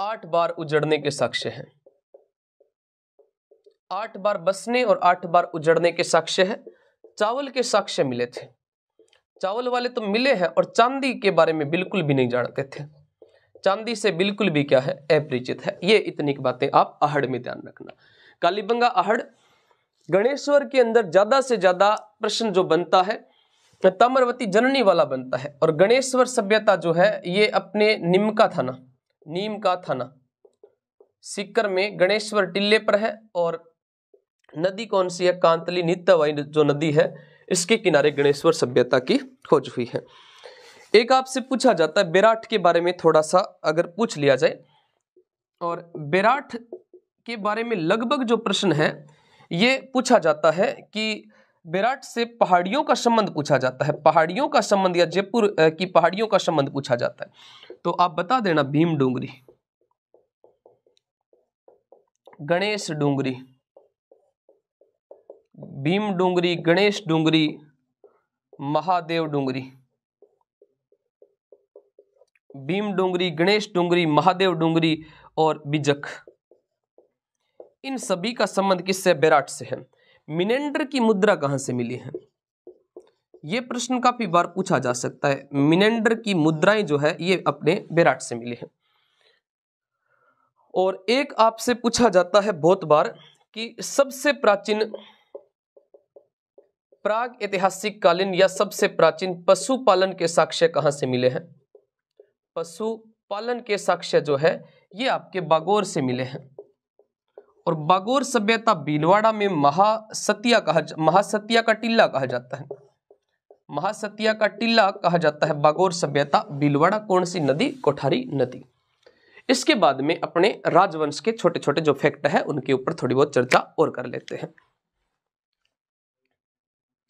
[SPEAKER 1] आठ बार उजड़ने के साक्ष्य हैं
[SPEAKER 2] आठ बार बसने और आठ बार उजड़ने
[SPEAKER 1] के साक्ष्य है चावल के साक्ष्य मिले थे चावल वाले तो मिले हैं और चांदी के बारे में बिल्कुल भी नहीं जानते थे चांदी से बिल्कुल भी क्या है अपरिचित है ये इतनी की बातें आप आहड़ में ध्यान रखना कालीबंगा आहड़ गणेश्वर के अंदर ज़्यादा से ज़्यादा प्रश्न जो बनता है ताम्रवती जननी वाला बनता है और गणेश्वर सभ्यता जो है ये अपने निम का थाना नीम का थाना सिक्कर में गणेश्वर टिल्ले पर है और नदी कौन सी है कांतली नित्यवाई जो नदी है इसके किनारे गणेश्वर सभ्यता की खोज हुई है एक आपसे पूछा जाता है विराट के बारे में थोड़ा सा अगर पूछ लिया जाए और विराट के बारे में लगभग जो प्रश्न है ये पूछा जाता है कि विराट से पहाड़ियों का संबंध पूछा जाता है पहाड़ियों का संबंध या जयपुर की पहाड़ियों का संबंध पूछा जाता है तो आप बता देना भीम डोंगरी गणेश डोंगरी भीम डूंगरी गणेश डूंगरी महादेव डूंगरी भीम डूंगरी गणेश डूंगरी महादेव डूंगरी और बिजक इन सभी का संबंध किससे बैराट से है मिनेंडर की मुद्रा कहाँ से मिली है यह प्रश्न काफी बार पूछा जा सकता है मिनेंडर की मुद्राएं जो है ये अपने बैराट से मिली है और एक आपसे पूछा जाता है बहुत बार कि सबसे प्राचीन प्राग ऐतिहासिक कालीन या सबसे प्राचीन पशुपालन के साक्ष्य कहाँ से मिले हैं पशुपालन के साक्ष्य जो है ये आपके बागोर से मिले हैं और बागोर सभ्यता बीलवाड़ा में महासतिया कहा महासतिया का टिल्ला कहा जाता है महासतिया का टिल्ला कहा जाता है बागोर सभ्यता बीलवाड़ा कौन सी नदी कोठारी नदी इसके बाद में अपने राजवंश के छोटे छोटे जो फैक्ट है उनके ऊपर थोड़ी बहुत चर्चा और कर लेते हैं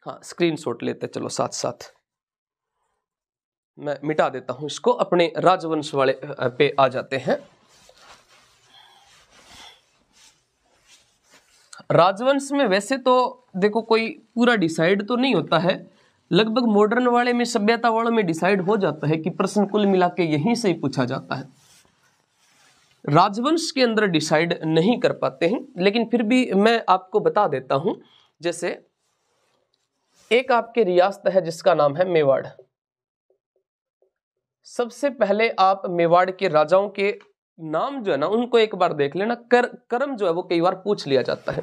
[SPEAKER 1] हाँ स्क्रीन शॉट लेते चलो साथ साथ मैं मिटा देता हूं इसको अपने राजवंश वाले पे आ जाते हैं राजवंश में वैसे तो देखो कोई पूरा डिसाइड तो नहीं होता है लगभग मॉडर्न वाले में सभ्यता वालों में डिसाइड हो जाता है कि प्रश्न कुल मिला के यहीं से ही पूछा जाता है राजवंश के अंदर डिसाइड नहीं कर पाते हैं लेकिन फिर भी मैं आपको बता देता हूं जैसे एक आपके रियासत है जिसका नाम है मेवाड़ सबसे पहले आप मेवाड़ के राजाओं के नाम जो है ना उनको एक बार देख लेना कर कर्म जो है वो कई बार पूछ लिया जाता है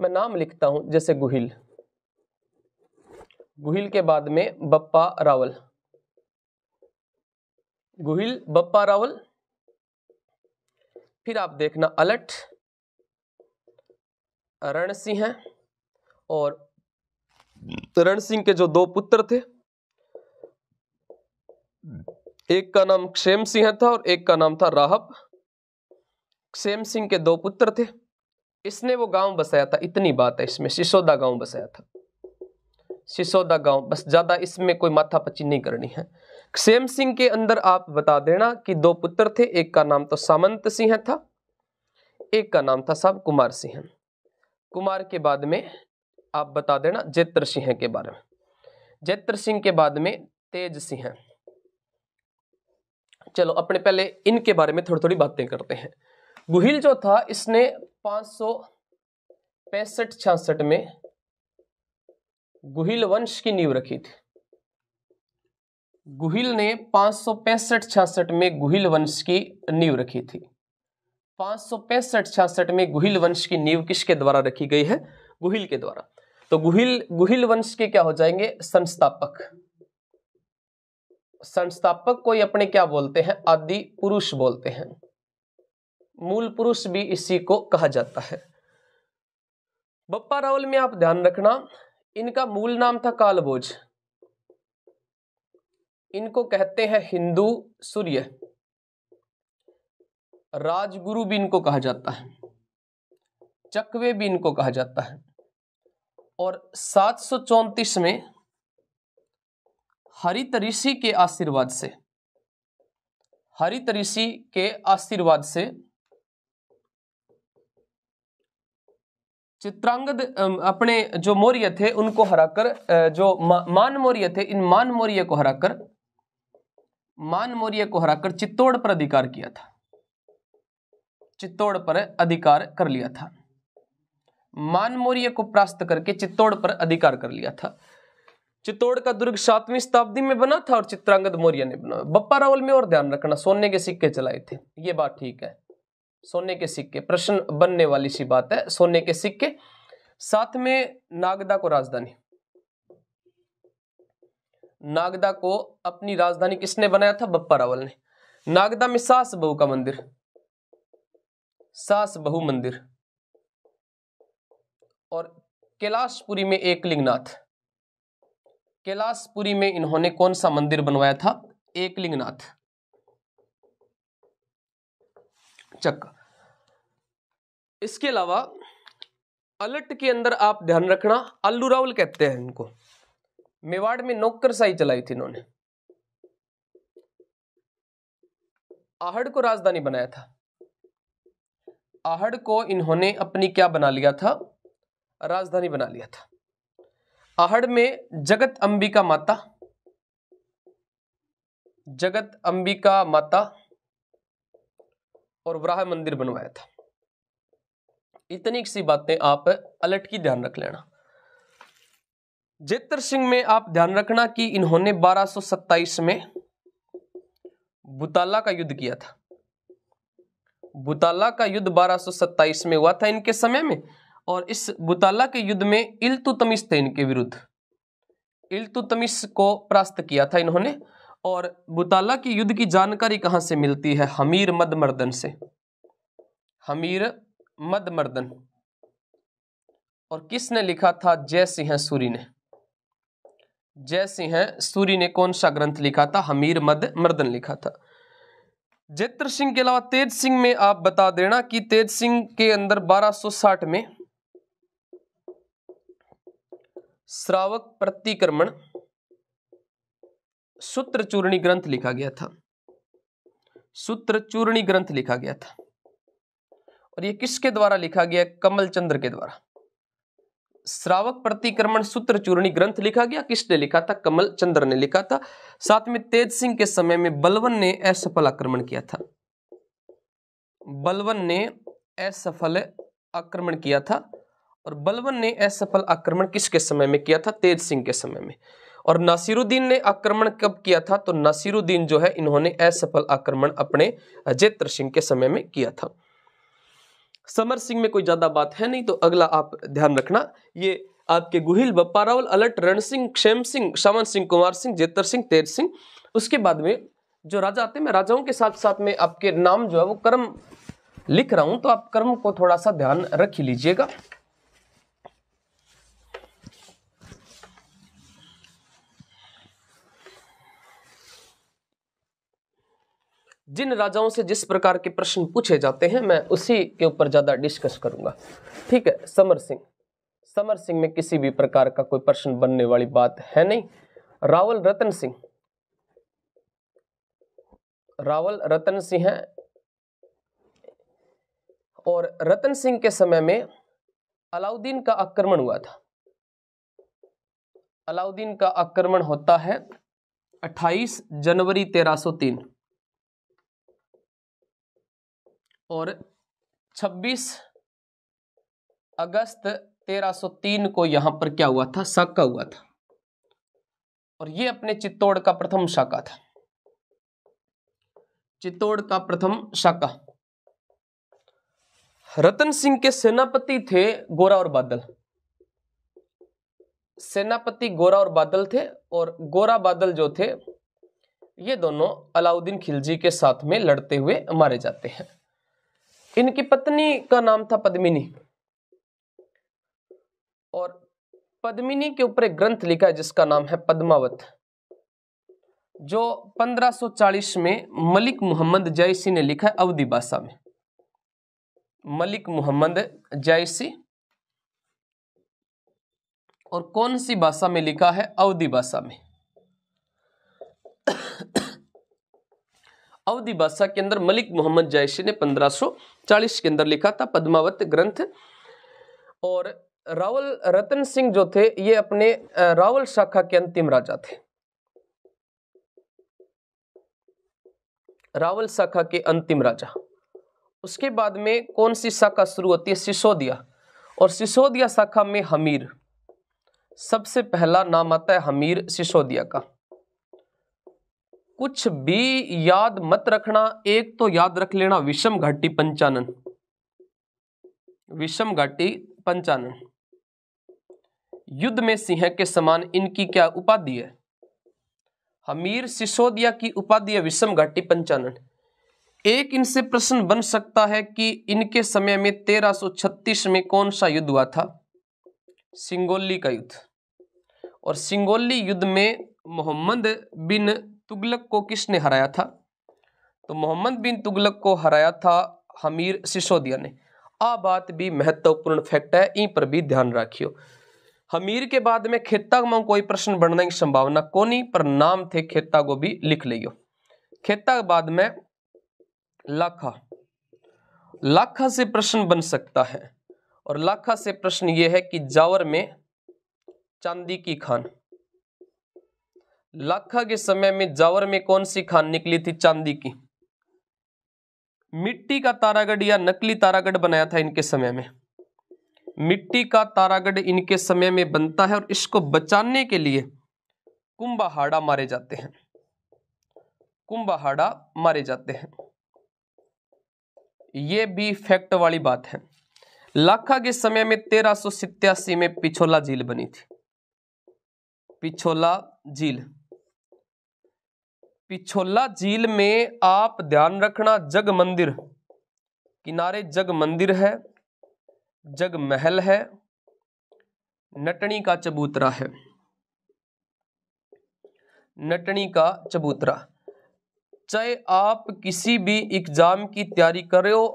[SPEAKER 1] मैं नाम लिखता हूं जैसे गुहिल गुहिल के बाद में बप्पा रावल गुहिल बप्पा रावल फिर आप देखना अलट रण सिंह और तो रण सिंह के जो दो पुत्र थे एक का नाम क्षेम सिंह था और एक का नाम था राहब क्षेम सिंह के दो पुत्र थे इसने वो गांव बसाया था इतनी बात है इसमें सिसोदा गांव बसाया था सिसोदा गांव बस ज़्यादा इसमें कोई माथा पच्ची नहीं करनी है क्षेम सिंह के अंदर आप बता देना कि दो पुत्र थे एक का नाम तो सामंत सिंह था एक का नाम था साहब कुमार सिंह कुमार के बाद में आप बता देना जैत्र सिंह के बारे में जैत्र सिंह के बाद में तेज सिंह चलो अपने पहले इनके बारे में थोड़ी थोड़ी बातें करते हैं गुहिल जो था इसने पांच सौ पैंसठ छियासठ में गुहिल वंश की नींव रखी थी गुहिल ने पांच सौ पैंसठ छियासठ में गुहिल वंश की नींव रखी थी पांच सौ पैंसठ छियासठ में गुहिल वंश की नींव किसके द्वारा रखी गई है गुहिल के द्वारा तो गुहिल गुहिल वंश के क्या हो जाएंगे संस्थापक संस्थापक को अपने क्या बोलते हैं आदि पुरुष बोलते हैं मूल पुरुष भी इसी को कहा जाता है बप्पा रावल में आप ध्यान रखना इनका मूल नाम था कालबोज इनको कहते हैं हिंदू सूर्य राजगुरु भी इनको कहा जाता है चकवे भी इनको कहा जाता है और सात में हरित ऋषि के आशीर्वाद से हरित ऋषि के आशीर्वाद से चित्रांगद अपने जो मौर्य थे उनको हराकर जो मान मौर्य थे इन मान मौर्य को हराकर मान मौर्य को हराकर चित्तौड़ पर अधिकार किया था चित्तौड़ पर अधिकार कर लिया था मौर्य को प्रास्त करके चित्तौड़ पर अधिकार कर लिया था चित्तौड़ का दुर्ग सातवीं शताब्दी में बना था और चित्रांगद मौर्य ने बना बप्पा रावल में और ध्यान रखना सोने के सिक्के चलाए थे ये बात ठीक है सोने के सिक्के प्रश्न बनने वाली सी बात है सोने के सिक्के साथ में नागदा को राजधानी नागदा को अपनी राजधानी किसने बनाया था बप्पा रावल ने नागदा में सास बहू का मंदिर सास बहु मंदिर और कैलाशपुरी में एक लिंगनाथ कैलाशपुरी में इन्होंने कौन सा मंदिर बनवाया
[SPEAKER 2] था एक लिंगनाथ चक
[SPEAKER 1] इसके अलावा अलट के अंदर आप ध्यान रखना अल्लू रावल कहते हैं इनको मेवाड़ में नौकरशाही चलाई थी इन्होंने आहड़ को राजधानी बनाया था आहड़ को इन्होंने अपनी क्या बना लिया था राजधानी बना लिया था आहड़ में जगत अंबिका माता जगत अंबिका माता और वराह मंदिर बनवाया था इतनी सी बातें आप अलर्ट की ध्यान रख लेना जेतर सिंह में आप ध्यान रखना कि इन्होंने 1227 में बुताला का युद्ध किया था बुताला का युद्ध 1227 में हुआ था इनके समय में और इस बुताला के युद्ध में इल्तुतमिश इनके विरुद्ध इल्तुतमिश को प्रास्त किया था इन्होंने और बुताला के युद्ध की जानकारी कहां से मिलती है हमीर मद मर्दन से हमीर मद मर्दन और किसने लिखा था जय सिंह सूरी ने जय सिंह सूरी ने कौन सा ग्रंथ लिखा था हमीर मद मर्दन लिखा था जयत्र सिंह के अलावा तेज सिंह में आप बता देना कि तेज सिंह के अंदर 1260 में श्रावक प्रतिक्रमण सूत्र चूर्णी ग्रंथ लिखा गया था सूत्र चूर्णी ग्रंथ लिखा गया था और ये किसके द्वारा लिखा गया कमल चंद्र के द्वारा श्रावक प्रतिक्रमण सूत्र चूर्णी ग्रंथ लिखा गया किसने लिखा था कमल चंद्र ने लिखा था साथ में तेज सिंह के समय में बलवन ने असफल आक्रमण किया था बलवन ने असफल आक्रमण किया था और बलवन ने असफल आक्रमण किसके समय में किया था तेज सिंह के समय में और नासिरुद्दीन ने आक्रमण कब किया था तो नासिरुद्दीन जो है इन्होंने असफल आक्रमण अपने अजेत्र सिंह के समय में किया था समर सिंह में कोई ज्यादा बात है नहीं तो अगला आप ध्यान रखना ये आपके गुहिल बपारावल अलट रण सिंह क्षेम सिंह श्रवण सिंह कुमार सिंह जेतर सिंह तेज सिंह उसके बाद में जो राजा आते हैं मैं राजाओं के साथ साथ में आपके नाम जो है वो कर्म लिख रहा हूं तो आप कर्म को थोड़ा सा ध्यान रख लीजिएगा जिन राजाओं से जिस प्रकार के प्रश्न पूछे जाते हैं मैं उसी के ऊपर ज़्यादा डिस्कस करूंगा ठीक है समर सिंह समर सिंह में किसी भी प्रकार का कोई प्रश्न बनने वाली बात है नहीं रावल रतन सिंह रावल रतन सिंह है और रतन सिंह के समय में अलाउद्दीन का आक्रमण हुआ था
[SPEAKER 2] अलाउद्दीन का आक्रमण होता है 28 जनवरी 1303 और 26 अगस्त 1303 को यहां पर क्या हुआ था साका हुआ था और
[SPEAKER 1] ये अपने चित्तौड़ का प्रथम शाखा था चित्तौड़ का प्रथम शाखा रतन सिंह के सेनापति थे गोरा और बादल सेनापति गोरा और बादल थे और गोरा बादल जो थे ये दोनों अलाउद्दीन खिलजी के साथ में लड़ते हुए मारे जाते हैं इनकी पत्नी का नाम था पद्मिनी और पद्मिनी के ऊपर एक ग्रंथ लिखा है जिसका नाम है पद्मावत जो 1540 में मलिक मोहम्मद जैसी ने लिखा है अवधि भाषा में मलिक मोहम्मद जैसी और कौन सी भाषा में लिखा है अवधि भाषा में अवधि बादशाह के अंदर मलिक मोहम्मद जायसी ने 1540 के अंदर लिखा था पद्मावत ग्रंथ और रावल रतन सिंह जो थे ये अपने रावल शाखा के अंतिम राजा थे रावल शाखा के अंतिम राजा उसके बाद में कौन सी शाखा शुरू होती है सिसोदिया और सिसोदिया शाखा में हमीर सबसे पहला नाम आता है हमीर सिसोदिया का कुछ भी याद मत रखना एक तो याद रख लेना विषम घाटी पंचानन विषम घाटी पंचानन युद्ध में सिंह के समान इनकी क्या उपाधि है हमीर सिसोदिया की उपाधि है विषम घाटी पंचानन एक इनसे प्रश्न बन सकता है कि इनके समय में 1336 में कौन सा युद्ध हुआ था सिंगोली का युद्ध और सिंगोली युद्ध में मोहम्मद बिन तुगलक को किसने हराया था तो मोहम्मद बिन तुगलक को हराया था हमीर सिसोदिया ने आ बात भी महत्वपूर्ण फैक्ट है इन पर भी ध्यान रखियो हमीर के बाद में खेता में कोई प्रश्न बनने की संभावना को नहीं पर नाम थे खेता को भी लिख लियो खेता के बाद में लाखा लाखा से प्रश्न बन सकता है और लाखा से प्रश्न ये है कि जावर में चांदी की खान लाखा के समय में जावर में कौन सी खान निकली थी चांदी की मिट्टी का तारागढ़ या नकली तारागढ़ बनाया था इनके समय में मिट्टी का तारागढ़ इनके समय में बनता है और इसको बचाने के लिए कुंभाहाड़ा मारे जाते हैं कुंभाहाड़ा मारे जाते हैं ये भी फैक्ट वाली बात है लाखा के समय में तेरह में पिछोला झील बनी थी पिछोला झील पिछोला झील में आप ध्यान रखना जग मंदिर किनारे जग मंदिर है जग महल है नटनी का चबूतरा है नटनी का चबूतरा चाहे आप किसी भी एग्जाम की तैयारी कर रहे हो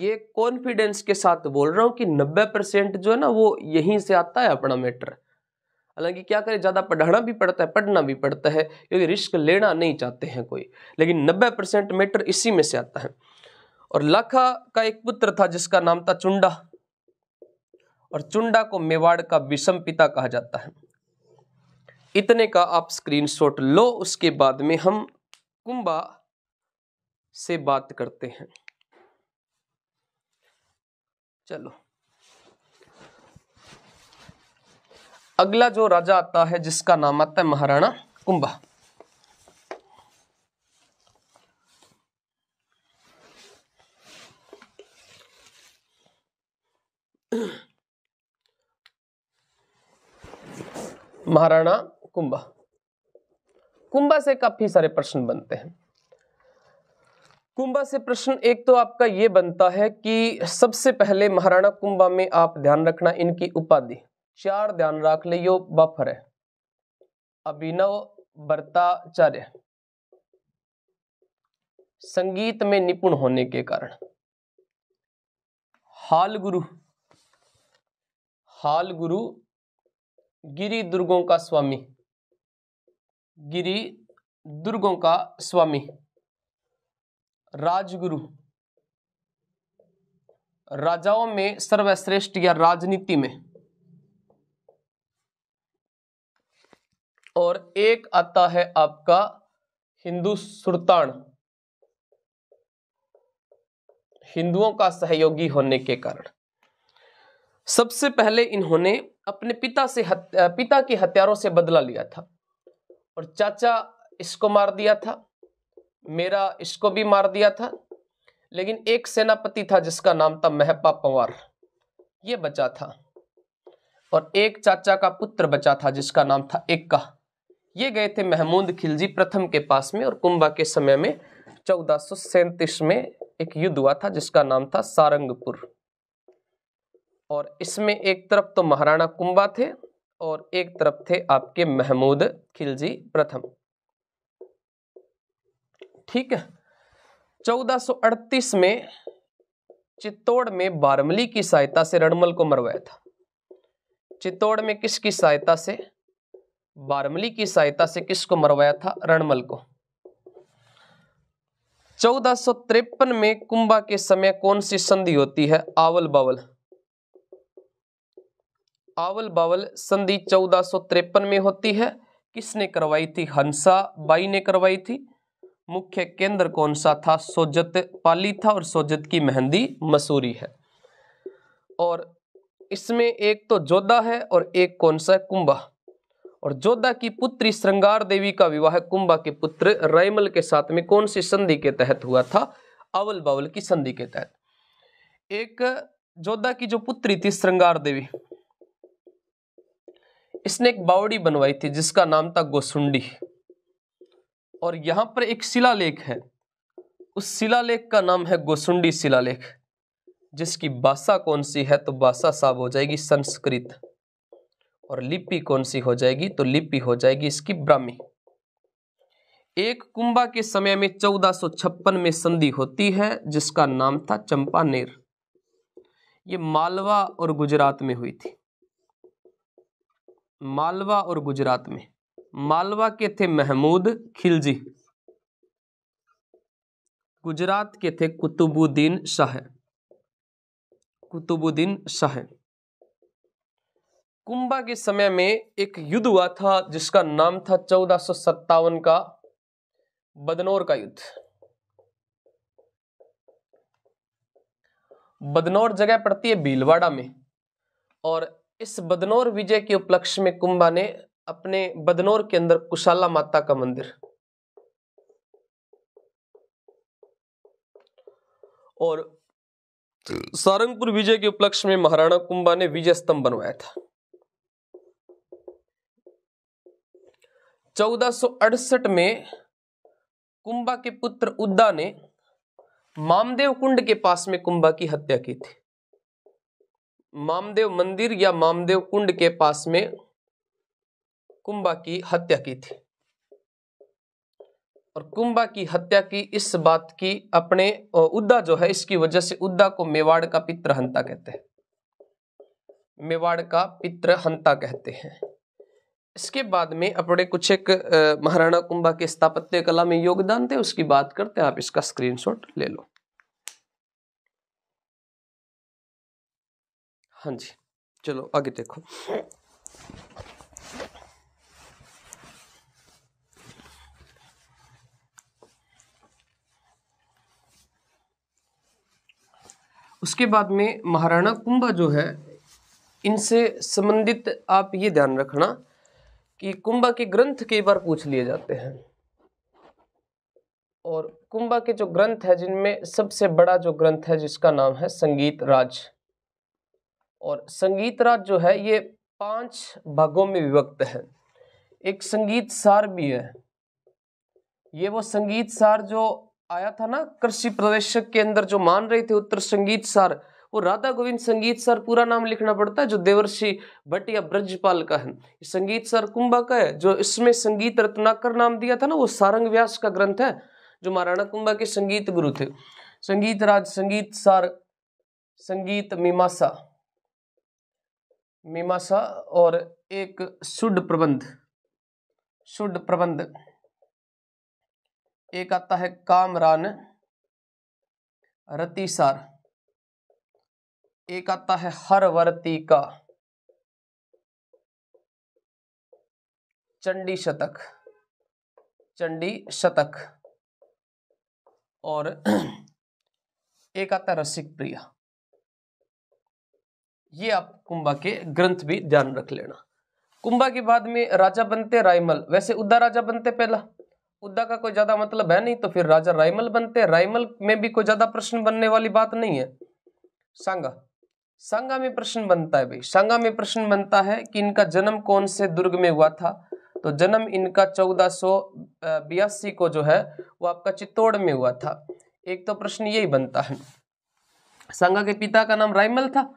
[SPEAKER 1] ये कॉन्फिडेंस के साथ बोल रहा हूँ कि नब्बे परसेंट जो है ना वो यहीं से आता है अपना मैटर हालांकि क्या करें ज़्यादा पढ़ाना भी पड़ता है पढ़ना भी पड़ता है क्योंकि रिस्क लेना नहीं चाहते हैं कोई लेकिन नब्बे परसेंट मैटर इसी में से आता है और लाखा का एक पुत्र था जिसका नाम था चुंडा और चुंडा को मेवाड़ का विषम पिता कहा जाता है इतने का आप शॉट लो उसके बाद में हम कुंभा से बात करते हैं चलो अगला जो राजा आता है जिसका नाम आता है महाराणा कुंभा महाराणा कुंभा कुंभा से काफी सारे प्रश्न बनते हैं कुंभा से प्रश्न एक तो आपका ये बनता है कि सबसे पहले महाराणा कुंभा में आप ध्यान रखना इनकी उपाधि चार ध्यान रख लियो बफर है अभिनव भरताचार्य संगीत में निपुण होने के कारण
[SPEAKER 2] हाल गुरु हाल गुरु गिरी दुर्गों का स्वामी गिरी दुर्गों
[SPEAKER 1] का स्वामी राजगुरु राजाओं में सर्वश्रेष्ठ या राजनीति में और एक आता है आपका हिंदू सुल्तान हिंदुओं का सहयोगी होने के कारण सबसे पहले इन्होंने अपने पिता से हत, पिता के हथियारों से बदला लिया था और चाचा इसको मार दिया था मेरा इसको भी मार दिया था लेकिन एक सेनापति था जिसका नाम था महपा पवार ये बचा था और एक चाचा का पुत्र बचा था जिसका नाम था एक का ये गए थे महमूद खिलजी प्रथम के पास में और कुंभा के समय में चौदह में एक युद्ध हुआ था जिसका नाम था सारंगपुर और इसमें एक तरफ तो महाराणा कुंभा थे और एक तरफ थे आपके महमूद खिलजी प्रथम ठीक है 1438 में चित्तौड़ में बारमली की सहायता से रणमल को मरवाया था चित्तौड़ में किसकी सहायता से बारमली की सहायता से किसको मरवाया था रणमल को चौदह में कुंभा के समय कौन सी संधि होती है आवल बावल आवल बावल संधि चौदह में होती है किसने करवाई थी हंसा बाई ने करवाई थी मुख्य केंद्र कौन सा था सोजत पाली था और सोजत की मेहंदी मसूरी है और इसमें एक तो जोधा है और एक कौन सा है कुंभा और जोधा की पुत्री श्रृंगार देवी का विवाह कुंभा के पुत्र रैमल के साथ में कौन सी संधि के तहत हुआ था अवल बावल की संधि के तहत एक जोधा की जो पुत्री थी श्रृंगार देवी इसने एक बावड़ी बनवाई थी जिसका नाम था गोसुंडी और यहां पर एक शिलालेख है उस शिलालेख का नाम है गोसुंडी शिलालेख जिसकी भाषा कौन सी है तो भाषा साफ हो जाएगी संस्कृत और लिपि कौन सी हो जाएगी तो लिपि हो जाएगी इसकी ब्राह्मी एक कुंभा के समय में चौदह में संधि होती है जिसका नाम था चंपानेर ये मालवा और गुजरात में हुई थी मालवा और गुजरात में मालवा के थे महमूद खिलजी
[SPEAKER 2] गुजरात के थे कुतुबुद्दीन शाह कुतुबुद्दीन शाह कुंभा के समय
[SPEAKER 1] में एक युद्ध हुआ था जिसका नाम था चौदह का बदनौर का युद्ध बदनौर जगह पड़ती है भीलवाड़ा में और इस बदनौर विजय के उपलक्ष्य में कुंभा ने अपने बदनौर के अंदर कुशाला माता का मंदिर और सारंगपुर विजय के उपलक्ष्य में महाराणा कुंभा ने विजय स्तंभ बनवाया था चौदह में कुंभा के पुत्र उद्दा ने मामदेव कुंड के पास में कुंभा की
[SPEAKER 2] हत्या की थी
[SPEAKER 1] मामदेव मंदिर या मामदेव कुंड के पास में कुंभा की हत्या की थी और कुंभा की हत्या की इस बात की अपने उद्दा जो है इसकी वजह से उद्दा को मेवाड़ का पित्र हंता कहते हैं मेवाड़ का पित्र हंता कहते हैं इसके बाद में अपने कुछ एक महाराणा कुंभा के स्थापत्य कला में योगदान थे उसकी बात करते हैं आप इसका स्क्रीनशॉट ले लो हाँ जी चलो आगे देखो उसके बाद में महाराणा कुंभा जो है इनसे संबंधित आप ये ध्यान रखना कि कुंभ के ग्रंथ कई बार पूछ लिए जाते हैं और कुंभा के जो ग्रंथ है जिनमें सबसे बड़ा जो ग्रंथ है जिसका नाम है संगीत राज और संगीत राज जो है ये पांच भागों में विभक्त है एक संगीत सार भी है ये वो संगीत सार जो आया था ना कृषि प्रदेशक के अंदर जो मान रहे थे उत्तर संगीत सार और राधा गोविंद संगीत सर पूरा नाम लिखना पड़ता है जो देवर्षि भट्ट या ब्रजपाल का है संगीत सर कुंभा का है जो इसमें संगीत रत्नाकर नाम दिया था ना वो सारंग व्यास का ग्रंथ है जो महाराणा कुंभा के संगीत गुरु थे संगीत राज संगीत सार संगीत मीमासा मीमासा और
[SPEAKER 2] एक शुद्ध प्रबंध शुद्ध प्रबंध एक आता है कामरान रतिसार एक आता है हर वर्ती का चंडी शतक चंडी शतक और *clears throat* एक आता है रसिक प्रिया
[SPEAKER 1] ये आप कुंभा के ग्रंथ भी ध्यान रख लेना कुंभा के बाद में राजा बनते रायमल वैसे उद्दा राजा बनते पहला उद्दा का कोई ज्यादा मतलब है नहीं तो फिर राजा रायमल बनते रायमल में भी कोई ज्यादा प्रश्न बनने वाली बात नहीं है सांगा संगा में प्रश्न बनता है भाई संगा में प्रश्न बनता है कि इनका जन्म कौन से दुर्ग में हुआ था तो जन्म इनका चौदह बयासी को जो है वो आपका चित्तौड़ में हुआ था एक तो प्रश्न यही बनता है संगा के पिता का नाम रायमल था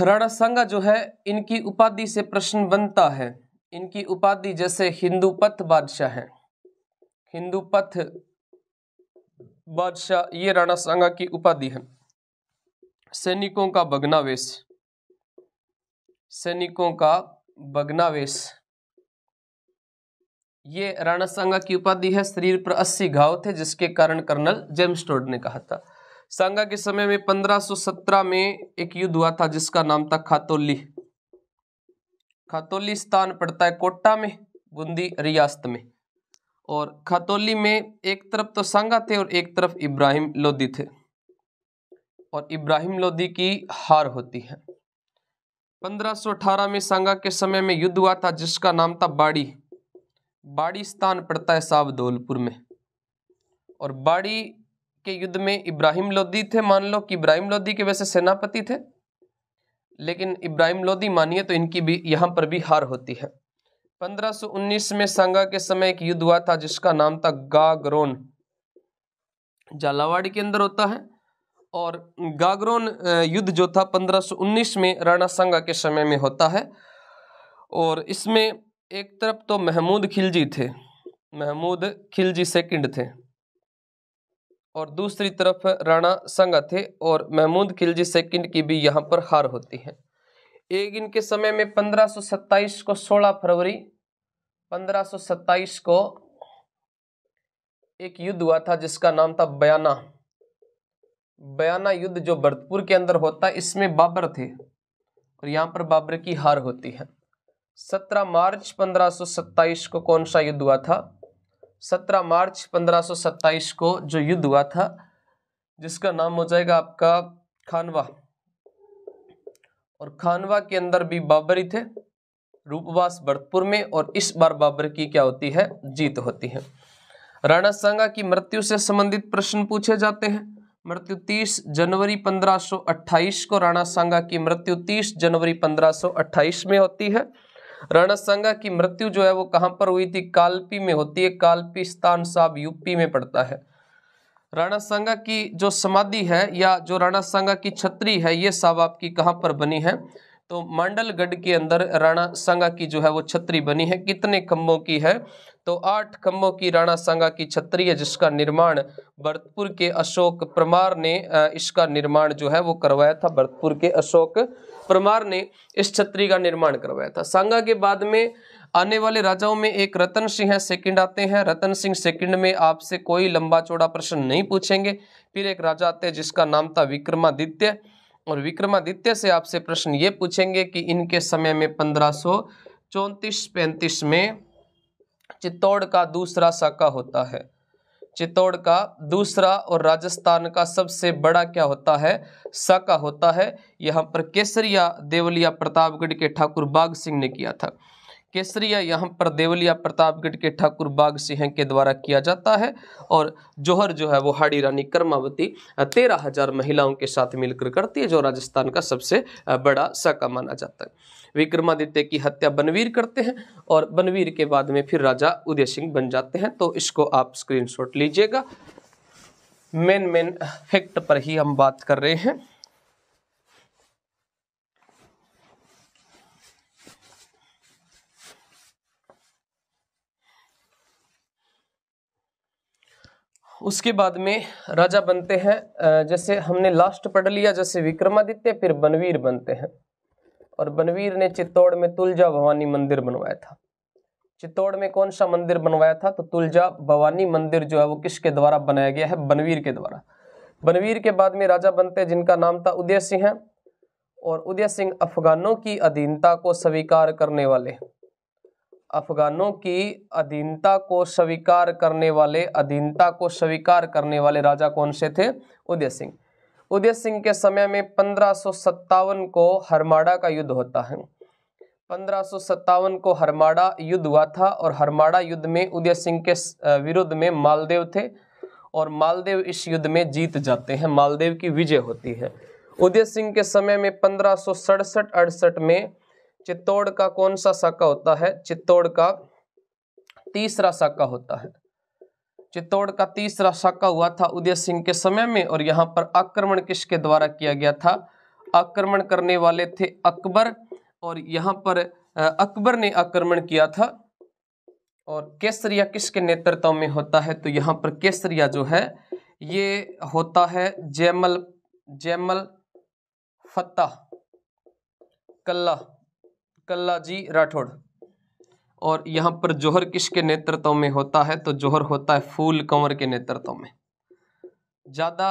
[SPEAKER 1] राणा संगा जो है इनकी उपाधि से प्रश्न बनता है इनकी उपाधि जैसे हिंदू पथ बादशाह है हिंदू पथ बादशाह ये राणा सांगा की उपाधि है सैनिकों का बगनावेश सैनिकों का बगनावेश ये राणा सांगा की उपाधि है शरीर पर अस्सी घाव थे जिसके कारण कर्नल जेम्स टोड ने कहा था सांगा के समय में 1517 में एक युद्ध हुआ था जिसका नाम था खातोली खातोली स्थान पड़ता है कोटा में बुंदी रियासत में और खातोली में एक तरफ तो सांगा थे और एक तरफ इब्राहिम लोधी थे और इब्राहिम लोदी की हार होती है 1518 में सांगा के समय में युद्ध हुआ था जिसका नाम था बाड़ी बाड़ी स्थान पड़ता है धौलपुर में और बाड़ी के युद्ध में इब्राहिम लोदी थे मान लो कि इब्राहिम लोदी के वैसे सेनापति थे लेकिन इब्राहिम लोदी मानिए तो इनकी भी यहाँ पर भी हार होती है 1519 में सांगा के समय एक युद्ध हुआ था जिसका नाम था गागरोन झालावाड़ी के अंदर होता है और गागरोन युद्ध जो था 1519 में राणा संगा के समय में होता है और इसमें एक तरफ तो महमूद खिलजी थे महमूद खिलजी सेकंड थे और दूसरी तरफ राणा संगा थे और महमूद खिलजी सेकंड की भी यहाँ पर हार होती है एक इनके समय में 1527 को 16 फरवरी 1527 को एक युद्ध हुआ था जिसका नाम था बयाना बयाना युद्ध जो भरतपुर के अंदर होता है इसमें बाबर थे और यहाँ पर बाबर की हार होती है सत्रह मार्च पंद्रह को कौन सा युद्ध हुआ था सत्रह मार्च पंद्रह को जो युद्ध हुआ था जिसका नाम हो जाएगा आपका खानवा और खानवा के अंदर भी बाबर ही थे रूपवास भरतपुर में और इस बार बाबर की क्या होती है जीत होती है राणा सांगा की मृत्यु से संबंधित प्रश्न पूछे जाते हैं मृत्यु 30 जनवरी 1528 को राणा सांगा की मृत्यु 30 जनवरी 1528 में होती है राणा सांगा की मृत्यु जो है वो कहाँ पर हुई थी कालपी में होती है कालपी स्थान साहब यूपी में पड़ता है राणा सांगा की जो समाधि है या जो राणा सांगा की छतरी है ये साहब आपकी कहाँ पर बनी है तो मंडलगढ़ के अंदर राणा सांगा की जो है वो छतरी बनी है कितने खम्भों की है तो आठ खम्भों की राणा सांगा की छतरी है जिसका निर्माण भरतपुर के अशोक परमार ने इसका निर्माण जो है वो करवाया था भरतपुर के अशोक परमार ने इस छतरी का निर्माण करवाया था सांगा के बाद में आने वाले राजाओं में एक रतन सिंह है सेकंड आते हैं रतन सिंह सेकंड में आपसे कोई लंबा चौड़ा प्रश्न नहीं पूछेंगे फिर एक राजा आते हैं जिसका नाम था विक्रमादित्य और विक्रमादित्य से आपसे प्रश्न ये पूछेंगे कि इनके समय में पंद्रह सौ चौतीस पैंतीस में चित्तौड़ का दूसरा शाखा होता है चित्तौड़ का दूसरा और राजस्थान का सबसे बड़ा क्या होता है शाखा होता है यहाँ पर केसरिया देवलिया प्रतापगढ़ के ठाकुर बाग सिंह ने किया था केसरिया यहाँ पर देवलिया प्रतापगढ़ के ठाकुर बाग सिंह के द्वारा किया जाता है और जोहर जो है वो हाड़ी रानी कर्मावती तेरह हजार महिलाओं के साथ मिलकर करती है जो राजस्थान का सबसे बड़ा सका माना जाता है विक्रमादित्य की हत्या बनवीर करते हैं और बनवीर के बाद में फिर राजा उदय सिंह बन जाते हैं तो इसको आप स्क्रीन लीजिएगा मेन मेन फैक्ट पर ही हम बात कर रहे हैं उसके बाद में राजा बनते हैं जैसे हमने लास्ट पढ़ लिया जैसे विक्रमादित्य फिर बनवीर बनते हैं और बनवीर ने चित्तौड़ में तुलजा भवानी मंदिर बनवाया था चित्तौड़ में कौन सा मंदिर बनवाया था तो तुलजा भवानी मंदिर जो है वो किसके द्वारा बनाया गया है बनवीर के द्वारा बनवीर के बाद में राजा बनते जिनका नाम था उदय सिंह और उदय सिंह अफगानों की अधीनता को स्वीकार करने वाले अफगानों की अधीनता को स्वीकार करने वाले अधीनता को स्वीकार करने वाले राजा कौन से थे उदय सिंह उदय सिंह के समय में पंद्रह को हरमाड़ा का युद्ध होता है पंद्रह को हरमाड़ा युद्ध हुआ था और हरमाड़ा युद्ध में उदय सिंह के विरुद्ध में मालदेव थे और मालदेव इस युद्ध में जीत जाते हैं मालदेव की विजय होती है उदय सिंह के समय में पंद्रह सौ में चित्तौड़ का कौन सा शाखा होता है चित्तौड़ का तीसरा शाखा होता है चित्तौड़ का तीसरा शाखा हुआ था उदय सिंह के समय में और यहाँ पर आक्रमण किसके द्वारा किया गया था आक्रमण करने वाले थे अकबर और यहाँ पर अकबर ने आक्रमण किया था और केसरिया किसके नेतृत्व में होता है तो यहाँ पर केसरिया जो है ये होता है जयमल जयमल फतेह कल्ला कल्लाजी राठौड़ और यहाँ पर जोहर किसके नेतृत्व में होता है तो जोहर होता है फूल कंवर के नेतृत्व में ज़्यादा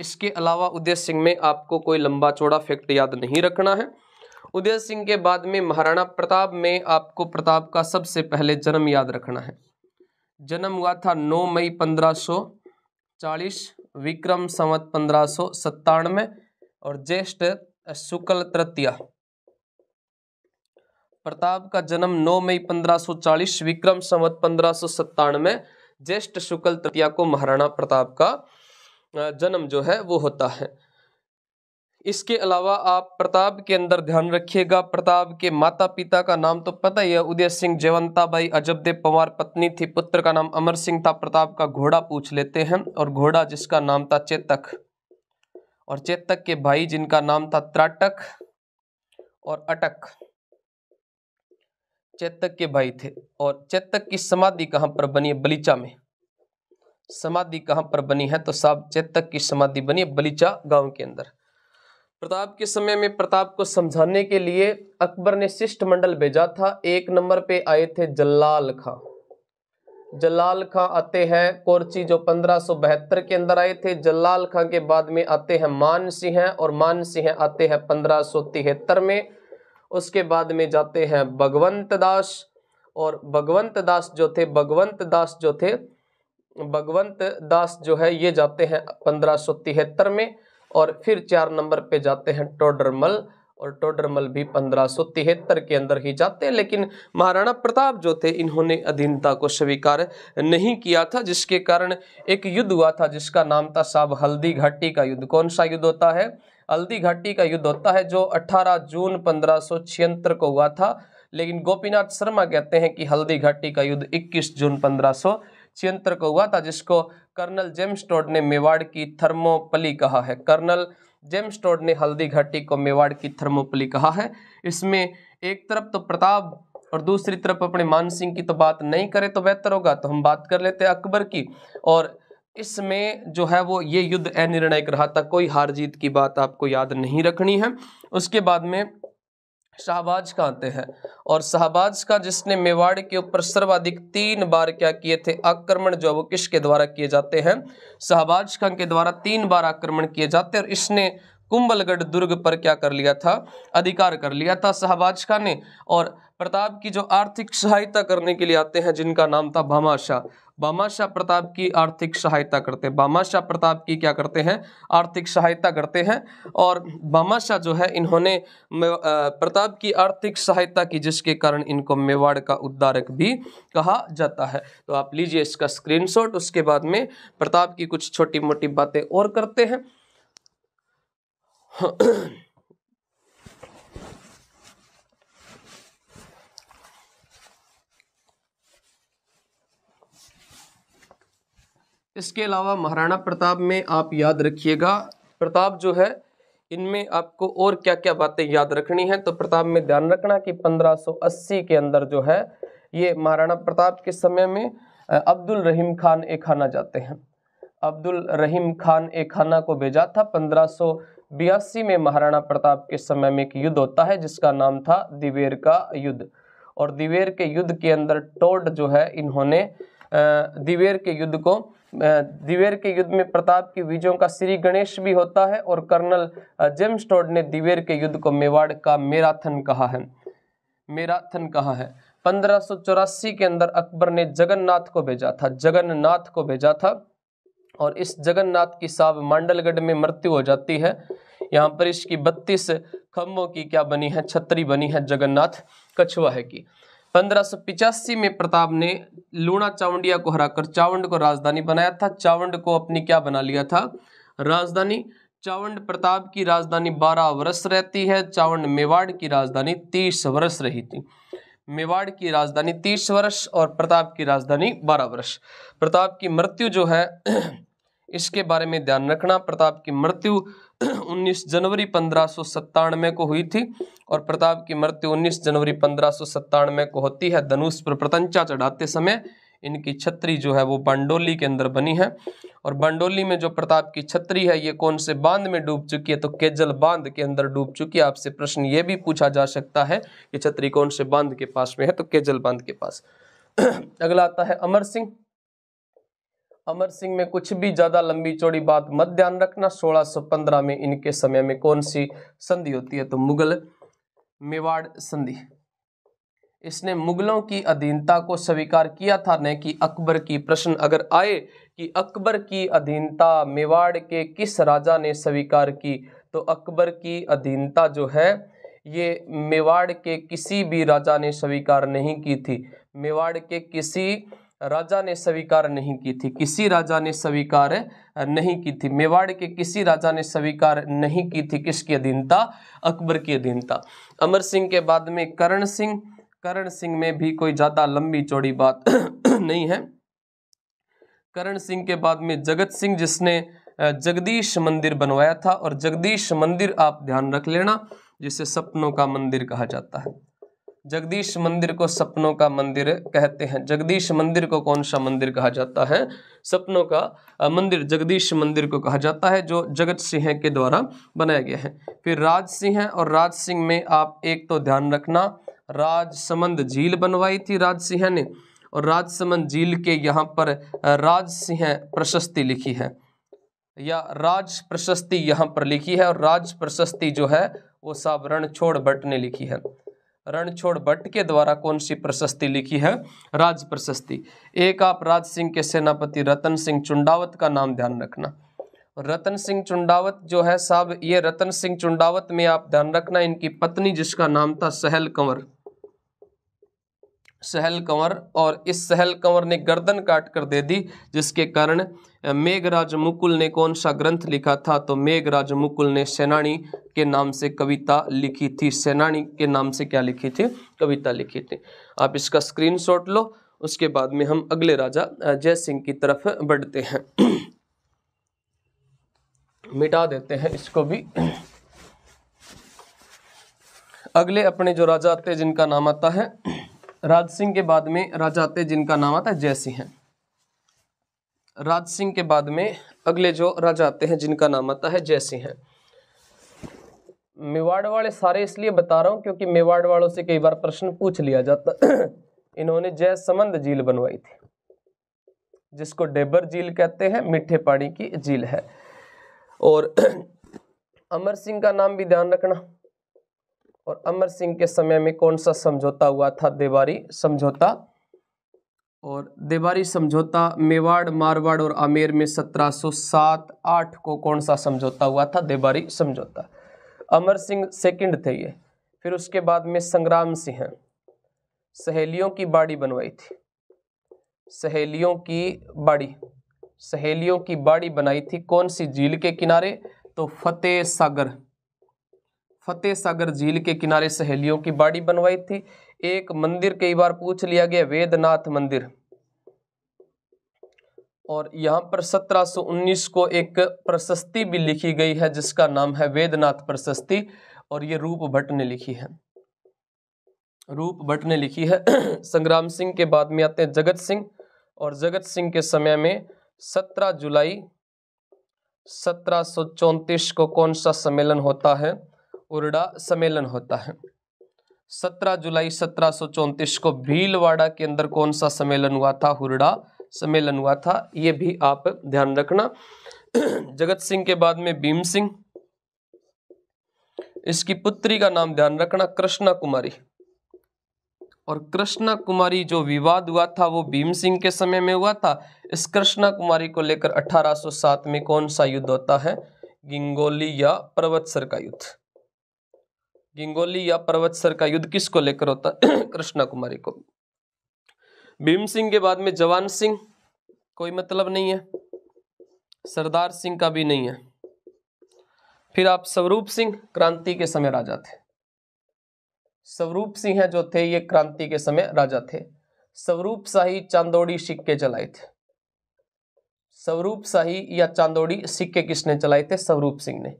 [SPEAKER 1] इसके अलावा उदय सिंह में आपको कोई लंबा चौड़ा फैक्ट याद नहीं रखना है उदय सिंह के बाद में महाराणा प्रताप में आपको प्रताप का सबसे पहले जन्म याद रखना है जन्म हुआ था 9 मई 1540 विक्रम संवत पंद्रह सौ सत्तानवे और ज्येष्ठ शुक्ल तृतीया प्रताप का जन्म 9 मई 1540 विक्रम संवत पंद्रह सौ ज्येष्ठ शुक्ल तृतीया को महाराणा प्रताप का जन्म जो है वो होता है इसके अलावा आप प्रताप के अंदर ध्यान रखिएगा प्रताप के माता पिता का नाम तो पता ही है उदय सिंह जयवंताबाई अजबदेव पवार पत्नी थी पुत्र का नाम अमर सिंह था प्रताप का घोड़ा पूछ लेते हैं और घोड़ा जिसका नाम था चेतक और चेतक के भाई जिनका नाम था त्राटक और अटक चेतक के भाई थे और चेतक की समाधि कहाँ पर बनी है बलीचा में समाधि कहाँ पर बनी है तो साहब चेतक की समाधि बनी है बलीचा गांव के अंदर प्रताप के समय में प्रताप को समझाने के लिए अकबर ने शिष्टमंडल भेजा था एक नंबर पे आए थे जलाल खां जलाल खां आते हैं कोरची जो पंद्रह के अंदर आए थे जलाल खां के बाद में आते हैं मान सिंह और मान सिंह आते हैं पंद्रह में उसके बाद में जाते हैं भगवंत दास और भगवंत दास जो थे भगवंत दास जो थे भगवंत दास जो है ये जाते हैं पंद्रह सौ तिहत्तर में और फिर चार नंबर पे जाते हैं टोडरमल और टोडरमल भी पंद्रह सौ तिहत्तर के अंदर ही जाते हैं लेकिन महाराणा प्रताप जो थे इन्होंने अधीनता को स्वीकार नहीं किया था जिसके कारण एक युद्ध हुआ था जिसका नाम था साब हल्दी घाटी का युद्ध कौन सा युद्ध होता है हल्दी घाटी का युद्ध होता है जो 18 जून पंद्रह को हुआ था लेकिन गोपीनाथ शर्मा कहते हैं कि हल्दी घाटी का युद्ध 21 जून पंद्रह छिहत्तर को हुआ था जिसको कर्नल जेम्स टोड ने मेवाड़ की थर्मोपली कहा है कर्नल जेम्स टोड ने हल्दी घाटी को मेवाड़ की थर्मोपली कहा है इसमें एक तरफ तो प्रताप और दूसरी तरफ अपने मानसिंह की तो बात नहीं करें तो बेहतर होगा तो हम बात कर लेते हैं अकबर की और इसमें जो है वो ये युद्ध अनिर्णायक रहा था कोई हार जीत की बात आपको याद नहीं रखनी है उसके बाद में शाहबाज का आते हैं और शाहबाज का जिसने मेवाड़ के ऊपर सर्वाधिक तीन बार क्या किए थे आक्रमण जो वो किसके द्वारा किए जाते हैं शाहबाज खां के द्वारा तीन बार आक्रमण किए जाते और इसने कुंभलगढ़ दुर्ग पर क्या कर लिया था अधिकार कर लिया था शाहबाज खान ने और प्रताप की जो आर्थिक सहायता करने के लिए आते हैं जिनका नाम था भामाशाह बामाशाह प्रताप की आर्थिक सहायता करते हैं बामाशाह प्रताप की क्या करते हैं आर्थिक सहायता करते हैं और बामाशाह जो है इन्होंने प्रताप की आर्थिक सहायता की जिसके कारण इनको मेवाड़ का उद्धारक भी कहा जाता है तो आप लीजिए इसका स्क्रीनशॉट उसके बाद में प्रताप की कुछ छोटी मोटी बातें और करते हैं इसके अलावा महाराणा प्रताप में आप याद रखिएगा प्रताप जो है इनमें आपको और क्या क्या बातें याद रखनी है तो प्रताप में ध्यान रखना कि 1580 के अंदर जो है ये महाराणा प्रताप के समय में अब्दुल रहीम खान ए खाना जाते हैं अब्दुल रहीम खान ए खाना को भेजा था पंद्रह में महाराणा प्रताप के समय में एक युद्ध होता है जिसका नाम था दिवेर का युद्ध और दिवेर के युद्ध के अंदर टोड जो है इन्होंने दिवेर के युद्ध को दिवेर के युद्ध में प्रताप की विजयों का श्री गणेश भी होता है और कर्नल जेम्स टोड ने दिवेर के युद्ध को मेवाड़ का मेराथन कहा है मेराथन कहा है पंद्रह के अंदर अकबर ने जगन्नाथ को भेजा था जगन्नाथ को भेजा था और इस जगन्नाथ की साव मांडलगढ़ में मृत्यु हो जाती है यहाँ पर इसकी बत्तीस खम्भों की क्या बनी है छतरी बनी है जगन्नाथ कछुआ है की पंद्रह में प्रताप ने लूणा चावंडिया को हराकर चावंड को राजधानी बनाया था चावंड को अपनी क्या बना लिया था राजधानी चावंड प्रताप की राजधानी बारह वर्ष रहती है चावंड मेवाड़ की राजधानी तीस वर्ष रही थी मेवाड़ की राजधानी तीस वर्ष और प्रताप की राजधानी बारह वर्ष प्रताप की मृत्यु जो है इसके बारे में ध्यान रखना प्रताप की मृत्यु 19 *clears throat* जनवरी पंद्रह को हुई थी और प्रताप की मृत्यु 19 जनवरी पंद्रह को होती है धनुष पर प्रतंचा चढ़ाते समय इनकी छत्री जो है वो बंडोली के अंदर बनी है और बंडोली में जो प्रताप की छत्री है ये कौन से बांध में डूब चुकी है तो केजल बांध के अंदर डूब चुकी है आपसे प्रश्न ये भी पूछा जा सकता है कि छत्री कौन से बांध के पास में है तो केजल बांध के पास *clears throat* अगला आता है अमर सिंह अमर सिंह में कुछ भी ज़्यादा लंबी चौड़ी बात मत ध्यान रखना 1615 में इनके समय में कौन सी संधि होती है तो मुगल मेवाड़ संधि इसने मुगलों की अधीनता को स्वीकार किया था न कि अकबर की प्रश्न अगर आए कि अकबर की अधीनता मेवाड़ के किस राजा ने स्वीकार की तो अकबर की अधीनता जो है ये मेवाड़ के किसी भी राजा ने स्वीकार नहीं की थी मेवाड़ के किसी राजा ने स्वीकार नहीं की थी किसी राजा ने स्वीकार नहीं की थी मेवाड़ के किसी राजा ने स्वीकार नहीं की थी किसकी अधीनता अकबर की अधीनता अमर सिंह के बाद में करण सिंह करण सिंह में भी कोई ज़्यादा लंबी चौड़ी बात *clears throat* नहीं है करण सिंह के बाद में जगत सिंह जिसने जगदीश मंदिर बनवाया था और जगदीश मंदिर आप ध्यान रख लेना जिसे सपनों का मंदिर कहा जाता है जगदीश मंदिर को सपनों का मंदिर कहते हैं जगदीश मंदिर को कौन सा मंदिर कहा जाता है सपनों का मंदिर जगदीश मंदिर को कहा जाता है जो जगत सिंह के द्वारा बनाया गया है फिर राज सिंह और राज सिंह में आप एक तो ध्यान रखना राजसमंद झील बनवाई थी राज सिंह ने और राजसमंद झील के यहाँ पर राज सिंह प्रशस्ति लिखी है या राज प्रशस्ति यहाँ पर लिखी है और राज प्रशस्ति जो है वो सावरण छोड़ भट्ट ने लिखी है रणछोड़ भट्ट के द्वारा कौन सी प्रशस्ति लिखी है राज प्रशस्ति एक आप राज सिंह के सेनापति रतन सिंह चुंडावत का नाम ध्यान रखना रतन सिंह चुंडावत जो है साहब ये रतन सिंह चुंडावत में आप ध्यान रखना इनकी पत्नी जिसका नाम था सहल कंवर सहल कंवर और इस सहल कंवर ने गर्दन काट कर दे दी जिसके कारण मेघराज मुकुल ने कौन सा ग्रंथ लिखा था तो मेघराज मुकुल ने सेनानी के नाम से कविता लिखी थी सेनानी के नाम से क्या लिखी थी कविता लिखी थी आप इसका स्क्रीनशॉट लो उसके बाद में हम अगले राजा जय सिंह की तरफ बढ़ते हैं *clears throat* मिटा देते हैं इसको भी *clears throat* अगले अपने जो राजा आते हैं जिनका नाम आता है राज सिंह के बाद में राजा आते जिनका नाम आता है जय सिंह है राज सिंह के बाद में अगले जो राजा आते हैं जिनका नाम आता है सिंह है मेवाड़ वाले सारे इसलिए बता रहा हूँ क्योंकि मेवाड़ वालों से कई बार प्रश्न पूछ लिया जाता *clears throat* इन्होंने जय समंद झील बनवाई थी जिसको डेबर झील कहते हैं मीठे पानी की झील है और *clears throat*
[SPEAKER 2] अमर
[SPEAKER 1] सिंह का नाम भी ध्यान रखना और अमर सिंह के समय में कौन सा समझौता हुआ था देवारी समझौता और देवारी समझौता मेवाड़ मारवाड़ और आमेर में 1707-8 को कौन सा समझौता हुआ था देवारी समझौता अमर सिंह सेकंड थे ये फिर उसके बाद में संग्राम सिंह सहेलियों की बाड़ी बनवाई थी सहेलियों की बाड़ी सहेलियों की बाड़ी बनाई थी कौन सी झील के किनारे तो फतेह सागर फतेह सागर झील के किनारे सहेलियों की बाड़ी बनवाई थी एक मंदिर कई बार पूछ लिया गया वेदनाथ मंदिर और यहां पर 1719 को एक प्रशस्ति भी लिखी गई है जिसका नाम है वेदनाथ प्रशस्ति और ये रूप भट्ट ने लिखी है रूप भट्ट ने लिखी है *clears throat* संग्राम सिंह के बाद में आते हैं जगत सिंह और जगत सिंह के समय में 17 जुलाई सत्रह को कौन सा सम्मेलन होता है उर्डा सम्मेलन होता है 17 जुलाई सत्रह को भीलवाड़ा के अंदर कौन सा सम्मेलन हुआ था हुरडा सम्मेलन हुआ था ये भी आप ध्यान रखना *clears throat* जगत सिंह के बाद में भीम सिंह इसकी पुत्री का नाम ध्यान रखना कृष्णा कुमारी और कृष्णा कुमारी जो विवाद हुआ था वो भीम सिंह के समय में हुआ था इस कृष्णा कुमारी को लेकर 1807 में कौन सा युद्ध होता है गिंगोली या पर्वतसर का युद्ध गिंगोली या पर्वत सर का युद्ध किसको लेकर होता *clears throat* कृष्णा कुमारी को भीम सिंह के बाद में जवान सिंह कोई मतलब नहीं है सरदार सिंह का भी नहीं है फिर आप स्वरूप सिंह क्रांति के समय राजा थे स्वरूप सिंह है जो थे ये क्रांति के समय राजा थे स्वरूप शाही चांदोड़ी सिक्के चलाए थे स्वरूप शाही या चांदोड़ी सिक्के किसने चलाए थे स्वरूप सिंह ने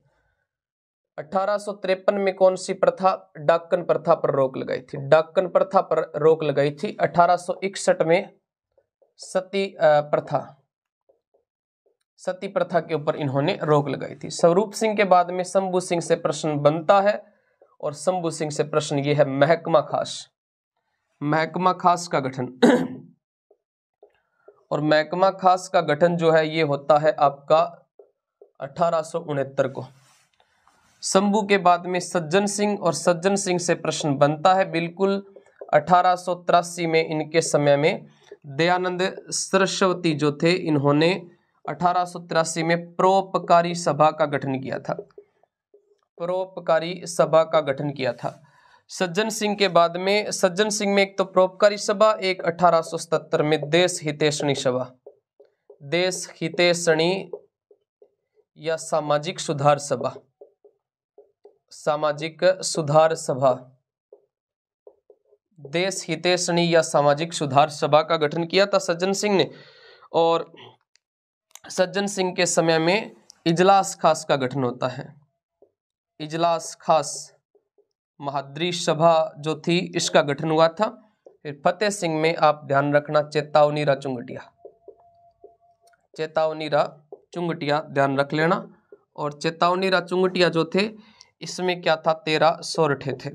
[SPEAKER 1] अठारह में कौन सी प्रथा डाकन प्रथा पर रोक लगाई थी डाकन प्रथा पर रोक लगाई थी अठारह में सती प्रथा सती प्रथा के ऊपर इन्होंने रोक लगाई थी स्वरूप सिंह के बाद में शंभु सिंह से प्रश्न बनता है और शंभु सिंह से प्रश्न ये है महकमा खास महकमा खास का गठन *clears throat* और महकमा खास का गठन जो है ये होता है आपका अठारह को शंभू के बाद में सज्जन सिंह और सज्जन सिंह से प्रश्न बनता है बिल्कुल अठारह में इनके समय में दयानंद सरस्वती जो थे इन्होंने अठारह में प्रोपकारी सभा का गठन किया था प्रोपकारी सभा का गठन किया था सज्जन सिंह के बाद में सज्जन सिंह में एक तो प्रोपकारी सभा एक 1877 में देश हितेशणी सभा देश हितेशणी या सामाजिक सुधार सभा सामाजिक सुधार सभा देश हितेशनी या सामाजिक सुधार सभा का गठन किया था सज्जन सिंह ने और सज्जन सिंह के समय में इजलास खास का गठन होता है इजलास खास महाद्री सभा जो थी इसका गठन हुआ था फिर फतेह सिंह में आप ध्यान रखना चेतावनी रा चुंगटिया चेतावनी रा चुंगटिया ध्यान रख लेना और चेतावनी रा चुंगटिया जो थे इसमें क्या था तेरह सोरठे थे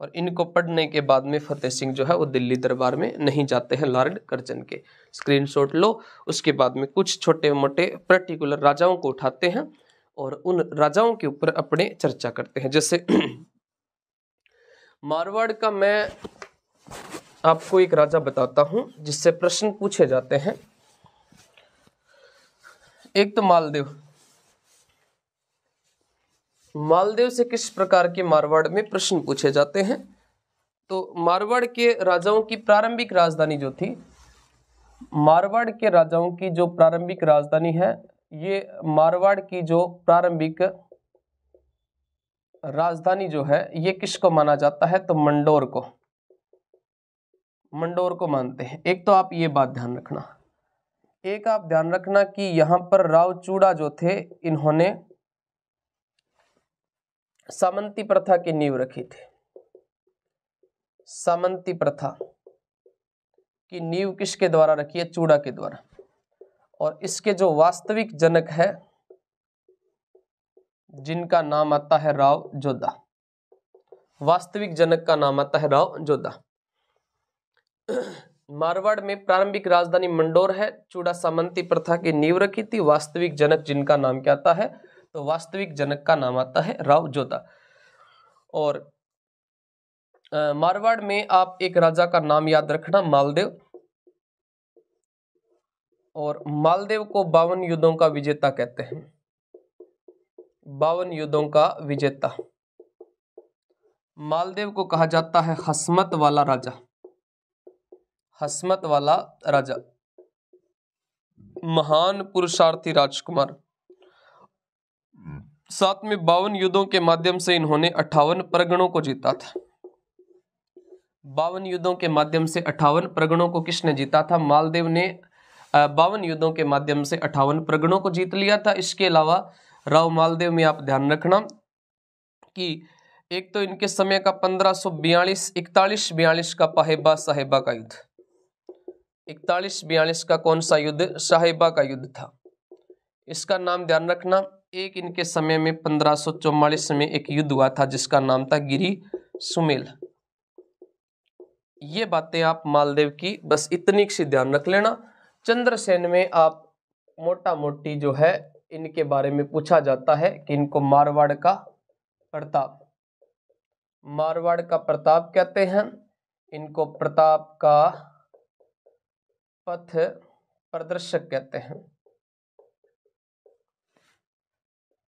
[SPEAKER 1] और इनको पढ़ने के बाद में फतेह सिंह जो है वो दिल्ली दरबार में नहीं जाते हैं लॉर्ड कर्जन के स्क्रीनशॉट लो उसके बाद में कुछ छोटे मोटे पर्टिकुलर राजाओं को उठाते हैं और उन राजाओं के ऊपर अपने चर्चा करते हैं जैसे *clears throat* मारवाड़ का मैं आपको एक राजा बताता हूँ जिससे प्रश्न पूछे जाते हैं एक तो मालदेव मालदेव से किस प्रकार के मारवाड़ में प्रश्न पूछे जाते हैं तो मारवाड़ के राजाओं की प्रारंभिक राजधानी जो थी मारवाड़ के राजाओं की जो प्रारंभिक राजधानी है ये मारवाड़ की जो प्रारंभिक राजधानी जो है ये किसको माना जाता है तो मंडोर को मंडोर को मानते हैं एक तो आप ये बात ध्यान रखना एक आप ध्यान रखना कि यहाँ पर राव चूड़ा जो थे इन्होंने सामंती प्रथा की नींव रखी थी सामंती प्रथा की नींव किसके द्वारा रखी है चूड़ा के द्वारा और इसके जो वास्तविक जनक है जिनका नाम आता है राव जोधा वास्तविक जनक का नाम आता है राव जोधा मारवाड़ में प्रारंभिक राजधानी मंडोर है चूड़ा सामंती प्रथा की नींव रखी थी वास्तविक जनक जिनका नाम क्या आता है तो वास्तविक जनक का नाम आता है राव जोधा और मारवाड़ में आप एक राजा का नाम याद रखना मालदेव और मालदेव को बावन युद्धों का विजेता कहते हैं बावन युद्धों का विजेता मालदेव को कहा जाता है हसमत वाला राजा हसमत वाला राजा महान पुरुषार्थी राजकुमार साथ में बावन युद्धों के माध्यम से इन्होंने अट्ठावन प्रगणों को जीता था बावन युद्धों के माध्यम से अट्ठावन प्रगणों को किसने जीता था मालदेव ने बावन युद्धों के माध्यम से अट्ठावन प्रगणों को जीत लिया था इसके अलावा राव मालदेव में आप ध्यान रखना कि एक तो इनके समय का पंद्रह सौ बयालीस इकतालीस बयालीस का पाहेबा साहेबा का युद्ध इकतालीस बयालीस का कौन सा युद्ध साहेबा का युद्ध था इसका नाम ध्यान रखना एक इनके समय में पंद्रह में एक युद्ध हुआ था जिसका नाम था गिरी सुमेल ये बातें आप मालदेव की बस इतनी सी ध्यान रख लेना चंद्रसेन में आप मोटा मोटी जो है इनके बारे में पूछा जाता है कि इनको मारवाड़ का प्रताप मारवाड़ का प्रताप कहते हैं इनको प्रताप का पथ प्रदर्शक
[SPEAKER 2] कहते हैं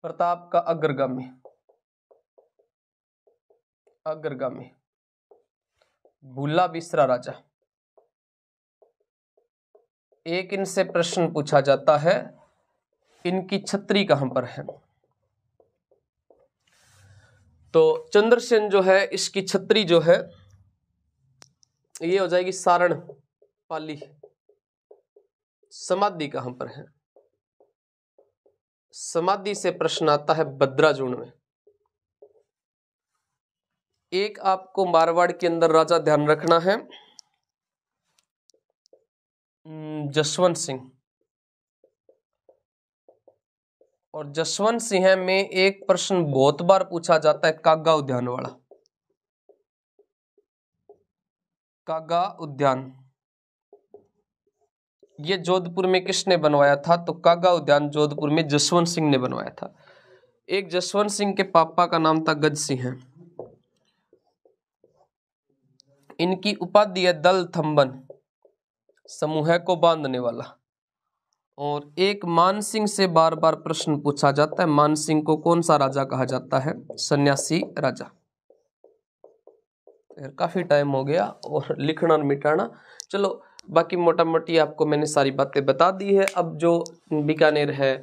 [SPEAKER 2] प्रताप का अग्रगामी अग्रगामी भूला बिस्रा राजा एक इनसे
[SPEAKER 1] प्रश्न पूछा जाता है इनकी छत्री कहां पर है तो चंद्रसेन जो है इसकी छत्री जो है ये हो जाएगी सारण पाली समाधि कहां पर है समाधि से प्रश्न आता है भद्राजूण में एक आपको मारवाड़ के अंदर राजा ध्यान रखना है जसवंत सिंह और जसवंत सिंह में एक प्रश्न बहुत बार पूछा जाता है कागा उद्यान वाला कागा उद्यान ये जोधपुर में किसने बनवाया था तो कागा उद्यान जोधपुर में जसवंत सिंह ने बनवाया था एक जसवंत सिंह के पापा का नाम था गज सिंह इनकी उपाधि है दल थम्बन समूह को बांधने वाला और एक मानसिंह से बार बार प्रश्न पूछा जाता है मानसिंह को कौन सा राजा कहा जाता है सन्यासी राजा काफी टाइम हो गया और लिखना और मिटाना चलो बाकी मोटा मोटी आपको मैंने सारी बातें बता दी है अब जो बीकानेर है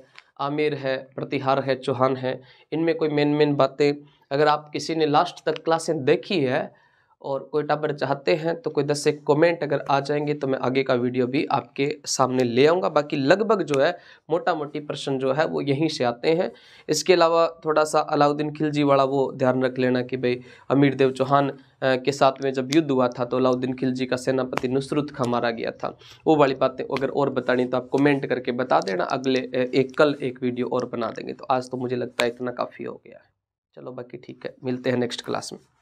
[SPEAKER 1] आमिर है प्रतिहार है चौहान है इनमें कोई मेन मेन बातें अगर आप किसी ने लास्ट तक क्लासें देखी है और कोई टाबर चाहते हैं तो कोई दस एक कमेंट अगर आ जाएंगे तो मैं आगे का वीडियो भी आपके सामने ले आऊँगा बाकी लगभग जो है मोटा मोटी प्रश्न जो है वो यहीं से आते हैं इसके अलावा थोड़ा सा अलाउद्दीन खिलजी वाला वो ध्यान रख लेना कि भाई अमीर देव चौहान के साथ में जब युद्ध हुआ था तो अलाउद्दीन खिलजी का सेनापति नुसरत खा मारा गया था वो वाली बातें अगर और बतानी तो आप कमेंट करके बता देना अगले एक कल एक वीडियो और बना देंगे तो आज तो मुझे लगता है इतना काफ़ी हो
[SPEAKER 2] गया है चलो बाकी ठीक है मिलते हैं नेक्स्ट क्लास में